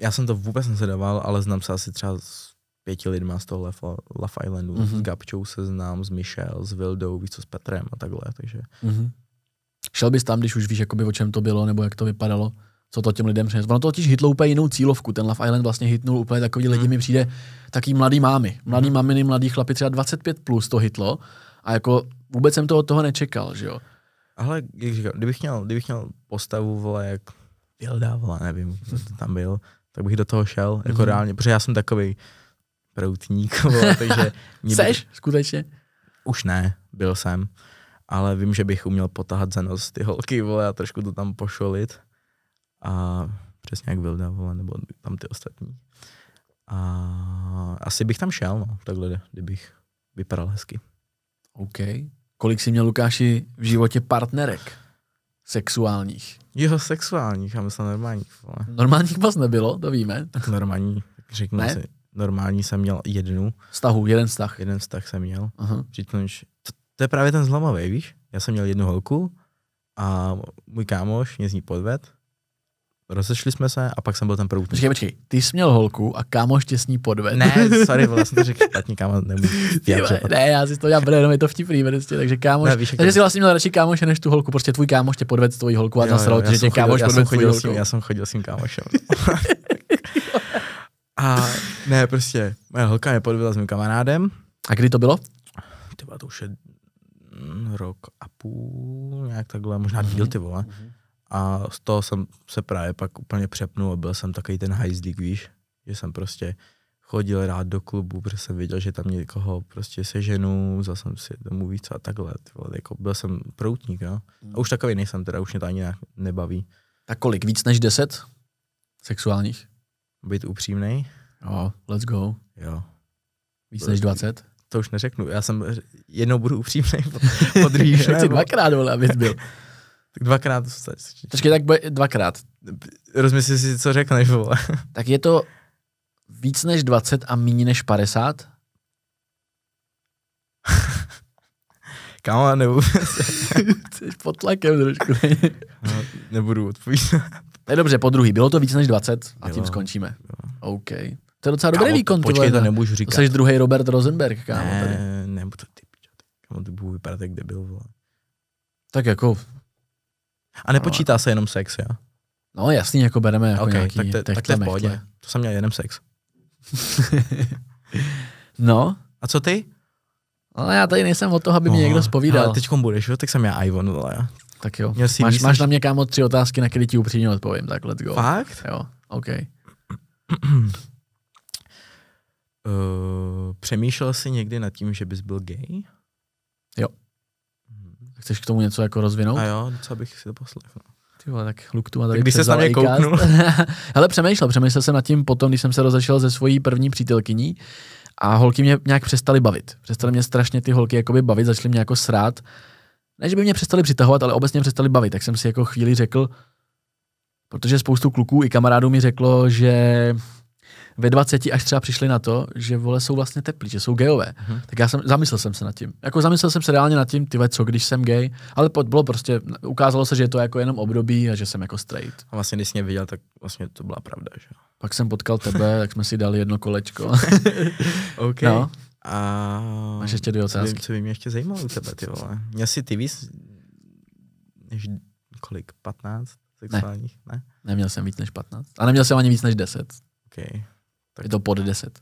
já jsem to vůbec nesledoval, ale znám se asi třeba s pěti lidmi z toho Love, Love Islandu. Mm-hmm. S Gabčou se znám, s Michelle, s Vildou, víc co, s Petrem a takhle, takže... Mm-hmm. Šel bys tam, když už víš, jakoby, o čem to bylo, nebo jak to vypadalo? co to těm lidem přines. Ono to totiž hitlo úplně jinou cílovku. Ten Love Island vlastně hitnul úplně takový lidi, hmm. mi přijde taký mladý mámy. Mladý mm. maminy, mladý chlapi, třeba 25 plus to hitlo. A jako vůbec jsem to od toho nečekal, že jo. Ale jak říkal, kdybych měl, kdybych měl postavu, vole, jak Vilda, vole, nevím, kdo to tam byl, tak bych do toho šel, jako mm. reálně, protože já jsem takový proutník, vole, takže... Seš? By... Skutečně? Už ne, byl jsem ale vím, že bych uměl potahat za nos ty holky, vole, a trošku to tam pošolit. A přesně jak Vilda, vole, nebo tam ty ostatní. A asi bych tam šel, no, takhle, kdybych vypadal hezky. OK. Kolik jsi měl, Lukáši, v životě partnerek? Sexuálních. Jo, sexuálních, já myslím normálních. Vole. Normálních vás nebylo, to víme. Tak normální, řeknu ne? si. Normální jsem měl jednu. Vztahu, jeden vztah. Jeden vztah jsem měl. Přičemž to je právě ten zlomový, víš? Já jsem měl jednu holku a můj kámoš mě z ní podved. Rozešli jsme se a pak jsem byl ten první. Počkej, počkej, ty jsi měl holku a kámoš tě s ní podved. Ne, sorry, vlastně řekl špatně, kámoš nemůžu. ne, já si to dělám, jenom je to vtipný, vlastně, takže kámoš. Ne, víš, takže jsi vlastně měl radši kámoše než tu holku, prostě tvůj kámoš tě podved s tvojí holku a zasral, že tě kámoš já podved chodil s tím, Já jsem chodil s tím kámošem. a ne, prostě, moje holka mě podvedla s mým kamarádem. A kdy to bylo? Tyba, to už je rok a půl, nějak takhle, možná mm-hmm. ty vole. Mm-hmm. A z toho jsem se právě pak úplně přepnul a byl jsem takový ten hajzlík, víš, že jsem prostě chodil rád do klubu, protože jsem viděl, že tam někoho prostě seženu, vzal jsem si domů víc a takhle. vole, jako byl jsem proutník, no. A už takový nejsem, teda už mě to ani nějak nebaví. Tak kolik, víc než deset sexuálních? Být upřímný. Jo, let's go. Jo. Víc než 20? to už neřeknu. Já jsem, jednou budu upřímný, po, po druhý už nechci no. dvakrát, vole, abys byl. tak dvakrát Počkej, tak bude dvakrát. Rozmysli si, co řekneš, vole. tak je to víc než 20 a méně než 50? Kámo, nebo... Jsi pod tlakem trošku. no, nebudu odpovídat. Ne, dobře, po druhý. Bylo to víc než 20 a bylo, tím skončíme. Bylo. OK. To je docela dobrý kámo, výkon. Počkej, to nemůžu říkat. To jsi druhý Robert Rosenberg, kámo. Ne, tady. nebo to ty, kámo, ty budu vypadat jak debil, vole. Tak jako... A nepočítá no. se jenom sex, jo? No jasný, jako bereme jako okay, nějaký tak, te, tak to je v pohodě. To jsem měl jenom sex. no. A co ty? No já tady nejsem od toho, aby mě no, někdo zpovídal. Ale teďkom budeš, jo? tak jsem já Ivan, vole. Tak jo. máš, víc, máš na mě, kámo, tři otázky, na které ti upřímně odpovím, tak let's go. Fakt? Jo, OK. Eh, přemýšlel jsi někdy nad tím, že bys byl gay? Jo. Mhm. Chceš k tomu něco jako rozvinout? A jo, co bych si to poslechl. No. Ty vole, tak tu a tady když se tam mě kouknul. Hele, přemýšlel, přemýšlel jsem nad tím potom, když jsem se rozešel ze svojí první přítelkyní a holky mě nějak přestaly bavit. Přestaly mě strašně ty holky jakoby bavit, začaly mě jako srát. Ne, že by mě přestali přitahovat, ale obecně přestali bavit. Tak jsem si jako chvíli řekl, protože spoustu kluků i kamarádů mi řeklo, že ve 20 až třeba přišli na to, že vole jsou vlastně teplí, že jsou gejové. Hmm. Tak já jsem, zamyslel jsem se nad tím. Jako zamyslel jsem se reálně nad tím, ty co když jsem gay, ale pod, bylo prostě, ukázalo se, že je to jako jenom období a že jsem jako straight. A vlastně, když jsem viděl, tak vlastně to byla pravda, že Pak jsem potkal tebe, tak jsme si dali jedno kolečko. OK. No. A... Máš ještě dvě otázky. Co by, co by mě ještě zajímalo u tebe, ty vole. Měl jsi ty víc než kolik, 15 sexuálních? Ne. ne? Neměl jsem víc než 15. A neměl jsem ani víc než 10. Okay. Tak je to pod 10.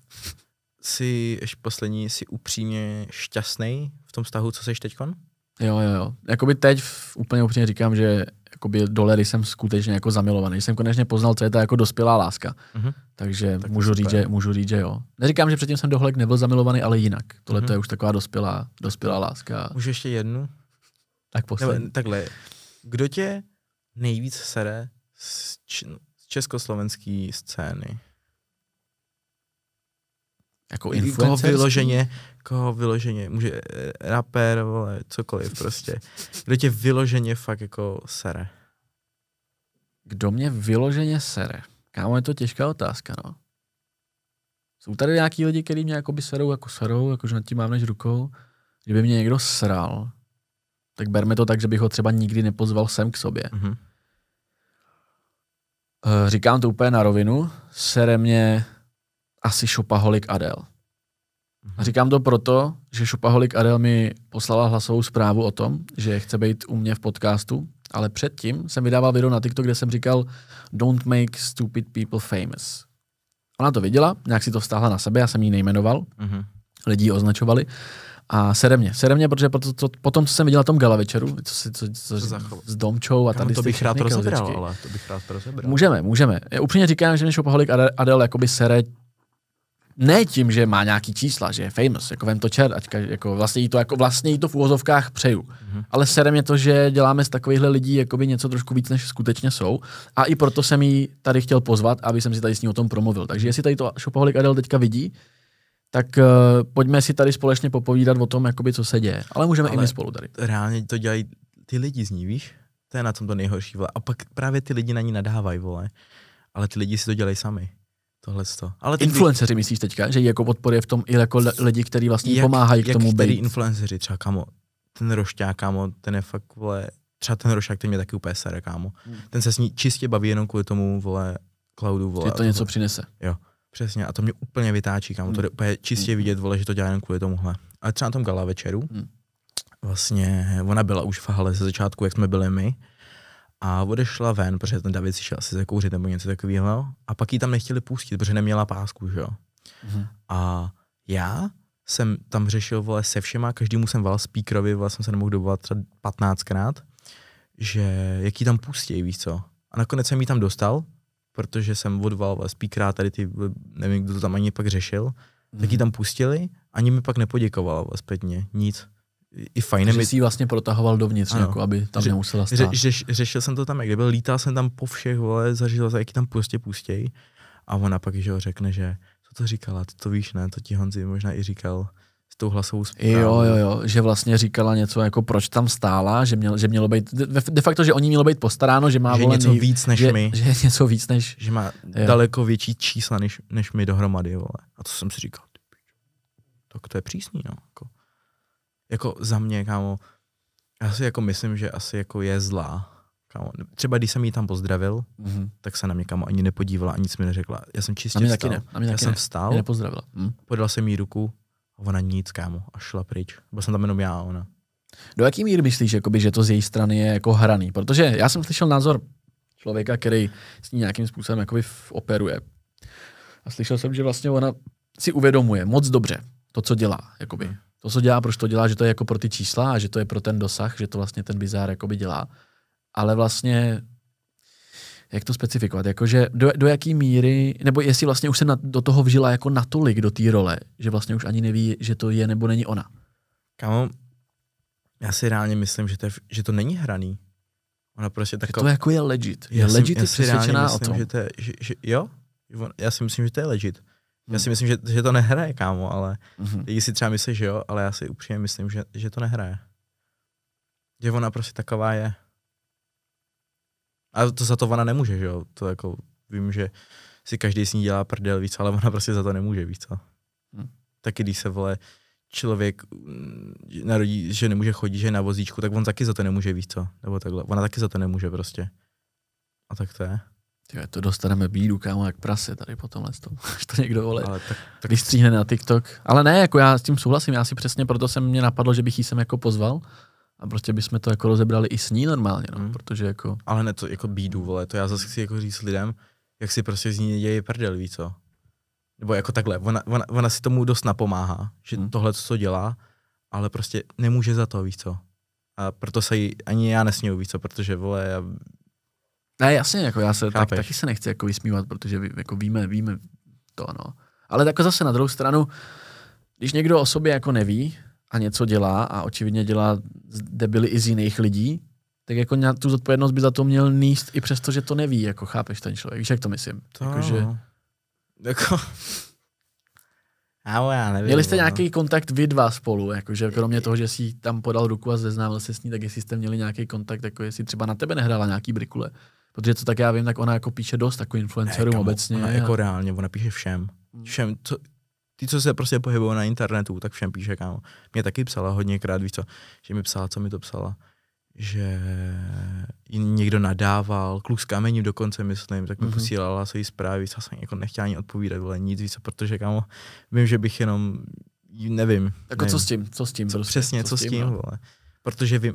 Jsi, ještě poslední, jsi upřímně šťastný v tom vztahu, co seš teďkon? Jo, jo, jo. Jakoby teď úplně upřímně říkám, že jakoby do Larry jsem skutečně jako zamilovaný. Jsem konečně poznal, co je ta jako dospělá láska. Uh-huh. Takže tak můžu, říct, že, můžu říct, že jo. Neříkám, že předtím jsem do Holek nebyl zamilovaný, ale jinak. Tohle mm-hmm. to je už taková dospělá, dospělá láska. Můžu ještě jednu? Tak poslední. Nebo, takhle, kdo tě nejvíc sere z, č- z československé scény? Jako influencer? Koho vyloženě, koho jako vyloženě, může eh, rapper, vole, cokoliv prostě. Kdo tě vyloženě fakt jako sere? Kdo mě vyloženě sere? Kámo, je to těžká otázka, no. Jsou tady nějaký lidi, kteří mě jako by serou jako serou, jakože nad tím mám než rukou. Kdyby mě někdo sral, tak berme to tak, že bych ho třeba nikdy nepozval sem k sobě. Mm-hmm. Říkám to úplně na rovinu. Sere mě asi Šopaholik Adel. Mhm. A říkám to proto, že Šopaholik Adel mi poslala hlasovou zprávu o tom, že chce být u mě v podcastu, ale předtím jsem vydával video na TikTok, kde jsem říkal Don't make stupid people famous. Ona to viděla, nějak si to vztáhla na sebe, já jsem ji nejmenoval, uh-huh. lidi ji označovali. A sere mě, sere mě, protože proto, to, potom, co jsem viděl na tom gala večeru, co, si, co, co, co s Domčou a tady tady to bych rád rozebral, ale to bych rád rozebral. Můžeme, můžeme. Já upřímně říkám, že mě Šopaholik Adel, Adel jakoby sere ne tím, že má nějaký čísla, že je famous, jako vem to čer, ať jako vlastně jí to, jako vlastně jí to v úvozovkách přeju. Mm-hmm. Ale serem je to, že děláme z takovýchhle lidí jakoby něco trošku víc, než skutečně jsou. A i proto jsem jí tady chtěl pozvat, aby jsem si tady s ní o tom promluvil. Takže jestli tady to Shopaholic Adel teďka vidí, tak uh, pojďme si tady společně popovídat o tom, jakoby, co se děje. Ale můžeme Ale i my spolu tady. Reálně to dělají ty lidi z ní, víš? To je na tom to nejhorší. Vole. A pak právě ty lidi na ní nadávají, vole. Ale ty lidi si to dělají sami. Tohle to. Ale ty influenceři ty... myslíš teďka, že jako podporuje v tom i jako lidi, kteří vlastně jak, pomáhají k tomu který být. influenceři třeba, kamo, ten rošťák, kámo, ten je fakt, vole, třeba ten rošťák, ten mě taky úplně sere, kámo. Hmm. Ten se s ní čistě baví jenom kvůli tomu, vole, cloudu, vole. Že to, něco vole. přinese. Jo, přesně. A to mě úplně vytáčí, kámo. Hmm. To je úplně čistě hmm. vidět, vole, že to dělá jenom kvůli tomuhle. Ale třeba na tom gala večeru, hmm. vlastně ona byla už v hale ze začátku, jak jsme byli my, a odešla ven, protože ten David si šel asi zakouřit nebo něco takového no. a pak ji tam nechtěli pustit, protože neměla pásku, že jo. Mm-hmm. A já jsem tam řešil vole se všema, každému jsem val speakerovi, vole jsem se nemohl dovolat třeba 15krát, že jaký tam pustí, víš co. A nakonec jsem ji tam dostal, protože jsem odval vole speakera, tady ty, nevím, kdo to tam ani pak řešil, mm-hmm. tak ji mhm. tam pustili, ani mi pak nepoděkovala zpětně, nic i fajn. Že mi... jsi vlastně protahoval dovnitř, ano. jako, aby tam nemusela stát. Ře, ře, řešil jsem to tam, jak byl, lítal jsem tam po všech, vole, zařízl jsem, jak tam prostě pustějí. A ona pak, že ho řekne, že co to říkala, ty to víš, ne, to ti Honzi možná i říkal s tou hlasovou zprávou. Jo, jo, jo, že vlastně říkala něco jako proč tam stála, že, měl, že mělo být, de facto, že oni mělo být postaráno, že má že volený, něco víc než že, my. Že je něco víc než... Že má jo. daleko větší čísla než, než my dohromady, vole. A to jsem si říkal, tak to je přísný, no. Jako jako za mě, kámo, já si jako myslím, že asi jako je zlá. Kámo. Třeba když jsem ji tam pozdravil, mm-hmm. tak se na mě kámo ani nepodívala, a nic mi neřekla. Já jsem čistě na mě vstal. ne, na mě taky já jsem ne. vstal, mě nepozdravila. Mm. podala jsem jí ruku a ona nic, kámo, a šla pryč. Byl jsem tam jenom já a ona. Do jaký míry myslíš, jakoby, že to z její strany je jako hraný? Protože já jsem slyšel názor člověka, který s ní nějakým způsobem jakoby operuje. A slyšel jsem, že vlastně ona si uvědomuje moc dobře to, co dělá. Jakoby. Mm to, co dělá, proč to dělá, že to je jako pro ty čísla a že to je pro ten dosah, že to vlastně ten bizár jakoby dělá. Ale vlastně, jak to specifikovat, jakože do, do jaký míry, nebo jestli vlastně už se na, do toho vžila jako natolik do té role, že vlastně už ani neví, že to je nebo není ona. Kámo, já si reálně myslím, že to, je, že to není hraný. Ona prostě taková... To jako je legit. Je já legit si, já si přesvědčená myslím, o tom. Že to je, že, že, jo? Já si myslím, že to je legit. Já si myslím, že, že to nehraje, kámo, ale mm-hmm. lidi si třeba myslí, že jo, ale já si upřímně myslím, že, že to nehraje. Že ona prostě taková je. A to za to ona nemůže, že jo? To jako vím, že si každý s ní dělá prdel, víc, ale ona prostě za to nemůže, víc. co? Hmm. Taky když se vole člověk mm, narodí, že nemůže chodit, že je na vozíčku, tak on taky za to nemůže, víc, co? Nebo takhle. Ona taky za to nemůže prostě. A tak to je. Tyjo, to dostaneme bídu, kámo, jak prase tady po tomhle to, až to někdo vole, ale tak, tak... vystříhne na TikTok. Ale ne, jako já s tím souhlasím, já si přesně proto jsem mě napadlo, že bych jí sem jako pozval a prostě bychom to jako rozebrali i s ní normálně, no, mm. protože jako... Ale ne, to jako bídu, vole, to já zase chci jako říct lidem, jak si prostě z ní děje prdel, víš co? Nebo jako takhle, ona, ona, ona si tomu dost napomáhá, že mm. tohle, co dělá, ale prostě nemůže za to, víš co? A proto se jí ani já nesměju, víš co, protože vole, já ne, jasně, jako já se tak, taky se nechci jako vysmívat, protože jako víme, víme to, no. Ale jako zase na druhou stranu, když někdo o sobě jako neví a něco dělá a očividně dělá debily i z jiných lidí, tak jako tu zodpovědnost by za to měl níst i přesto, že to neví, jako chápeš ten člověk, víš, jak to myslím. To... Jako, že... jako... Ahoj, já nevím, měli jste no. nějaký kontakt vy dva spolu, jakože kromě toho, že jsi tam podal ruku a zeznámil se s ní, tak jestli jste měli nějaký kontakt, jako jestli třeba na tebe nehrála nějaký brikule. Protože co tak já vím, tak ona jako píše dost jako influencerům ne, kamo, jako obecně. Ona a... jako reálně, ona píše všem. Mm. Všem, co, ty, co se prostě pohybují na internetu, tak všem píše, kámo. Mě taky psala hodněkrát, víš co, že mi psala, co mi to psala že někdo nadával, kluk s kamením dokonce, myslím, tak mi mm-hmm. posílala své zprávy, co jsem jako nechtěla ani odpovídat, ale nic víc, protože kámo, vím, že bych jenom, nevím. Jako nevím. co s tím, co s tím? Co, prostě, přesně, co, co s tím, tím no? vole. Protože vím,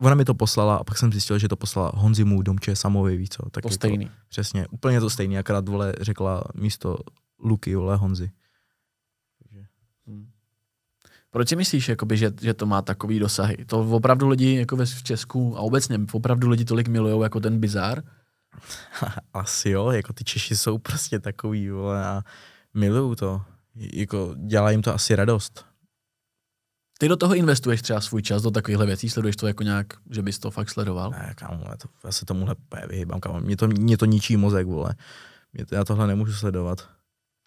ona mi to poslala a pak jsem zjistil, že to poslala Honzimu, Domče, Samovi, víc co. Tak to jako stejný. To, přesně, úplně to stejný, akorát vole řekla místo Luky, vole Honzi. Hmm. Proč si myslíš, jakoby, že, že to má takový dosahy? To opravdu lidi jako ve, v Česku a obecně opravdu lidi tolik milují jako ten bizar. Asi jo, jako ty Češi jsou prostě takový vole, a milují to. Jako dělá jim to asi radost. Ty do toho investuješ třeba svůj čas do takovýchhle věcí? Sleduješ to jako nějak, že bys to fakt sledoval? Ne, kámo, já, to, já se tomuhle vyhýbám, kámo. Mě to, mě to ničí mozek, vole. Mě to, já tohle nemůžu sledovat.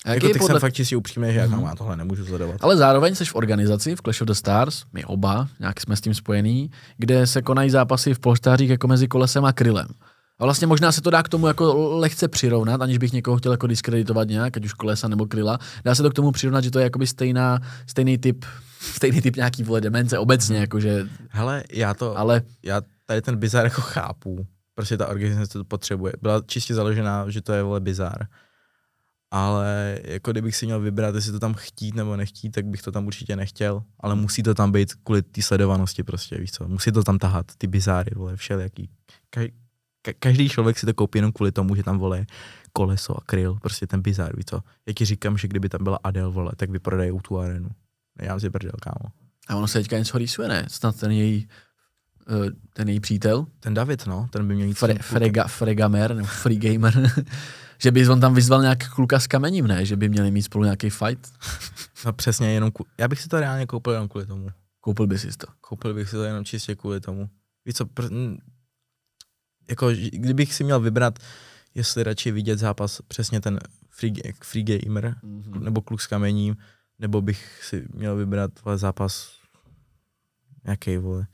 A jako, tak podle... jsem fakt čistě upřímně, že já, kámo, mhm. já tohle nemůžu sledovat. Ale zároveň jsi v organizaci, v Clash of the Stars, my oba, nějak jsme s tím spojení, kde se konají zápasy v polštářích jako mezi Kolesem a Krylem. A vlastně možná se to dá k tomu jako lehce přirovnat, aniž bych někoho chtěl jako diskreditovat nějak, ať už kolesa nebo kryla. Dá se to k tomu přirovnat, že to je jakoby stejná, stejný typ stejný typ nějaký vole demence obecně, hmm. jakože. Hele, já to, ale... já tady ten bizar jako chápu, prostě ta organizace to potřebuje. Byla čistě založená, že to je vole bizar. Ale jako kdybych si měl vybrat, jestli to tam chtít nebo nechtít, tak bych to tam určitě nechtěl. Ale hmm. musí to tam být kvůli té sledovanosti prostě, víš co. Musí to tam tahat, ty bizáry, vole, všelijaký. Ka- ka- každý člověk si to koupí jenom kvůli tomu, že tam vole koleso a kryl, prostě ten bizar, víš co. Já ti říkám, že kdyby tam byla Adel, vole, tak vyprodají tu arenu. Já si brdel, kámo. A ono se teďka něco rýsuje, ne? Snad ten její eh, ten její přítel. Ten David, no, ten by měl jít. Fre, frega, fregamer, nebo freegamer. že by on tam vyzval nějak kluka s kamením, ne? Že by měli mít spolu nějaký fight. no přesně, jenom ku... já bych si to reálně koupil jenom kvůli tomu. Koupil bys si to. Koupil bych si to jenom čistě kvůli tomu. Víš co, pr jako, kdybych si měl vybrat, jestli radši vidět zápas přesně ten free, free gamer, mm-hmm. nebo kluk s kamením, nebo bych si měl vybrat vole, zápas jaký, vole,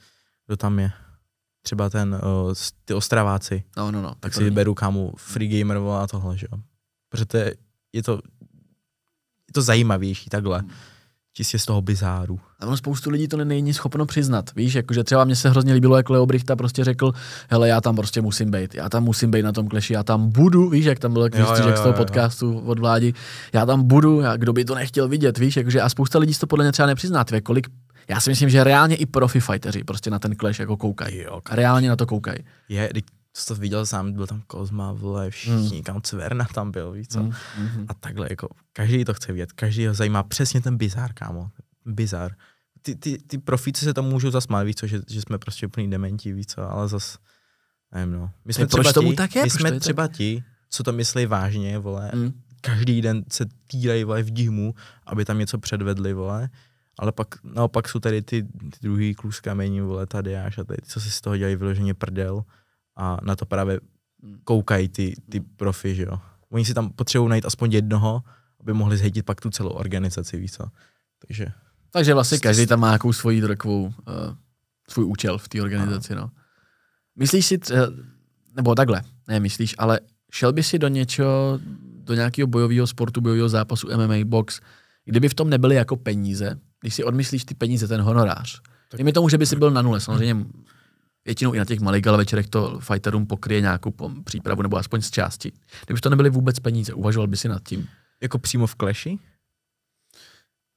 kdo tam je. Třeba ten, o, ty ostraváci. No, no, no. Tak si vyberu kámu free gamer, vole, a tohle, že jo. Protože to je, je to, je to zajímavější takhle. Mm. Čistě z toho bizáru. A ono spoustu lidí to není schopno přiznat. Víš, jakože třeba mě se hrozně líbilo, jak Leo Brichta prostě řekl, hele, já tam prostě musím být, já tam musím být na tom kleši, já tam budu, víš, jak tam byl jak z toho podcastu jo. od vlády, já tam budu, Já kdo by to nechtěl vidět, víš, jakože a spousta lidí to podle mě třeba nepřizná, tvě, kolik já si myslím, že reálně i profi fighteri prostě na ten clash jako koukají. Jo, reálně na to koukají. Je, to viděl sám, byl tam Kozma, vole, všichni, mm. kam Cverna tam byl, víš co. Mm, mm-hmm. A takhle, jako, každý to chce vidět, každý ho zajímá přesně ten bizár, kámo bizar. Ty, ty, ty profíci se tam můžou zasmát, víš co, že, že jsme prostě úplný dementi, víc, ale zas, nevím no. My jsme, třeba, tomu ti, tak je? my jsme to třeba tak? ti, co to myslí vážně, vole, mm. každý den se týrají, vole, v dímu, aby tam něco předvedli, vole, ale pak naopak jsou tady ty, ty druhý kluz kamení, vole, tady až a tady, co si z toho dělají vyloženě prdel a na to právě hmm. koukají ty, ty profi, že jo. Oni si tam potřebují najít aspoň jednoho, aby mohli zhejtit pak tu celou organizaci, více, co. Takže takže vlastně každý tam má nějakou svoji takovou, uh, svůj účel v té organizaci. No. Myslíš si, tře- nebo takhle, ne myslíš, ale šel by si do něčeho, do nějakého bojového sportu, bojového zápasu, MMA, box, kdyby v tom nebyly jako peníze, když si odmyslíš ty peníze, ten honorář. Tak... Dejme tomu, že by si byl na nule, samozřejmě většinou i na těch malých gala večerech to fighterům pokryje nějakou přípravu, nebo aspoň z části. Kdyby to nebyly vůbec peníze, uvažoval by si nad tím? Jako přímo v kleši?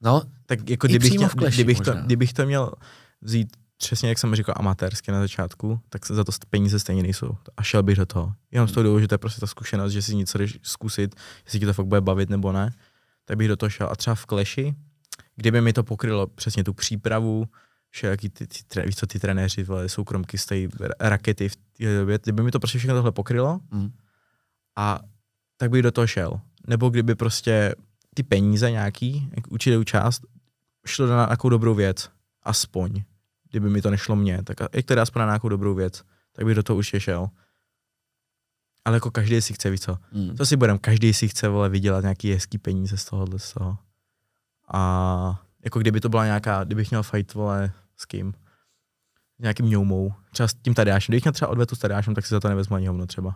No, tak jako kdybych, chtěl, kleši, kdybych, to, kdybych to měl vzít přesně, jak jsem říkal, amatérsky na začátku, tak za to peníze stejně nejsou. A šel bych do toho. Jenom z toho hmm. důvodu, že to je prostě ta zkušenost, že si něco jdeš zkusit, jestli ti to fakt bude bavit nebo ne, tak bych do toho šel. A třeba v kleši, kdyby mi to pokrylo přesně tu přípravu, jaký ty, ty, ty, víš co, ty trenéři, vole, soukromky té rakety v té době, kdyby mi to prostě všechno tohle pokrylo, mm. a tak bych do toho šel. Nebo kdyby prostě ty peníze nějaký, jak určitou část, šlo na nějakou dobrou věc. Aspoň. Kdyby mi to nešlo mně, tak jak teda aspoň na nějakou dobrou věc, tak bych do toho už šel. Ale jako každý si chce, víc co? Mm. Co si budem, každý si chce, vole, vydělat nějaký hezký peníze z tohohle z toho. A jako kdyby to byla nějaká, kdybych měl fight, vole, s kým? Nějakým ňoumou. Třeba s tím Tadeášem. Kdybych měl třeba odvetu s Tadeášem, tak si za to nevezmu ani hovno třeba.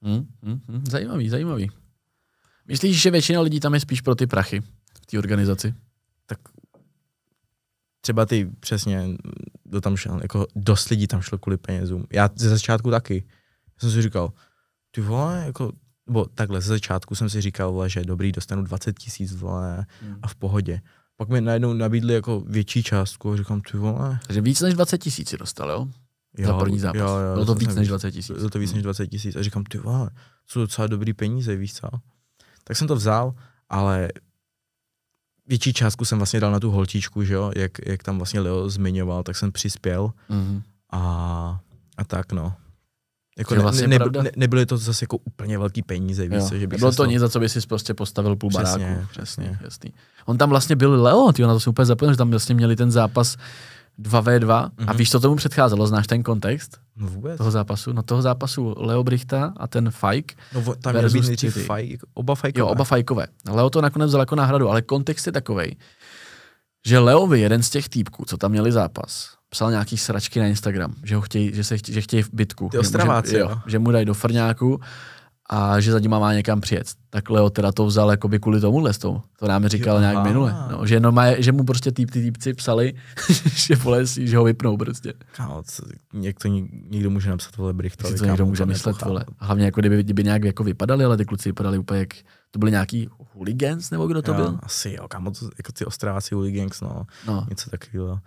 Mm, mm, mm, zajímavý, zajímavý. Myslíš, že většina lidí tam je spíš pro ty prachy v té organizaci? Tak třeba ty přesně, do tam šel, jako dost lidí tam šlo kvůli penězům. Já ze začátku taky jsem si říkal, ty vole, jako, bo takhle, ze začátku jsem si říkal, vole, že dobrý, dostanu 20 tisíc, vole, hmm. a v pohodě. Pak mi najednou nabídli jako větší částku a říkám, ty vole. Takže víc než 20 tisíc si dostal, jo? jo? Za první zápas. Jo, jo, Bylo to víc než 20 tisíc. Bylo to víc než 20 hmm. tisíc. A říkám, ty vole, jsou docela dobrý peníze, víš co? Tak jsem to vzal, ale větší částku jsem vlastně dal na tu holčičku, že jo, jak, jak tam vlastně Leo zmiňoval, tak jsem přispěl mm-hmm. a, a tak no. Jako ne, vlastně ne, ne, nebyly to zase jako úplně velký peníze, víš že bych Bylo to nic, za co by si prostě postavil půl přesně, baráku. Přesně, přesně. Jasný. On tam vlastně byl Leo, ty na to si úplně zapomněl, že tam vlastně měli ten zápas 2v2 mm-hmm. a mhm. víš, co tomu předcházelo? Znáš ten kontext? No vůbec. Toho zápasu? No toho zápasu Leo Brichta a ten Fajk. No tam měl být nejdřív Fajk, oba Fajkové. Jo, oba Fajkové. Leo to nakonec vzal jako náhradu, ale kontext je takovej, že Leovi jeden z těch týpků, co tam měli zápas, psal nějaký sračky na Instagram, že, ho chtějí, že, se, chtějí, že chtějí v bitku. Ty ostraváci, že, jo. že mu dají do frňáku a že za nima má někam přijet. Tak Leo teda to vzal jakoby kvůli tomu tomu. To nám říkal jo, nějak aha. minule. No, že, no, má, že mu prostě ty týpci psali, že polesí, že ho vypnou prostě. Kámo, někdo někdo může napsat, vole, brych. To, to někdo může myslet, vole. Hlavně jako kdyby, kdyby nějak jako vypadali, ale ty kluci vypadali úplně jak, to byly nějaký hooligans, nebo kdo to jo, byl? Asi jo, kámo, to, jako ty ostráci hooligans, no, no. něco takového.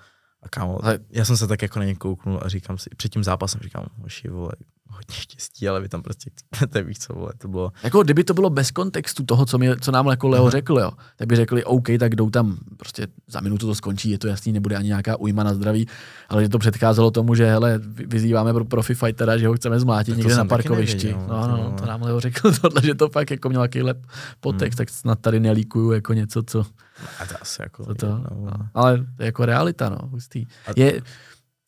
A kámo, já jsem se tak jako na ně kouknul a říkám si, před tím zápasem říkám, hoši, vole, hodně štěstí, ale vy tam prostě chcete, víc, co, vole, to bylo. Jako kdyby to bylo bez kontextu toho, co, mě, co nám jako Leo řekl, jo, tak by řekli, OK, tak jdou tam, prostě za minutu to skončí, je to jasný, nebude ani nějaká ujma na zdraví, ale že to předcházelo tomu, že hele, vyzýváme pro profi fightera, že ho chceme zmlátit někde na parkovišti. Nevěděl, no, no, no to nám Leo řekl tohle, že to fakt jako měl lep potext, hmm. tak snad tady nelíkuju jako něco, co... A to asi jako... To, to, no. no. Ale jako realita, no, hustý. A... Je,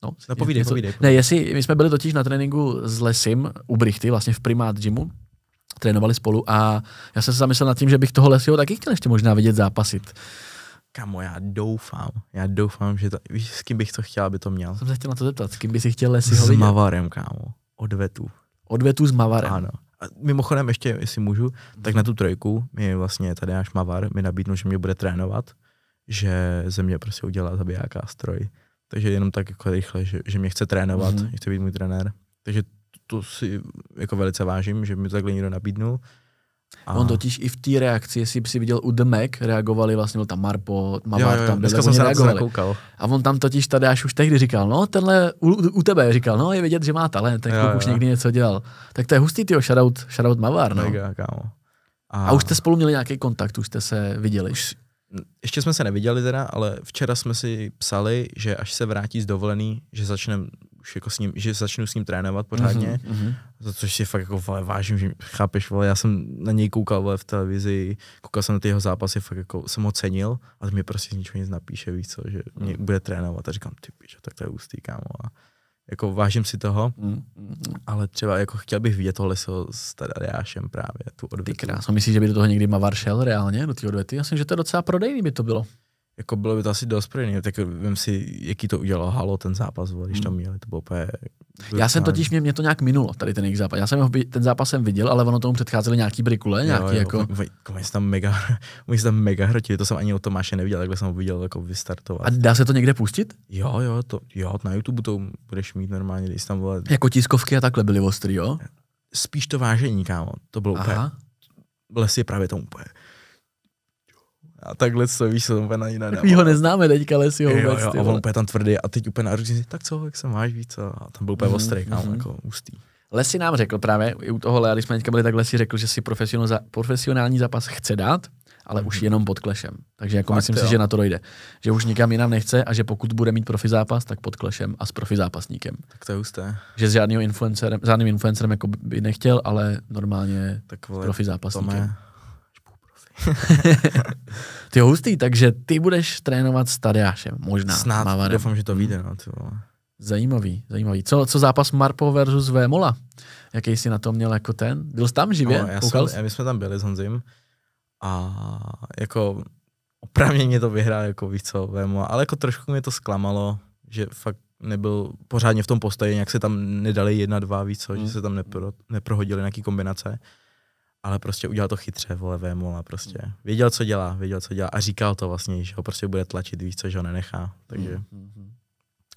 No, no povídej, něco, povídej, povídej. Ne, jestli, my jsme byli totiž na tréninku s Lesim u Brichty, vlastně v Primát Gymu, trénovali spolu a já jsem se zamyslel nad tím, že bych toho Lesiho taky chtěl ještě možná vidět zápasit. Kamo, já doufám, já doufám, že to, víš, s kým bych to chtěl, aby to měl? Jsem se chtěl na to zeptat, s kým by si chtěl Lesiho vidět? S Mavarem, kámo, odvetu. Odvetu s Mavarem. Ano. A mimochodem ještě, jestli můžu, tak na tu trojku mi vlastně tady až Mavar mi nabídnul, že mě bude trénovat, že ze mě prostě udělá zabijáka stroj. Takže jenom tak jako rychle, že, že mě chce trénovat, mm-hmm. chce být můj trenér. Takže to si jako velice vážím, že mi to takhle někdo nabídnul. A... On totiž i v té reakci, jestli si viděl u The Mac, reagovali vlastně, byl tam Marpo, Mamar tam, dneska jsem se reagovali. Koukal. A on tam totiž tady až už tehdy říkal, no tenhle u, u tebe říkal, no je vidět, že má talent, ten už někdy něco dělal. Tak to je hustý, tyjo, shoutout, shoutout Mavar, no. Mega, kámo. A... a už jste spolu měli nějaký kontakt, už jste se viděli. Už, ještě jsme se neviděli teda, ale včera jsme si psali, že až se vrátí z dovolený, že začnem už jako s ním, že začnu s ním trénovat pořádně, mm-hmm. za což si fakt jako vole, vážím, že chápeš, vole, já jsem na něj koukal vole, v televizi, koukal jsem na ty jeho zápasy, fakt jako jsem ho cenil a to mi prostě z ničeho nic napíše, víš co, že mě mhm. bude trénovat a říkám, ty pičo, tak to je ústý, kámo. A jako vážím si toho, mm, mm, mm, ale třeba jako chtěl bych vidět tohle so, s Tadariášem právě, tu odvětu. Ty krásno, myslíš, že by do toho někdy Mavar šel reálně, do té odvety? Já myslím, že to je docela prodejný by to bylo jako bylo by to asi dost pro Tak vím si, jaký to udělal halo ten zápas, když tam hmm. měli, to bylo úplně... Já jsem totiž, mě, mě to nějak minulo, tady ten jejich zápas. Já jsem ho, ten zápas jsem viděl, ale ono tomu předcházely nějaký brikule, nějaký jo, jo, jako... Oni se tam mega, oni tam mega hrotili, to jsem ani o Tomáše neviděl, takhle jsem ho viděl jako vystartovat. A dá se to někde pustit? Jo, jo, to, jo, na YouTube to budeš mít normálně, když tam vole... Jako tiskovky a takhle byly ostrý, jo? Spíš to vážení, kámo, to bylo Aha. úplně... Les je právě tomu úplně a takhle co, víš, jsem úplně na jiné. nedával. My ho neznáme teďka, ale si ho jo, vůbec, jo, a on úplně tam tvrdý a teď úplně na tak co, jak se máš, víc, a tam byl úplně mm-hmm. ostrý, kam, mm-hmm. jako ústý. Lesi nám řekl právě, i u tohohle, když jsme teďka byli, tak Lesi řekl, že si profesionál, profesionální zápas chce dát, ale už mhm. jenom pod klešem. Takže jako Fakt, myslím jo. si, že na to dojde. Že už nikam jinam nechce a že pokud bude mít profi zápas, tak pod klešem a s profi zápasníkem. Tak to je husté. Že s žádným influencerem, žádným influencerem jako by nechtěl, ale normálně tak vole, profi zápasníkem. Tome, ty hustý, takže ty budeš trénovat s Tadeášem, možná. Snad, Mavarem. doufám, že to vyjde. No, ty vole. Zajímavý, zajímavý. Co, co zápas Marpo versus Vémola? Jaký jsi na to měl jako ten? Byl jsi tam živě? No, já jsem, jsi? my jsme tam byli s Honzim a jako mě to vyhrál, jako víc co, Vémola, ale jako trošku mě to zklamalo, že fakt nebyl pořádně v tom postoji, nějak se tam nedali jedna, dva, víc co, mm. že hmm. se tam nepro, neprohodili nějaký kombinace ale prostě udělal to chytře, vole, a prostě. Věděl, co dělá, věděl, co dělá a říkal to vlastně, že ho prostě bude tlačit, víc, co, že ho nenechá, takže. Mm-hmm.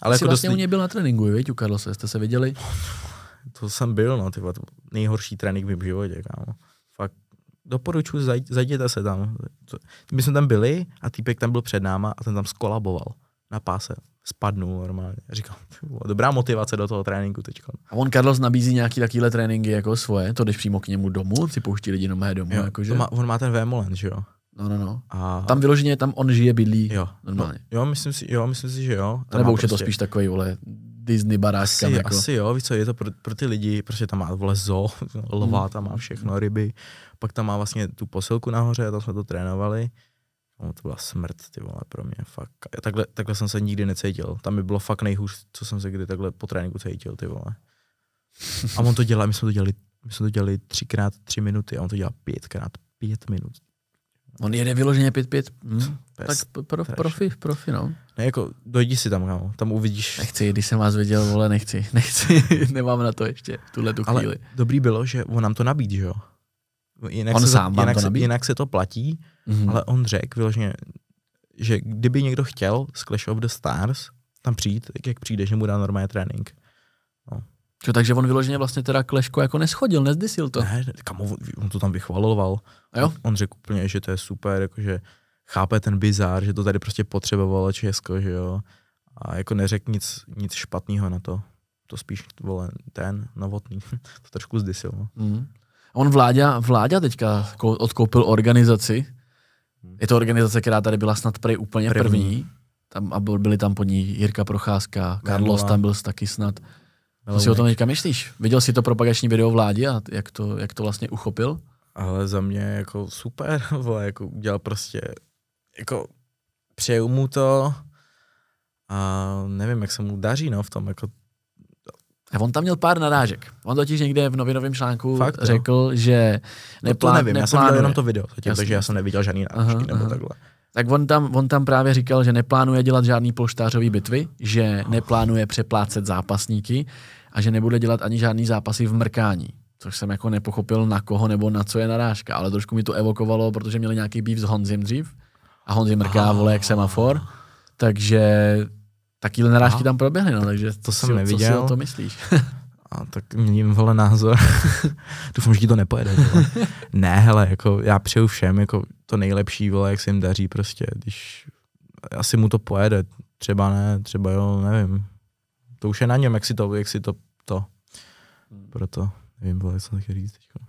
Ale Jsi jako vlastně dost... u něj byl na tréninku, viď, u Karlose, jste se viděli? to jsem byl, no, ty to nejhorší trénink v životě, kámo. Fakt, doporučuji, zaj, zajděte se tam. My jsme tam byli a týpek tam byl před náma a ten tam skolaboval na páse spadnu normálně. Říkal. dobrá motivace do toho tréninku teď. A on Carlos nabízí nějaký takovýhle tréninky jako svoje, to jdeš přímo k němu domů, si pouští lidi mé domů. Jo, jakože... má, on má ten Vémolen, že jo? No, no, no. A... Tam vyloženě tam on žije, bydlí jo. normálně. No, jo, myslím si, jo, myslím si, že jo. Tam Nebo už prostě... je to prostě- spíš takový, vole, Disney barák. Asi, jako. asi jo, víš co, je to pro, pro, ty lidi, prostě tam má vole zoo, lová, hmm. tam má všechno, ryby, pak tam má vlastně tu posilku nahoře, tam jsme to trénovali. No, to byla smrt, ty vole, pro mě, fakt. Takhle, takhle jsem se nikdy necítil. Tam mi bylo fakt nejhůř, co jsem se kdy takhle po tréninku cítil, ty vole. A on to dělal, my jsme to dělali, my jsme to dělali třikrát tři minuty a on to dělal pětkrát pět minut. On jede vyloženě pět pět. Hm? Pes, tak pro, profi, profi, no. Ne, jako dojdi si tam, kámo, tam uvidíš. Nechci, když jsem vás viděl, vole, nechci, nechci, nemám na to ještě, tuhle tu chvíli. Ale dobrý bylo, že on nám to nabít, že jo? jinak, on se, sám jinak, to jinak se to platí, mm-hmm. ale on řekl vyloženě, že kdyby někdo chtěl z Clash of the Stars tam přijít, tak jak přijde, že mu dá normální trénink. No. Čo, takže on vyloženě vlastně teda Kleško jako neschodil, nezdysil to. Ne, kamo, on to tam vychvaloval. A jo? On, řekl úplně, že to je super, jakože chápe ten bizár, že to tady prostě potřebovalo Česko, že jo. A jako neřekl nic, nic špatného na to. To spíš, vole, ten novotný, to trošku zdysil. No. Mm. On Vláďa, Vláďa teďka odkoupil organizaci. Je to organizace, která tady byla snad prej úplně první. první. Tam, a byli tam pod ní Jirka Procházka, Carlos tam byl taky snad. Co si o tom teďka myslíš? Viděl jsi to propagační video vládě a jak to, jak to vlastně uchopil? Ale za mě jako super, vole, jako udělal prostě, jako přeju mu to a nevím, jak se mu daří, no, v tom, jako a on tam měl pár narážek. On totiž někde v novinovém článku Fakt, řekl, jo? že neplán, no to nevím, neplánuje. já jsem viděl jenom to video, totiž, takže já jsem neviděl žádný narážky aha, nebo aha. takhle. Tak on tam, on tam právě říkal, že neplánuje dělat žádný polštářový bitvy, že oh. neplánuje přeplácet zápasníky a že nebude dělat ani žádný zápasy v mrkání. Což jsem jako nepochopil, na koho nebo na co je narážka, ale trošku mi to evokovalo, protože měli nějaký býv s Honzim dřív a Honzi mrká, oh. vole, jak semafor. Ah. Takže Takýhle narážky tam proběhly, no, takže to jsem neviděl. Co si o to myslíš? A tak měním vole názor. Doufám, že ti to nepojede. Vole. ne, hele, jako já přeju všem jako to nejlepší, vole, jak se jim daří prostě, když asi mu to pojede, třeba ne, třeba jo, nevím. To už je na něm, jak si to, jak si to, to. Hmm. Proto, nevím, vole, co taky říct teďko.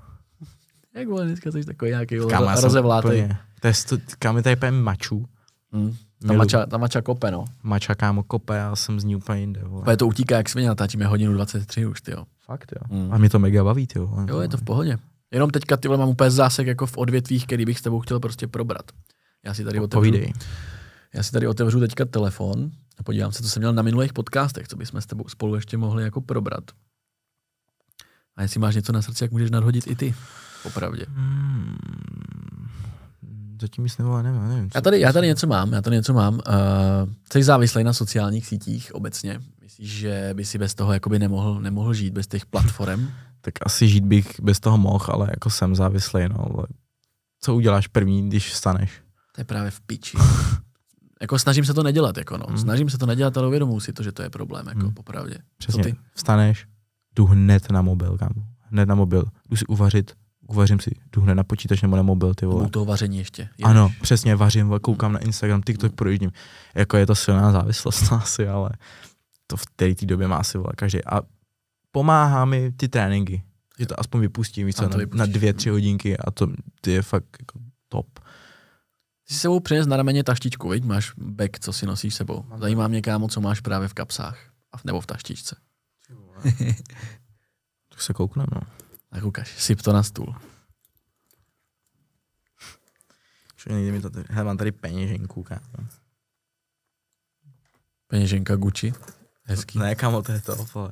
Jak vole, dneska jsi takový nějaký rozevlátej. To je, sto, kam je tady mačů. Mm. Ta mača, ta mača kope, no. Mača kámo kope, já jsem z ní úplně jinde. Úplně to utíká jak svině, natáčíme hodinu 23 už, ty jo. Fakt jo. Mm. A mě to mega baví, ty jo. Jo, je to v pohodě. Jenom teďka ty mám úplně zásek jako v odvětvích, který bych s tebou chtěl prostě probrat. Já si tady po, otevřu, povídej. Já si tady otevřu teďka telefon a podívám se, co jsem měl na minulých podcastech, co bychom s tebou spolu ještě mohli jako probrat. A jestli máš něco na srdci, jak můžeš nadhodit i ty, popravdě. Hmm zatím nic nevolá, nevím, nevím. Já tady, já tady něco mám, já tady něco mám. Uh, jsi závislý na sociálních sítích obecně. Myslíš, že by si bez toho jakoby nemohl, nemohl žít, bez těch platform? tak asi žít bych bez toho mohl, ale jako jsem závislý, no. Co uděláš první, když staneš? To je právě v piči. jako snažím se to nedělat, jako no. Mhm. Snažím se to nedělat, ale uvědomuji si to, že to je problém, jako hmm. popravdě. Přesně. Co ty? Vstaneš, jdu hned na mobil, kam? Hned na mobil. Jdu si uvařit, uvařím si, jdu hned na počítač nebo na mobil, ty vole. U toho vaření ještě. Jedeš. Ano, přesně, vařím, koukám na Instagram, TikTok projíždím. Jako je to silná závislost asi, ale to v té době má asi vole každý. A pomáhá mi ty tréninky, že to aspoň vypustím, více na, vypustí. na dvě, tři hodinky a to ty je fakt jako top. Ty si sebou přines na rameně taštičku, viď? Máš back, co si nosíš sebou. Zajímá mě, kámo, co máš právě v kapsách. Nebo v taštičce. tak se kouknem, no. Tak koukáš, sip to na stůl. Všude mi to tady. Hele, mám tady peněženku, kámo. Peněženka Gucci. Hezký. Ne, kámo, to je to, vole.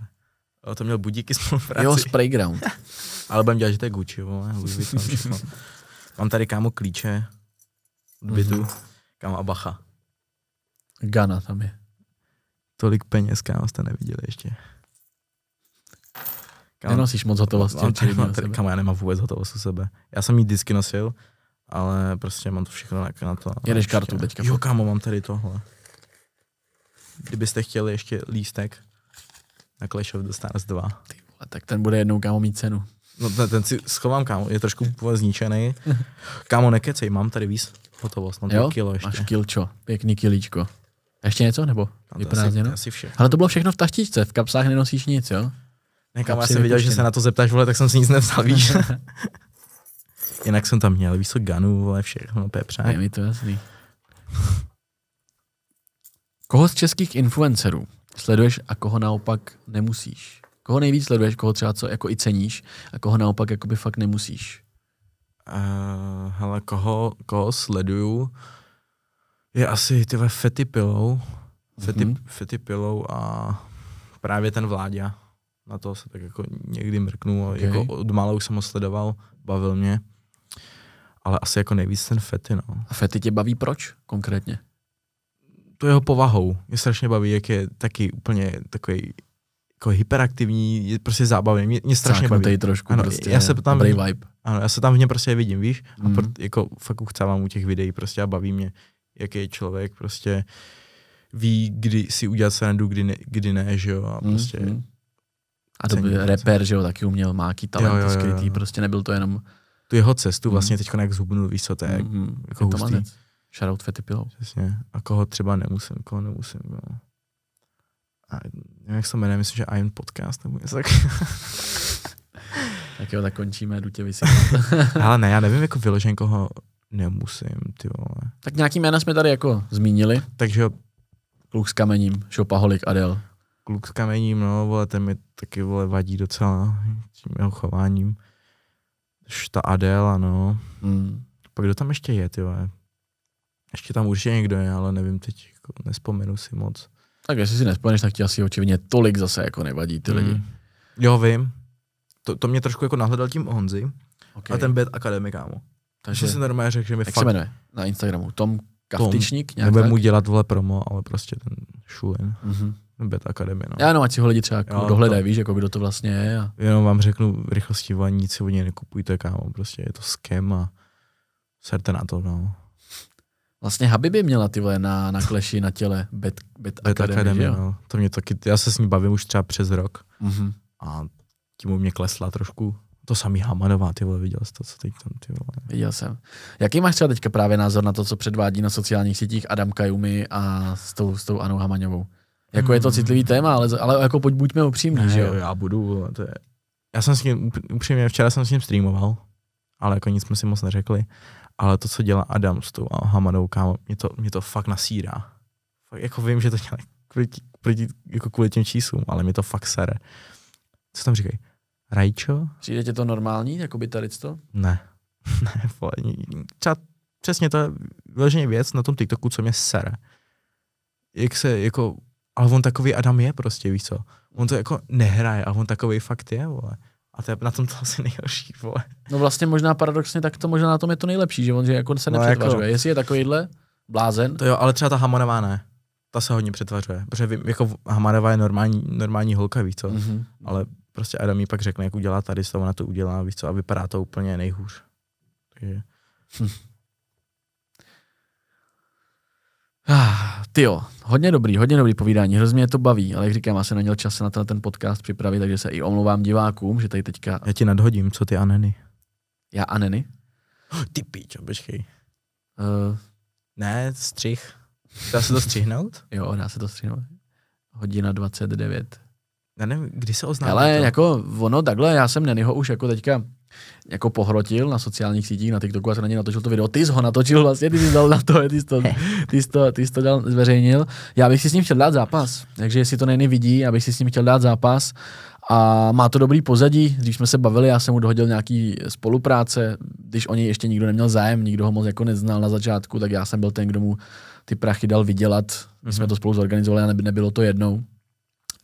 O, to měl budíky spolupráci. Jo, z Playground. Ale budem dělat, že to je Gucci, vole. mám tady, kámo, klíče od mhm. bytu. Mm-hmm. Kámo, a bacha. Gana tam je. Tolik peněz, kámo, jste neviděli ještě. Kam, Nenosíš moc hotovosti. Mám mám kam já nemám vůbec hotovost u sebe. Já jsem jí disky nosil, ale prostě mám to všechno na, na to. Jedeš ještě, kartu teďka. Jo, kámo, mám tady tohle. Kdybyste chtěli ještě lístek na Clash of the Stars 2. Ty vole, tak ten bude jednou, kámo, mít cenu. No ten, ten si schovám, kámo, je trošku zničený. Kámo, nekecej, mám tady víc hotovost, mám no, jo? kilo ještě. Máš kilčo, pěkný kilíčko. Ještě něco nebo vyprázdněno? Asi, asi Ale to bylo všechno v taštičce, v kapsách nenosíš nic, jo? Nekam, já jsem viděl, že se na to zeptáš, vole, tak jsem si nic nevzal, víš. Jinak jsem tam měl, víš co, ganu, vole, všechno, pepřák. Je mi to jasný. Koho z českých influencerů sleduješ a koho naopak nemusíš? Koho nejvíc sleduješ, koho třeba co jako i ceníš a koho naopak jakoby fakt nemusíš? Uh, hele, koho, koho sleduju je asi tyhle Fetty Pillow, Fety, mm-hmm. Fety mhm. Pillow a právě ten Vláďa na to se tak jako někdy mrknu, okay. jako od mála už jsem ho sledoval, bavil mě, ale asi jako nejvíc ten Fety, no. A Fety tě baví proč konkrétně? To jeho povahou, mě strašně baví, jak je taky úplně takový jako hyperaktivní, je prostě zábavný, mě, mě strašně Cáknutej baví. trošku ano, prostě, já se tam, dobrý vibe. Ano, já se tam v něm prostě vidím, víš, mm. a mhm. pro, jako fakt uchcávám u těch videí prostě a baví mě, jaký je člověk, prostě ví, kdy si udělat srandu, kdy ne, kdy ne že jo, a mhm, prostě mm. A to byl reper, že jo, taky uměl, má talent jo, jo, jo, skrytý, prostě nebyl to jenom... Tu jeho cestu hmm. vlastně mm. teď jak zhubnul výsotek, mm, hmm. jako je to hustý. Manec. Shoutout Fetty Pillow. Přesně. A koho třeba nemusím, koho nemusím, no. A nevím, jak se jmenuje, myslím, že Iron Podcast nebo něco tak. tak jo, tak končíme, jdu tě Ale ne, já nevím, jako vyložen koho nemusím, ty vole. Tak nějaký jména jsme tady jako zmínili. Takže Kluk s kamením, šopaholik, Adel kluk s kamením, no, vole, ten mi taky, vole, vadí docela no, tím jeho chováním. Ta Adela, no. Hmm. Pak kdo tam ještě je, ty vole? Ještě tam určitě někdo je, ale nevím teď, jako nespomenu si moc. Tak jestli si nespomeneš, tak ti asi očivně tolik zase jako nevadí ty lidi. lidi. Hmm. Jo, vím. To, to mě trošku jako nahledal tím Honzi. Okay. A ten Bad Academy, kámo. Takže si normálně řekl, že mi jak fakt... se jmenuje na Instagramu? Tom Kaftičník? Tom, nějak nebude mu dělat vole promo, ale prostě ten šulin. Mm-hmm. Beta Academy. No. Já no, ať si ho lidi třeba jako no dohledají, to... víš, jako kdo to vlastně je. A... Jenom vám řeknu rychlosti vaní, nic si od něj nekupujte, kámo, prostě je to skem a serte na to, no. Vlastně Habibi měla tyhle na, na kleši na těle Bet, Bet, Bet Academy, Academy jo? no. To mě taky, já se s ní bavím už třeba přes rok mm-hmm. a tím u mě klesla trošku. To samý Hamanová, ty vole, viděl jsi to, co teď tam, ty vole. Viděl jsem. Jaký máš třeba teďka právě názor na to, co předvádí na sociálních sítích Adam Kajumi a s tou, s tou Anou Hamaňovou? Jako je to hmm. citlivý téma, ale, ale jako pojď, buďme upřímní, ne, že jo? Já budu, to je... Já jsem s ním, upřímně, včera jsem s ním streamoval, ale jako nic jsme si moc neřekli. Ale to, co dělá Adam s tou Hamadou, kámo, mě to, mě to fakt nasírá. Fakt, jako vím, že to dělá kvůli, kvůli, jako kvůli těm číslům, ale mě to fakt sere. Co tam říkají? Rajčo? Přijde tě to normální, jako by tady to? Ne. ne, vole, třeba přesně to je věc na tom TikToku, co mě sere. Jak se jako ale on takový Adam je prostě, víš co. On to jako nehraje a on takový fakt je, vole. A to je na tom to asi nejhorší, vole. No vlastně možná paradoxně tak to možná na tom je to nejlepší, že on že jako se no, nepřetvařuje. No jako... Jestli je takovýhle blázen. To jo, ale třeba ta Hamanová ne. Ta se hodně přetvařuje, protože vím, jako Hamanová je normální, normální holka, víš co. Mm-hmm. Ale prostě Adam jí pak řekne, jak udělá tady, co ona to udělá, víš co, a vypadá to úplně nejhůř. Takže... Hm. Ah, ty jo, hodně dobrý, hodně dobrý povídání, hrozně mě to baví, ale jak říkám, asi neměl čas na ten podcast připravit, takže se i omlouvám divákům, že tady teďka... Já ti nadhodím, co ty aneny. Já aneny? Oh, ty píč, Uh... Eh. Ne, střih. Dá se to střihnout? jo, dá se to střihnout. Hodina 29. Já nevím, kdy se oznámil Ale to? jako ono takhle, já jsem Nenyho už jako teďka jako pohrotil na sociálních sítích, na TikToku a se na něj natočil to video. Ty jsi ho natočil vlastně, ty jsi dal na to, ty jsi to, ty jsi to, ty jsi to dal, zveřejnil. Já bych si s ním chtěl dát zápas, takže jestli to Nenny vidí, já bych si s ním chtěl dát zápas a má to dobrý pozadí, když jsme se bavili, já jsem mu dohodil nějaký spolupráce, když o něj ještě nikdo neměl zájem, nikdo ho moc jako neznal na začátku, tak já jsem byl ten, kdo mu ty prachy dal vydělat, my jsme mhm. to spolu zorganizovali a nebylo to jednou,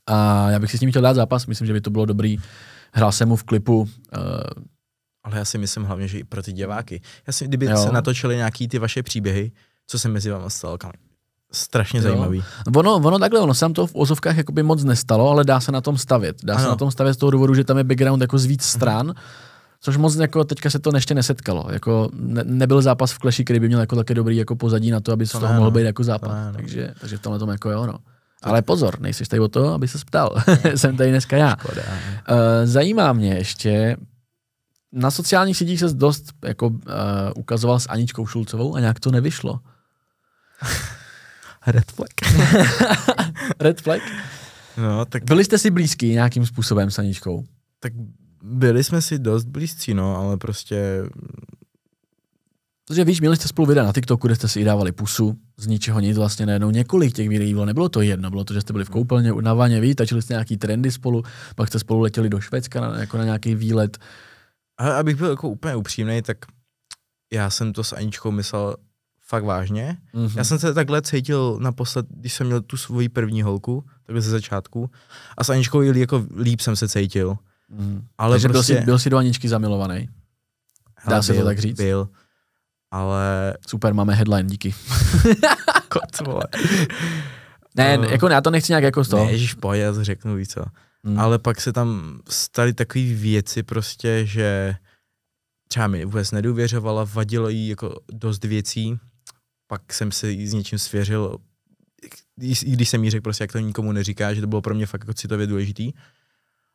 a já bych si s ním chtěl dát zápas, myslím, že by to bylo dobrý. Hrál jsem mu v klipu. Uh, ale já si myslím hlavně, že i pro ty diváky. Já si, kdyby jo. se natočili nějaký ty vaše příběhy, co se mezi vámi stalo, kam, strašně jo. zajímavý. Ono, ono takhle, ono se nám to v ozovkách jakoby moc nestalo, ale dá se na tom stavět. Dá ano. se na tom stavět z toho důvodu, že tam je background jako z víc mhm. stran, uh-huh. což moc jako teďka se to ještě nesetkalo. Jako ne, nebyl zápas v Clashi, který by měl jako také dobrý jako pozadí na to, aby to z toho ne, mohl no. být jako zápas. Ne, no. takže, takže v tomhle tom jako jo, no. Ale pozor, nejsi tady o to, aby se ptal. Jsem tady dneska já. Škoda, eh, Zajímá mě ještě, na sociálních sítích se dost jako, uh, ukazoval s Aničkou Šulcovou a nějak to nevyšlo. Red flag. Red flag? No, tak... Byli jste si blízký nějakým způsobem s Aničkou? Tak byli jsme si dost blízcí, no, ale prostě Protože víš, měli jste spolu videa na TikToku, kde jste si i dávali pusu, z ničeho nic vlastně najednou několik těch videí bylo, nebylo to jedno, bylo to, že jste byli v koupelně, na vaně, vytačili jste nějaký trendy spolu, pak jste spolu letěli do Švédska na, jako na nějaký výlet. Ale abych byl jako úplně upřímný, tak já jsem to s Aničkou myslel fakt vážně. Mm-hmm. Já jsem se takhle cítil naposled, když jsem měl tu svoji první holku, takhle ze začátku. A s Aničkou jako líp jsem se cítil. Mm. Ale Takže prostě... byl, jsi, byl jsi do Aničky zamilovaný? Dá Hele, se byl, to tak říct? Byl ale... Super, máme headline, díky. Kot, vole. Ne, no. jako já to nechci nějak jako z toho. Ne, já to řeknu, víc co. Hmm. Ale pak se tam staly takové věci prostě, že třeba mi vůbec nedůvěřovala, vadilo jí jako dost věcí, pak jsem se jí s něčím svěřil, i když jsem jí řekl prostě, jak to nikomu neříká, že to bylo pro mě fakt jako citově důležitý.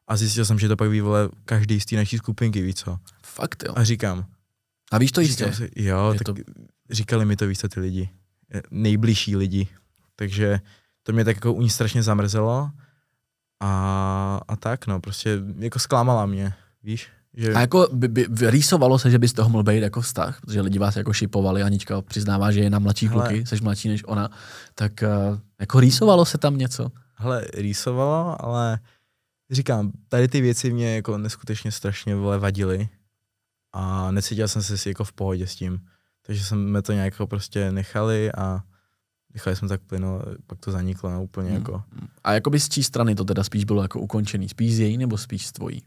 A zjistil jsem, že to pak vyvolá každý z té naší skupinky, víc co. Fakt jo. A říkám, a víš to jistě? Si, jo, je tak to... říkali mi to více ty lidi, nejbližší lidi. Takže to mě tak jako u ní strašně zamrzelo a, a tak no, prostě jako zklamala mě, víš? Že... A jako by, by, rýsovalo se, že by z toho mohl být jako vztah, protože lidi vás jako šipovali, Anička přiznává, že je na mladší Hele. kluky, jsi mladší než ona, tak eh, jako rýsovalo se tam něco? Hele, rýsovalo, ale říkám, tady ty věci mě jako neskutečně strašně vadily, a necítil jsem se si jako v pohodě s tím. Takže jsme to nějak jako prostě nechali a nechali jsme tak plynout, pak to zaniklo no, úplně hmm. jako. A jakoby z čí strany to teda spíš bylo jako ukončený? Spíš z její nebo spíš z tvojí?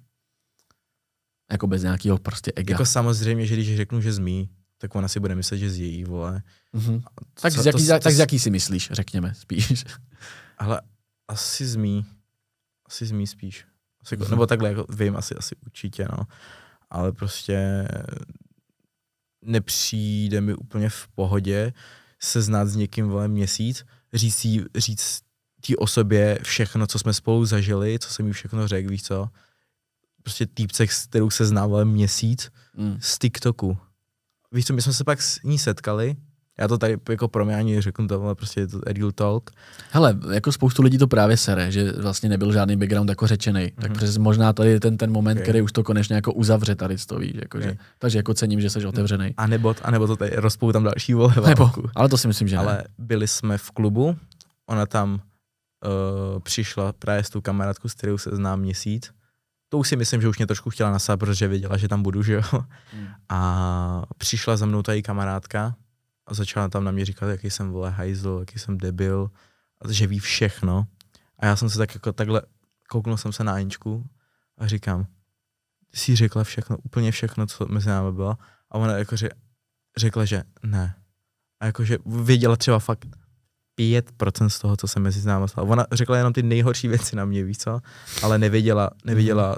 Jako bez nějakého prostě ega. Jako samozřejmě, že když řeknu, že z mý, tak ona si bude myslet, že z její, vole. Mm-hmm. Tak, Co, z jaký, to, tak z jaký si myslíš, řekněme, spíš? Ale asi z mý. Asi z mý spíš. Asi, mm-hmm. Nebo takhle, jako vím, asi, asi určitě, no ale prostě nepřijde mi úplně v pohodě se znát s někým vole měsíc, říct, jí, říct té osobě všechno, co jsme spolu zažili, co jsem jí všechno řekl, víš co? Prostě týpce, s kterou se znával měsíc mm. z TikToku. Víš co, my jsme se pak s ní setkali, já to tady jako pro mě ani řeknu, to ale prostě je to real talk. Hele, jako spoustu lidí to právě sere, že vlastně nebyl žádný background jako řečený. Mm-hmm. Tak přes možná tady je ten, ten moment, okay. který už to konečně jako uzavře tady to víš, jako, okay. že, takže jako cením, že jsi otevřený. A nebo, a nebo to tady rozpou tam další vole. Nebo, ale to si myslím, že ne. Ale byli jsme v klubu, ona tam uh, přišla právě s tou kamarádkou, s kterou se znám měsíc. To už si myslím, že už mě trošku chtěla nasát, protože věděla, že tam budu, že jo. Mm. A přišla za mnou tady kamarádka, a začala tam na mě říkat, jaký jsem vole hajzl, jaký jsem debil, a že ví všechno. A já jsem se tak jako takhle, kouknul jsem se na Aničku a říkám, jsi řekla všechno, úplně všechno, co mezi námi bylo. A ona jako že, řekla, že ne. A jakože věděla třeba fakt 5% z toho, co se mezi námi stalo. Ona řekla jenom ty nejhorší věci na mě, víš co? Ale nevěděla, nevěděla mhm.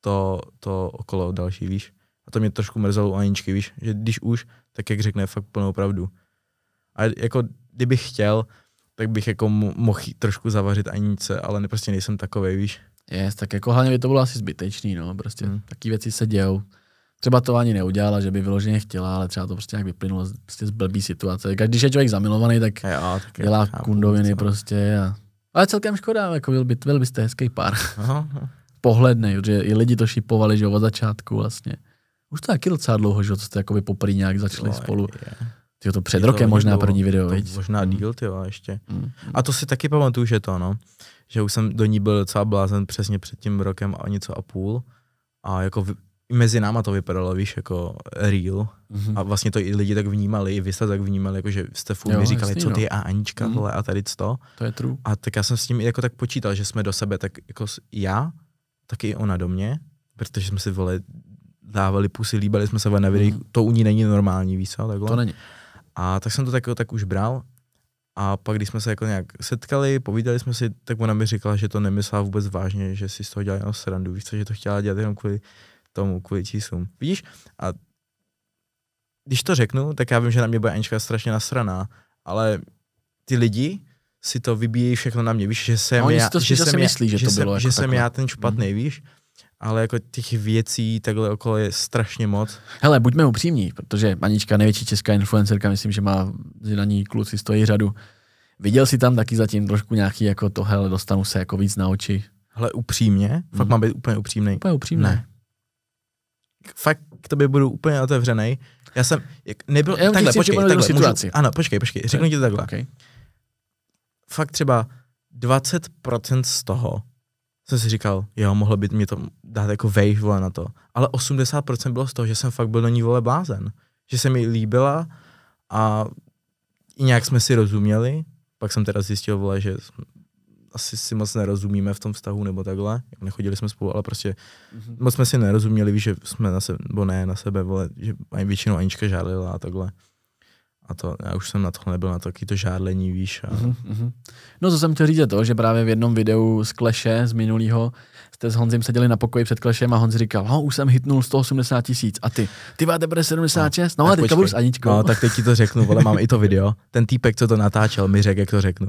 to, to okolo další, víš? A to mě trošku mrzelo u Aničky, víš? Že když už, tak jak řekne, fakt plnou pravdu. A jako kdybych chtěl, tak bych jako mohl trošku zavařit nic, ale prostě nejsem takový víš. Yes, tak jako hlavně by to bylo asi zbytečný, no, prostě hmm. takové věci se dějou. Třeba to ani neudělala, že by vyloženě chtěla, ale třeba to prostě nějak vyplynulo z, prostě z blbý situace. Když je člověk zamilovaný, tak, jo, tak dělá chápu, kundoviny já, prostě. A... Ale celkem škoda, jako byl, by, byl byste hezký pár. Aha, aha. Pohlednej, i lidi to šipovali, že od začátku vlastně. Už to taky docela dlouho, že co jste jako poprý nějak začali Tylo, spolu. Je. Tyjo, to před je to rokem možná dlouho, první video, to Možná mm. díl, tyjo, ještě. Mm. A to si taky pamatuju, že to, no. Že už jsem do ní byl docela blázen přesně před tím rokem a něco a půl. A jako v, mezi náma to vypadalo, víš, jako real. Mm-hmm. A vlastně to i lidi tak vnímali, i vy jste tak vnímali, jako že jste furt mi říkali, jasný, co ty no. a Anička, mm. tohle a tady to. To je true. A tak já jsem s tím jako tak počítal, že jsme do sebe, tak jako já, taky ona do mě, protože jsme si volili dávali pusy, líbali jsme se na videích, mm. to u ní není normální, víš co, takhle. To není. A tak jsem to tak, tak už bral a pak, když jsme se jako nějak setkali, povídali jsme si, tak ona mi říkala, že to nemyslela vůbec vážně, že si z toho dělala jenom srandu, víš co, že to chtěla dělat jenom kvůli tomu, kvůli číslům. Vidíš? A když to řeknu, tak já vím, že na mě bude Anička strašně nasraná, ale ty lidi si to vybíjí všechno na mě, víš, že jsem no, já, to že jsem myslí, že, že, to bylo jako jsem, jako že jsem já ten špatný, mm. víš? ale jako těch věcí takhle okolo je strašně moc. Hele, buďme upřímní, protože Anička, největší česká influencerka, myslím, že má na ní kluci stojí řadu. Viděl jsi tam taky zatím trošku nějaký jako to, hele, dostanu se jako víc na oči? Hele, upřímně? Mm-hmm. Fakt mhm. mám být úplně upřímný? Úplně upřímný. Ne. Fakt k tobě budu úplně otevřený. Já jsem, jak nebyl, Já takhle, chci, počkej, takhle, situaci. Můžu, ano, počkej, počkej, řeknu ti to takhle. Okay. Fakt třeba 20% z toho, jsem si říkal, jo, mohlo být mi to dát jako vejš, vole, na to. Ale 80% bylo z toho, že jsem fakt byl do ní, vole, blázen. Že se mi líbila a i nějak jsme si rozuměli, pak jsem teda zjistil, vole, že asi si moc nerozumíme v tom vztahu nebo takhle, nechodili jsme spolu, ale prostě mm-hmm. moc jsme si nerozuměli, víš, že jsme na sebe, nebo ne na sebe, vole, že většinou Anička žádlila a takhle a to, já už jsem na to, nebyl, na to, žádlení, víš. A... Uh-huh, uh-huh. No co jsem chtěl říct je to, že právě v jednom videu z Kleše z minulého jste s Honzim seděli na pokoji před Klešem a Honz říkal, no už jsem hitnul 180 tisíc a ty, ty máte teprve 76, no, no a teďka budu s Aničkou. No tak teď ti to řeknu, vole, mám i to video, ten týpek, co to natáčel, mi řekl, jak to řeknu.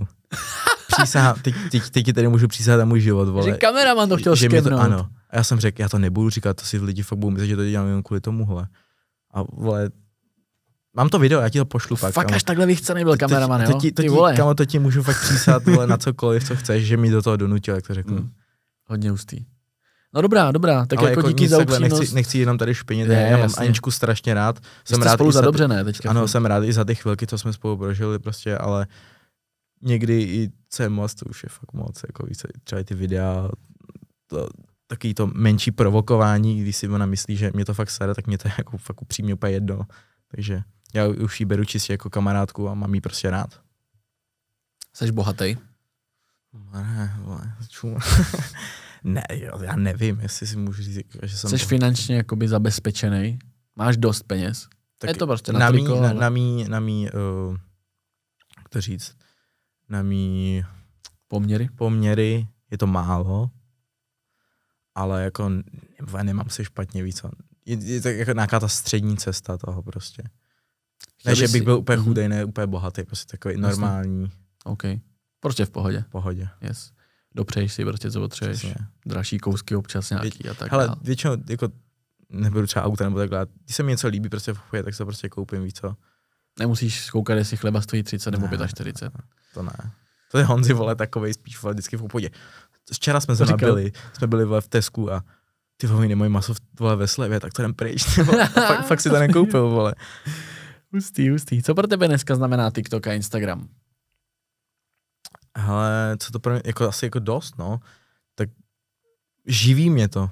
Přísahám, teď, teď, teď ti tady můžu přísahat na můj život, vole. Že kameraman to chtěl že to, Ano, a já jsem řekl, já to nebudu říkat, to si lidi fakt budou myslet, že to dělám jen kvůli tomuhle. A vole, Mám to video, já ti to pošlu pak. Fakt kamo. až takhle vychce nebyl kameraman, to, to, ti, to, vole. Kamo, to ti můžu fakt přísat vole, na cokoliv, co chceš, že mi do toho donutil, jak to řeknu. Hmm. Hodně hustý. No dobrá, dobrá, tak jako, jako díky za upřímnost. Nechci, nechci jenom tady špinit, já mám Aničku strašně rád. Jste jsem rád spolu za dobře, ne? Teďka. Ano, jsem rád i za ty chvilky, co jsme spolu prožili prostě, ale někdy i co je moc, to už je fakt moc, jako více, třeba ty videa, to, taky to menší provokování, když si ona myslí, že mě to fakt sere, tak mě to je jako fakt upřímně úplně jedno. Takže já už ji beru čistě jako kamarádku a mám ji prostě rád. Jsi bohatý? Ne, vole, ne, jo, já nevím, jestli si můžu říct, jako, že jsem... Jsi bohatý. finančně jakoby zabezpečený? Máš dost peněz? Tak je to prostě na, mý, na, na mý, na mý, uh, eh, to říct, na mý... Poměry? Poměry, je to málo, ale jako nemám se špatně, víc. Je, je to jako nějaká ta střední cesta toho prostě ne, že bych byl si... úplně mhm. chudej, ne úplně bohatý, prostě takový Jasne. normální. OK. Prostě v pohodě. V pohodě. Yes. Dopřeješ si prostě, co potřebuješ. Dražší kousky občas nějaký Vě- a tak Ale většinou jako nebudu třeba auta nebo takhle, když se mi něco líbí prostě v chuje, tak se prostě koupím, víc Nemusíš koukat, jestli chleba stojí 30 nebo ne, 45. To ne. To je Honzi, vole, takový spíš, vole, vždycky v obchodě. Včera jsme zrovna byli, jsme byli, vole, v Tesku a ty vole, nemají maso, vole, ve slevě, tak to jdem pryč. Nebo, fakt, fakt si to nekoupil, vole. Hustý, hustý. Co pro tebe dneska znamená TikTok a Instagram? Ale co to pro mě, jako asi jako dost, no. Tak živí mě to.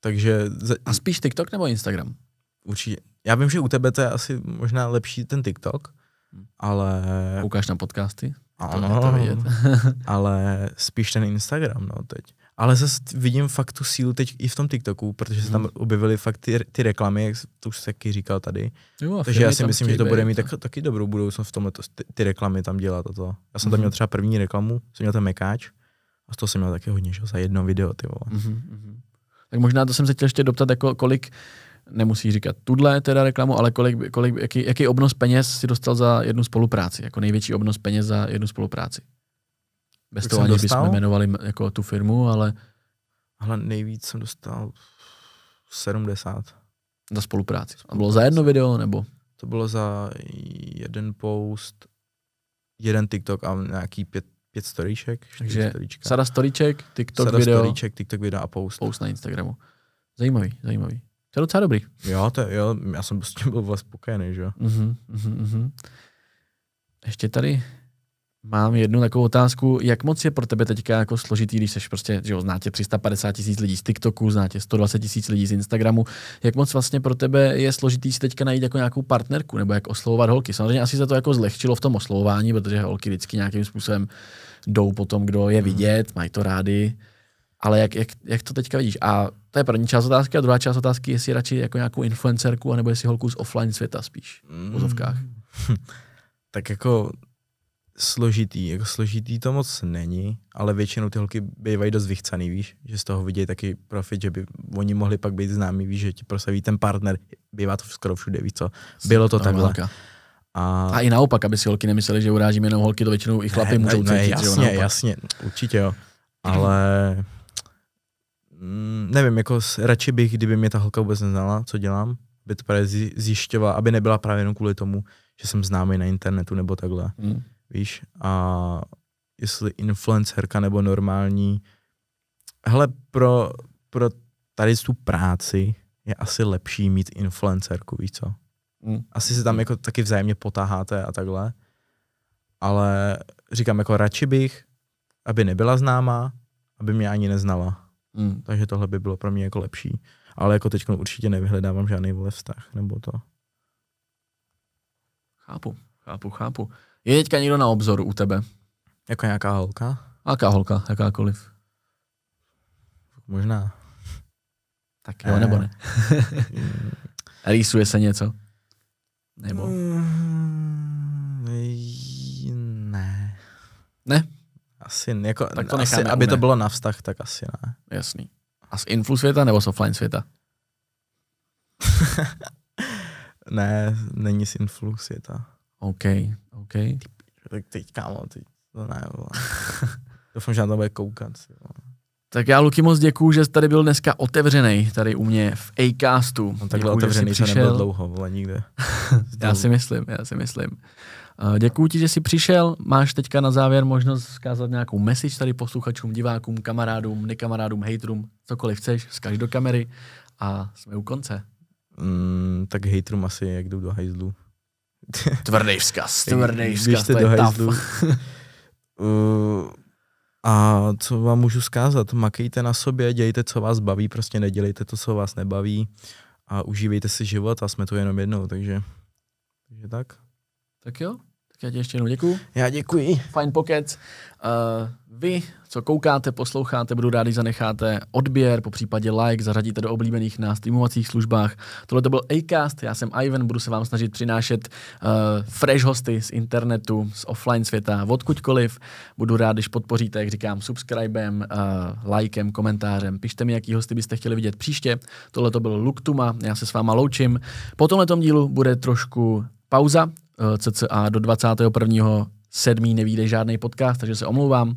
Takže... Za... A spíš TikTok nebo Instagram? Určitě. Já vím, že u tebe to je asi možná lepší ten TikTok, hm. ale... Ukáž na podcasty? Ano, to, to vidět. ale spíš ten Instagram, no, teď. Ale zase vidím fakt tu sílu teď i v tom TikToku, protože se tam hmm. objevily fakt ty, ty reklamy, jak to už taky říkal tady. Jo, Takže já si myslím, že to bude mít no. tak, taky dobrou budoucnost v tomhle, ty, ty reklamy tam dělat a to. Já jsem hmm. tam mhm. měl třeba první reklamu, jsem měl ten mekáč a z toho jsem měl taky hodně, že za jedno video, ty vole. Hmm. Tak možná to jsem se chtěl ještě doptat, jako kolik, nemusí říkat tuhle teda reklamu, ale kolik, kolik, jaký, jaký obnos peněz si dostal za jednu spolupráci, jako největší obnos peněz za jednu spolupráci. Bez toho ani bychom jmenovali jako tu firmu, ale... Ale nejvíc jsem dostal 70. Za spolupráci. spolupráci. A bylo za jedno video, nebo? To bylo za jeden post, jeden TikTok a nějaký pět, pět storyček. Takže storyčka. sada storyček, TikTok sada video. storyček, TikTok video a post. Post na Instagramu. Zajímavý, zajímavý. To je docela dobrý. Jo, to je, jo já jsem s tím byl vlastně spokojený, že jo. uh-huh, uh-huh. Ještě tady Mám jednu takovou otázku, jak moc je pro tebe teďka jako složitý, když seš prostě, že jo, znáte 350 tisíc lidí z TikToku, znáte 120 tisíc lidí z Instagramu, jak moc vlastně pro tebe je složitý si teďka najít jako nějakou partnerku, nebo jak oslovovat holky. Samozřejmě asi se to jako zlehčilo v tom oslovování, protože holky vždycky nějakým způsobem jdou po tom, kdo je hmm. vidět, mají to rády, ale jak, jak, jak to teďka vidíš? A to je první část otázky a druhá část otázky, jestli radši jako nějakou influencerku, anebo jestli holku z offline světa spíš, v Hmm. tak jako složitý, jako složitý to moc není, ale většinou ty holky bývají dost vychcaný, víš, že z toho vidějí taky profit, že by oni mohli pak být známí, víš, že ti prosaví ten partner, bývá to skoro všude, víš co, bylo to takhle. Holka. A... a i naopak, aby si holky nemysleli, že urážíme jenom holky, to většinou i chlapy ne, můžou ne, cítit. Jasně, jo, jasně, určitě jo, ale mm, nevím, jako radši bych, kdyby mě ta holka vůbec neznala, co dělám, by to právě zjišťovala, aby nebyla právě jenom kvůli tomu, že jsem známý na internetu nebo takhle. Hmm víš, a jestli influencerka nebo normální. Hele, pro, pro tady tu práci je asi lepší mít influencerku, víš co? Mm. Asi se tam jako taky vzájemně potáháte a takhle. Ale říkám, jako radši bych, aby nebyla známá, aby mě ani neznala. Mm. Takže tohle by bylo pro mě jako lepší. Ale jako teď určitě nevyhledávám žádný vole vztah nebo to. Chápu, chápu, chápu. Je teďka někdo na obzoru u tebe? Jako nějaká holka? Jaká holka, jakákoliv. Možná. Tak jo, nebo ne? Eh. Rýsuje se něco? Nebo? Mm, ne. Ne? Asi, jako, tak to asi, aby to bylo na vztah, tak asi ne. Jasný. A z influ světa nebo z offline světa? ne, není z influ světa. OK, OK. tak teď, kámo, teď to ne, Doufám, že na to bude koukat. Jo. Tak já Luky moc děkuju, že jsi tady byl dneska otevřený tady u mě v Acastu. No, takhle děkuju, otevřený že jsi přišel. nebyl dlouho, vole, nikde. já si myslím, já si myslím. Eh, Děkuji ti, že jsi přišel. Máš teďka na závěr možnost zkázat nějakou message tady posluchačům, divákům, kamarádům, nekamarádům, hejtrům, cokoliv chceš, zkaž do kamery a jsme u konce. Mm, tak hejtrům asi, jak jdu do hajzlu. Tvrdý vzkaz, tvrdý vzkaz, to do je uh, a co vám můžu zkázat? Makejte na sobě, dějte, co vás baví, prostě nedělejte to, co vás nebaví a užívejte si život a jsme tu jenom jednou, takže, takže tak. Tak jo, tak já ti ještě jednou děkuju. Já děkuji. Fine Pocket. Uh, vy, co koukáte, posloucháte, budu rád, když zanecháte odběr, po případě like, zařadíte do oblíbených na streamovacích službách. Tohle to byl Acast, já jsem Ivan, budu se vám snažit přinášet uh, fresh hosty z internetu, z offline světa, odkudkoliv. Budu rád, když podpoříte, jak říkám, subscribem, uh, eh, likem, komentářem. Pište mi, jaký hosty byste chtěli vidět příště. Tohle to byl Luktuma, já se s váma loučím. Po tomhle dílu bude trošku pauza, uh, cca do 21. 7. nevíde žádný podcast, takže se omlouvám.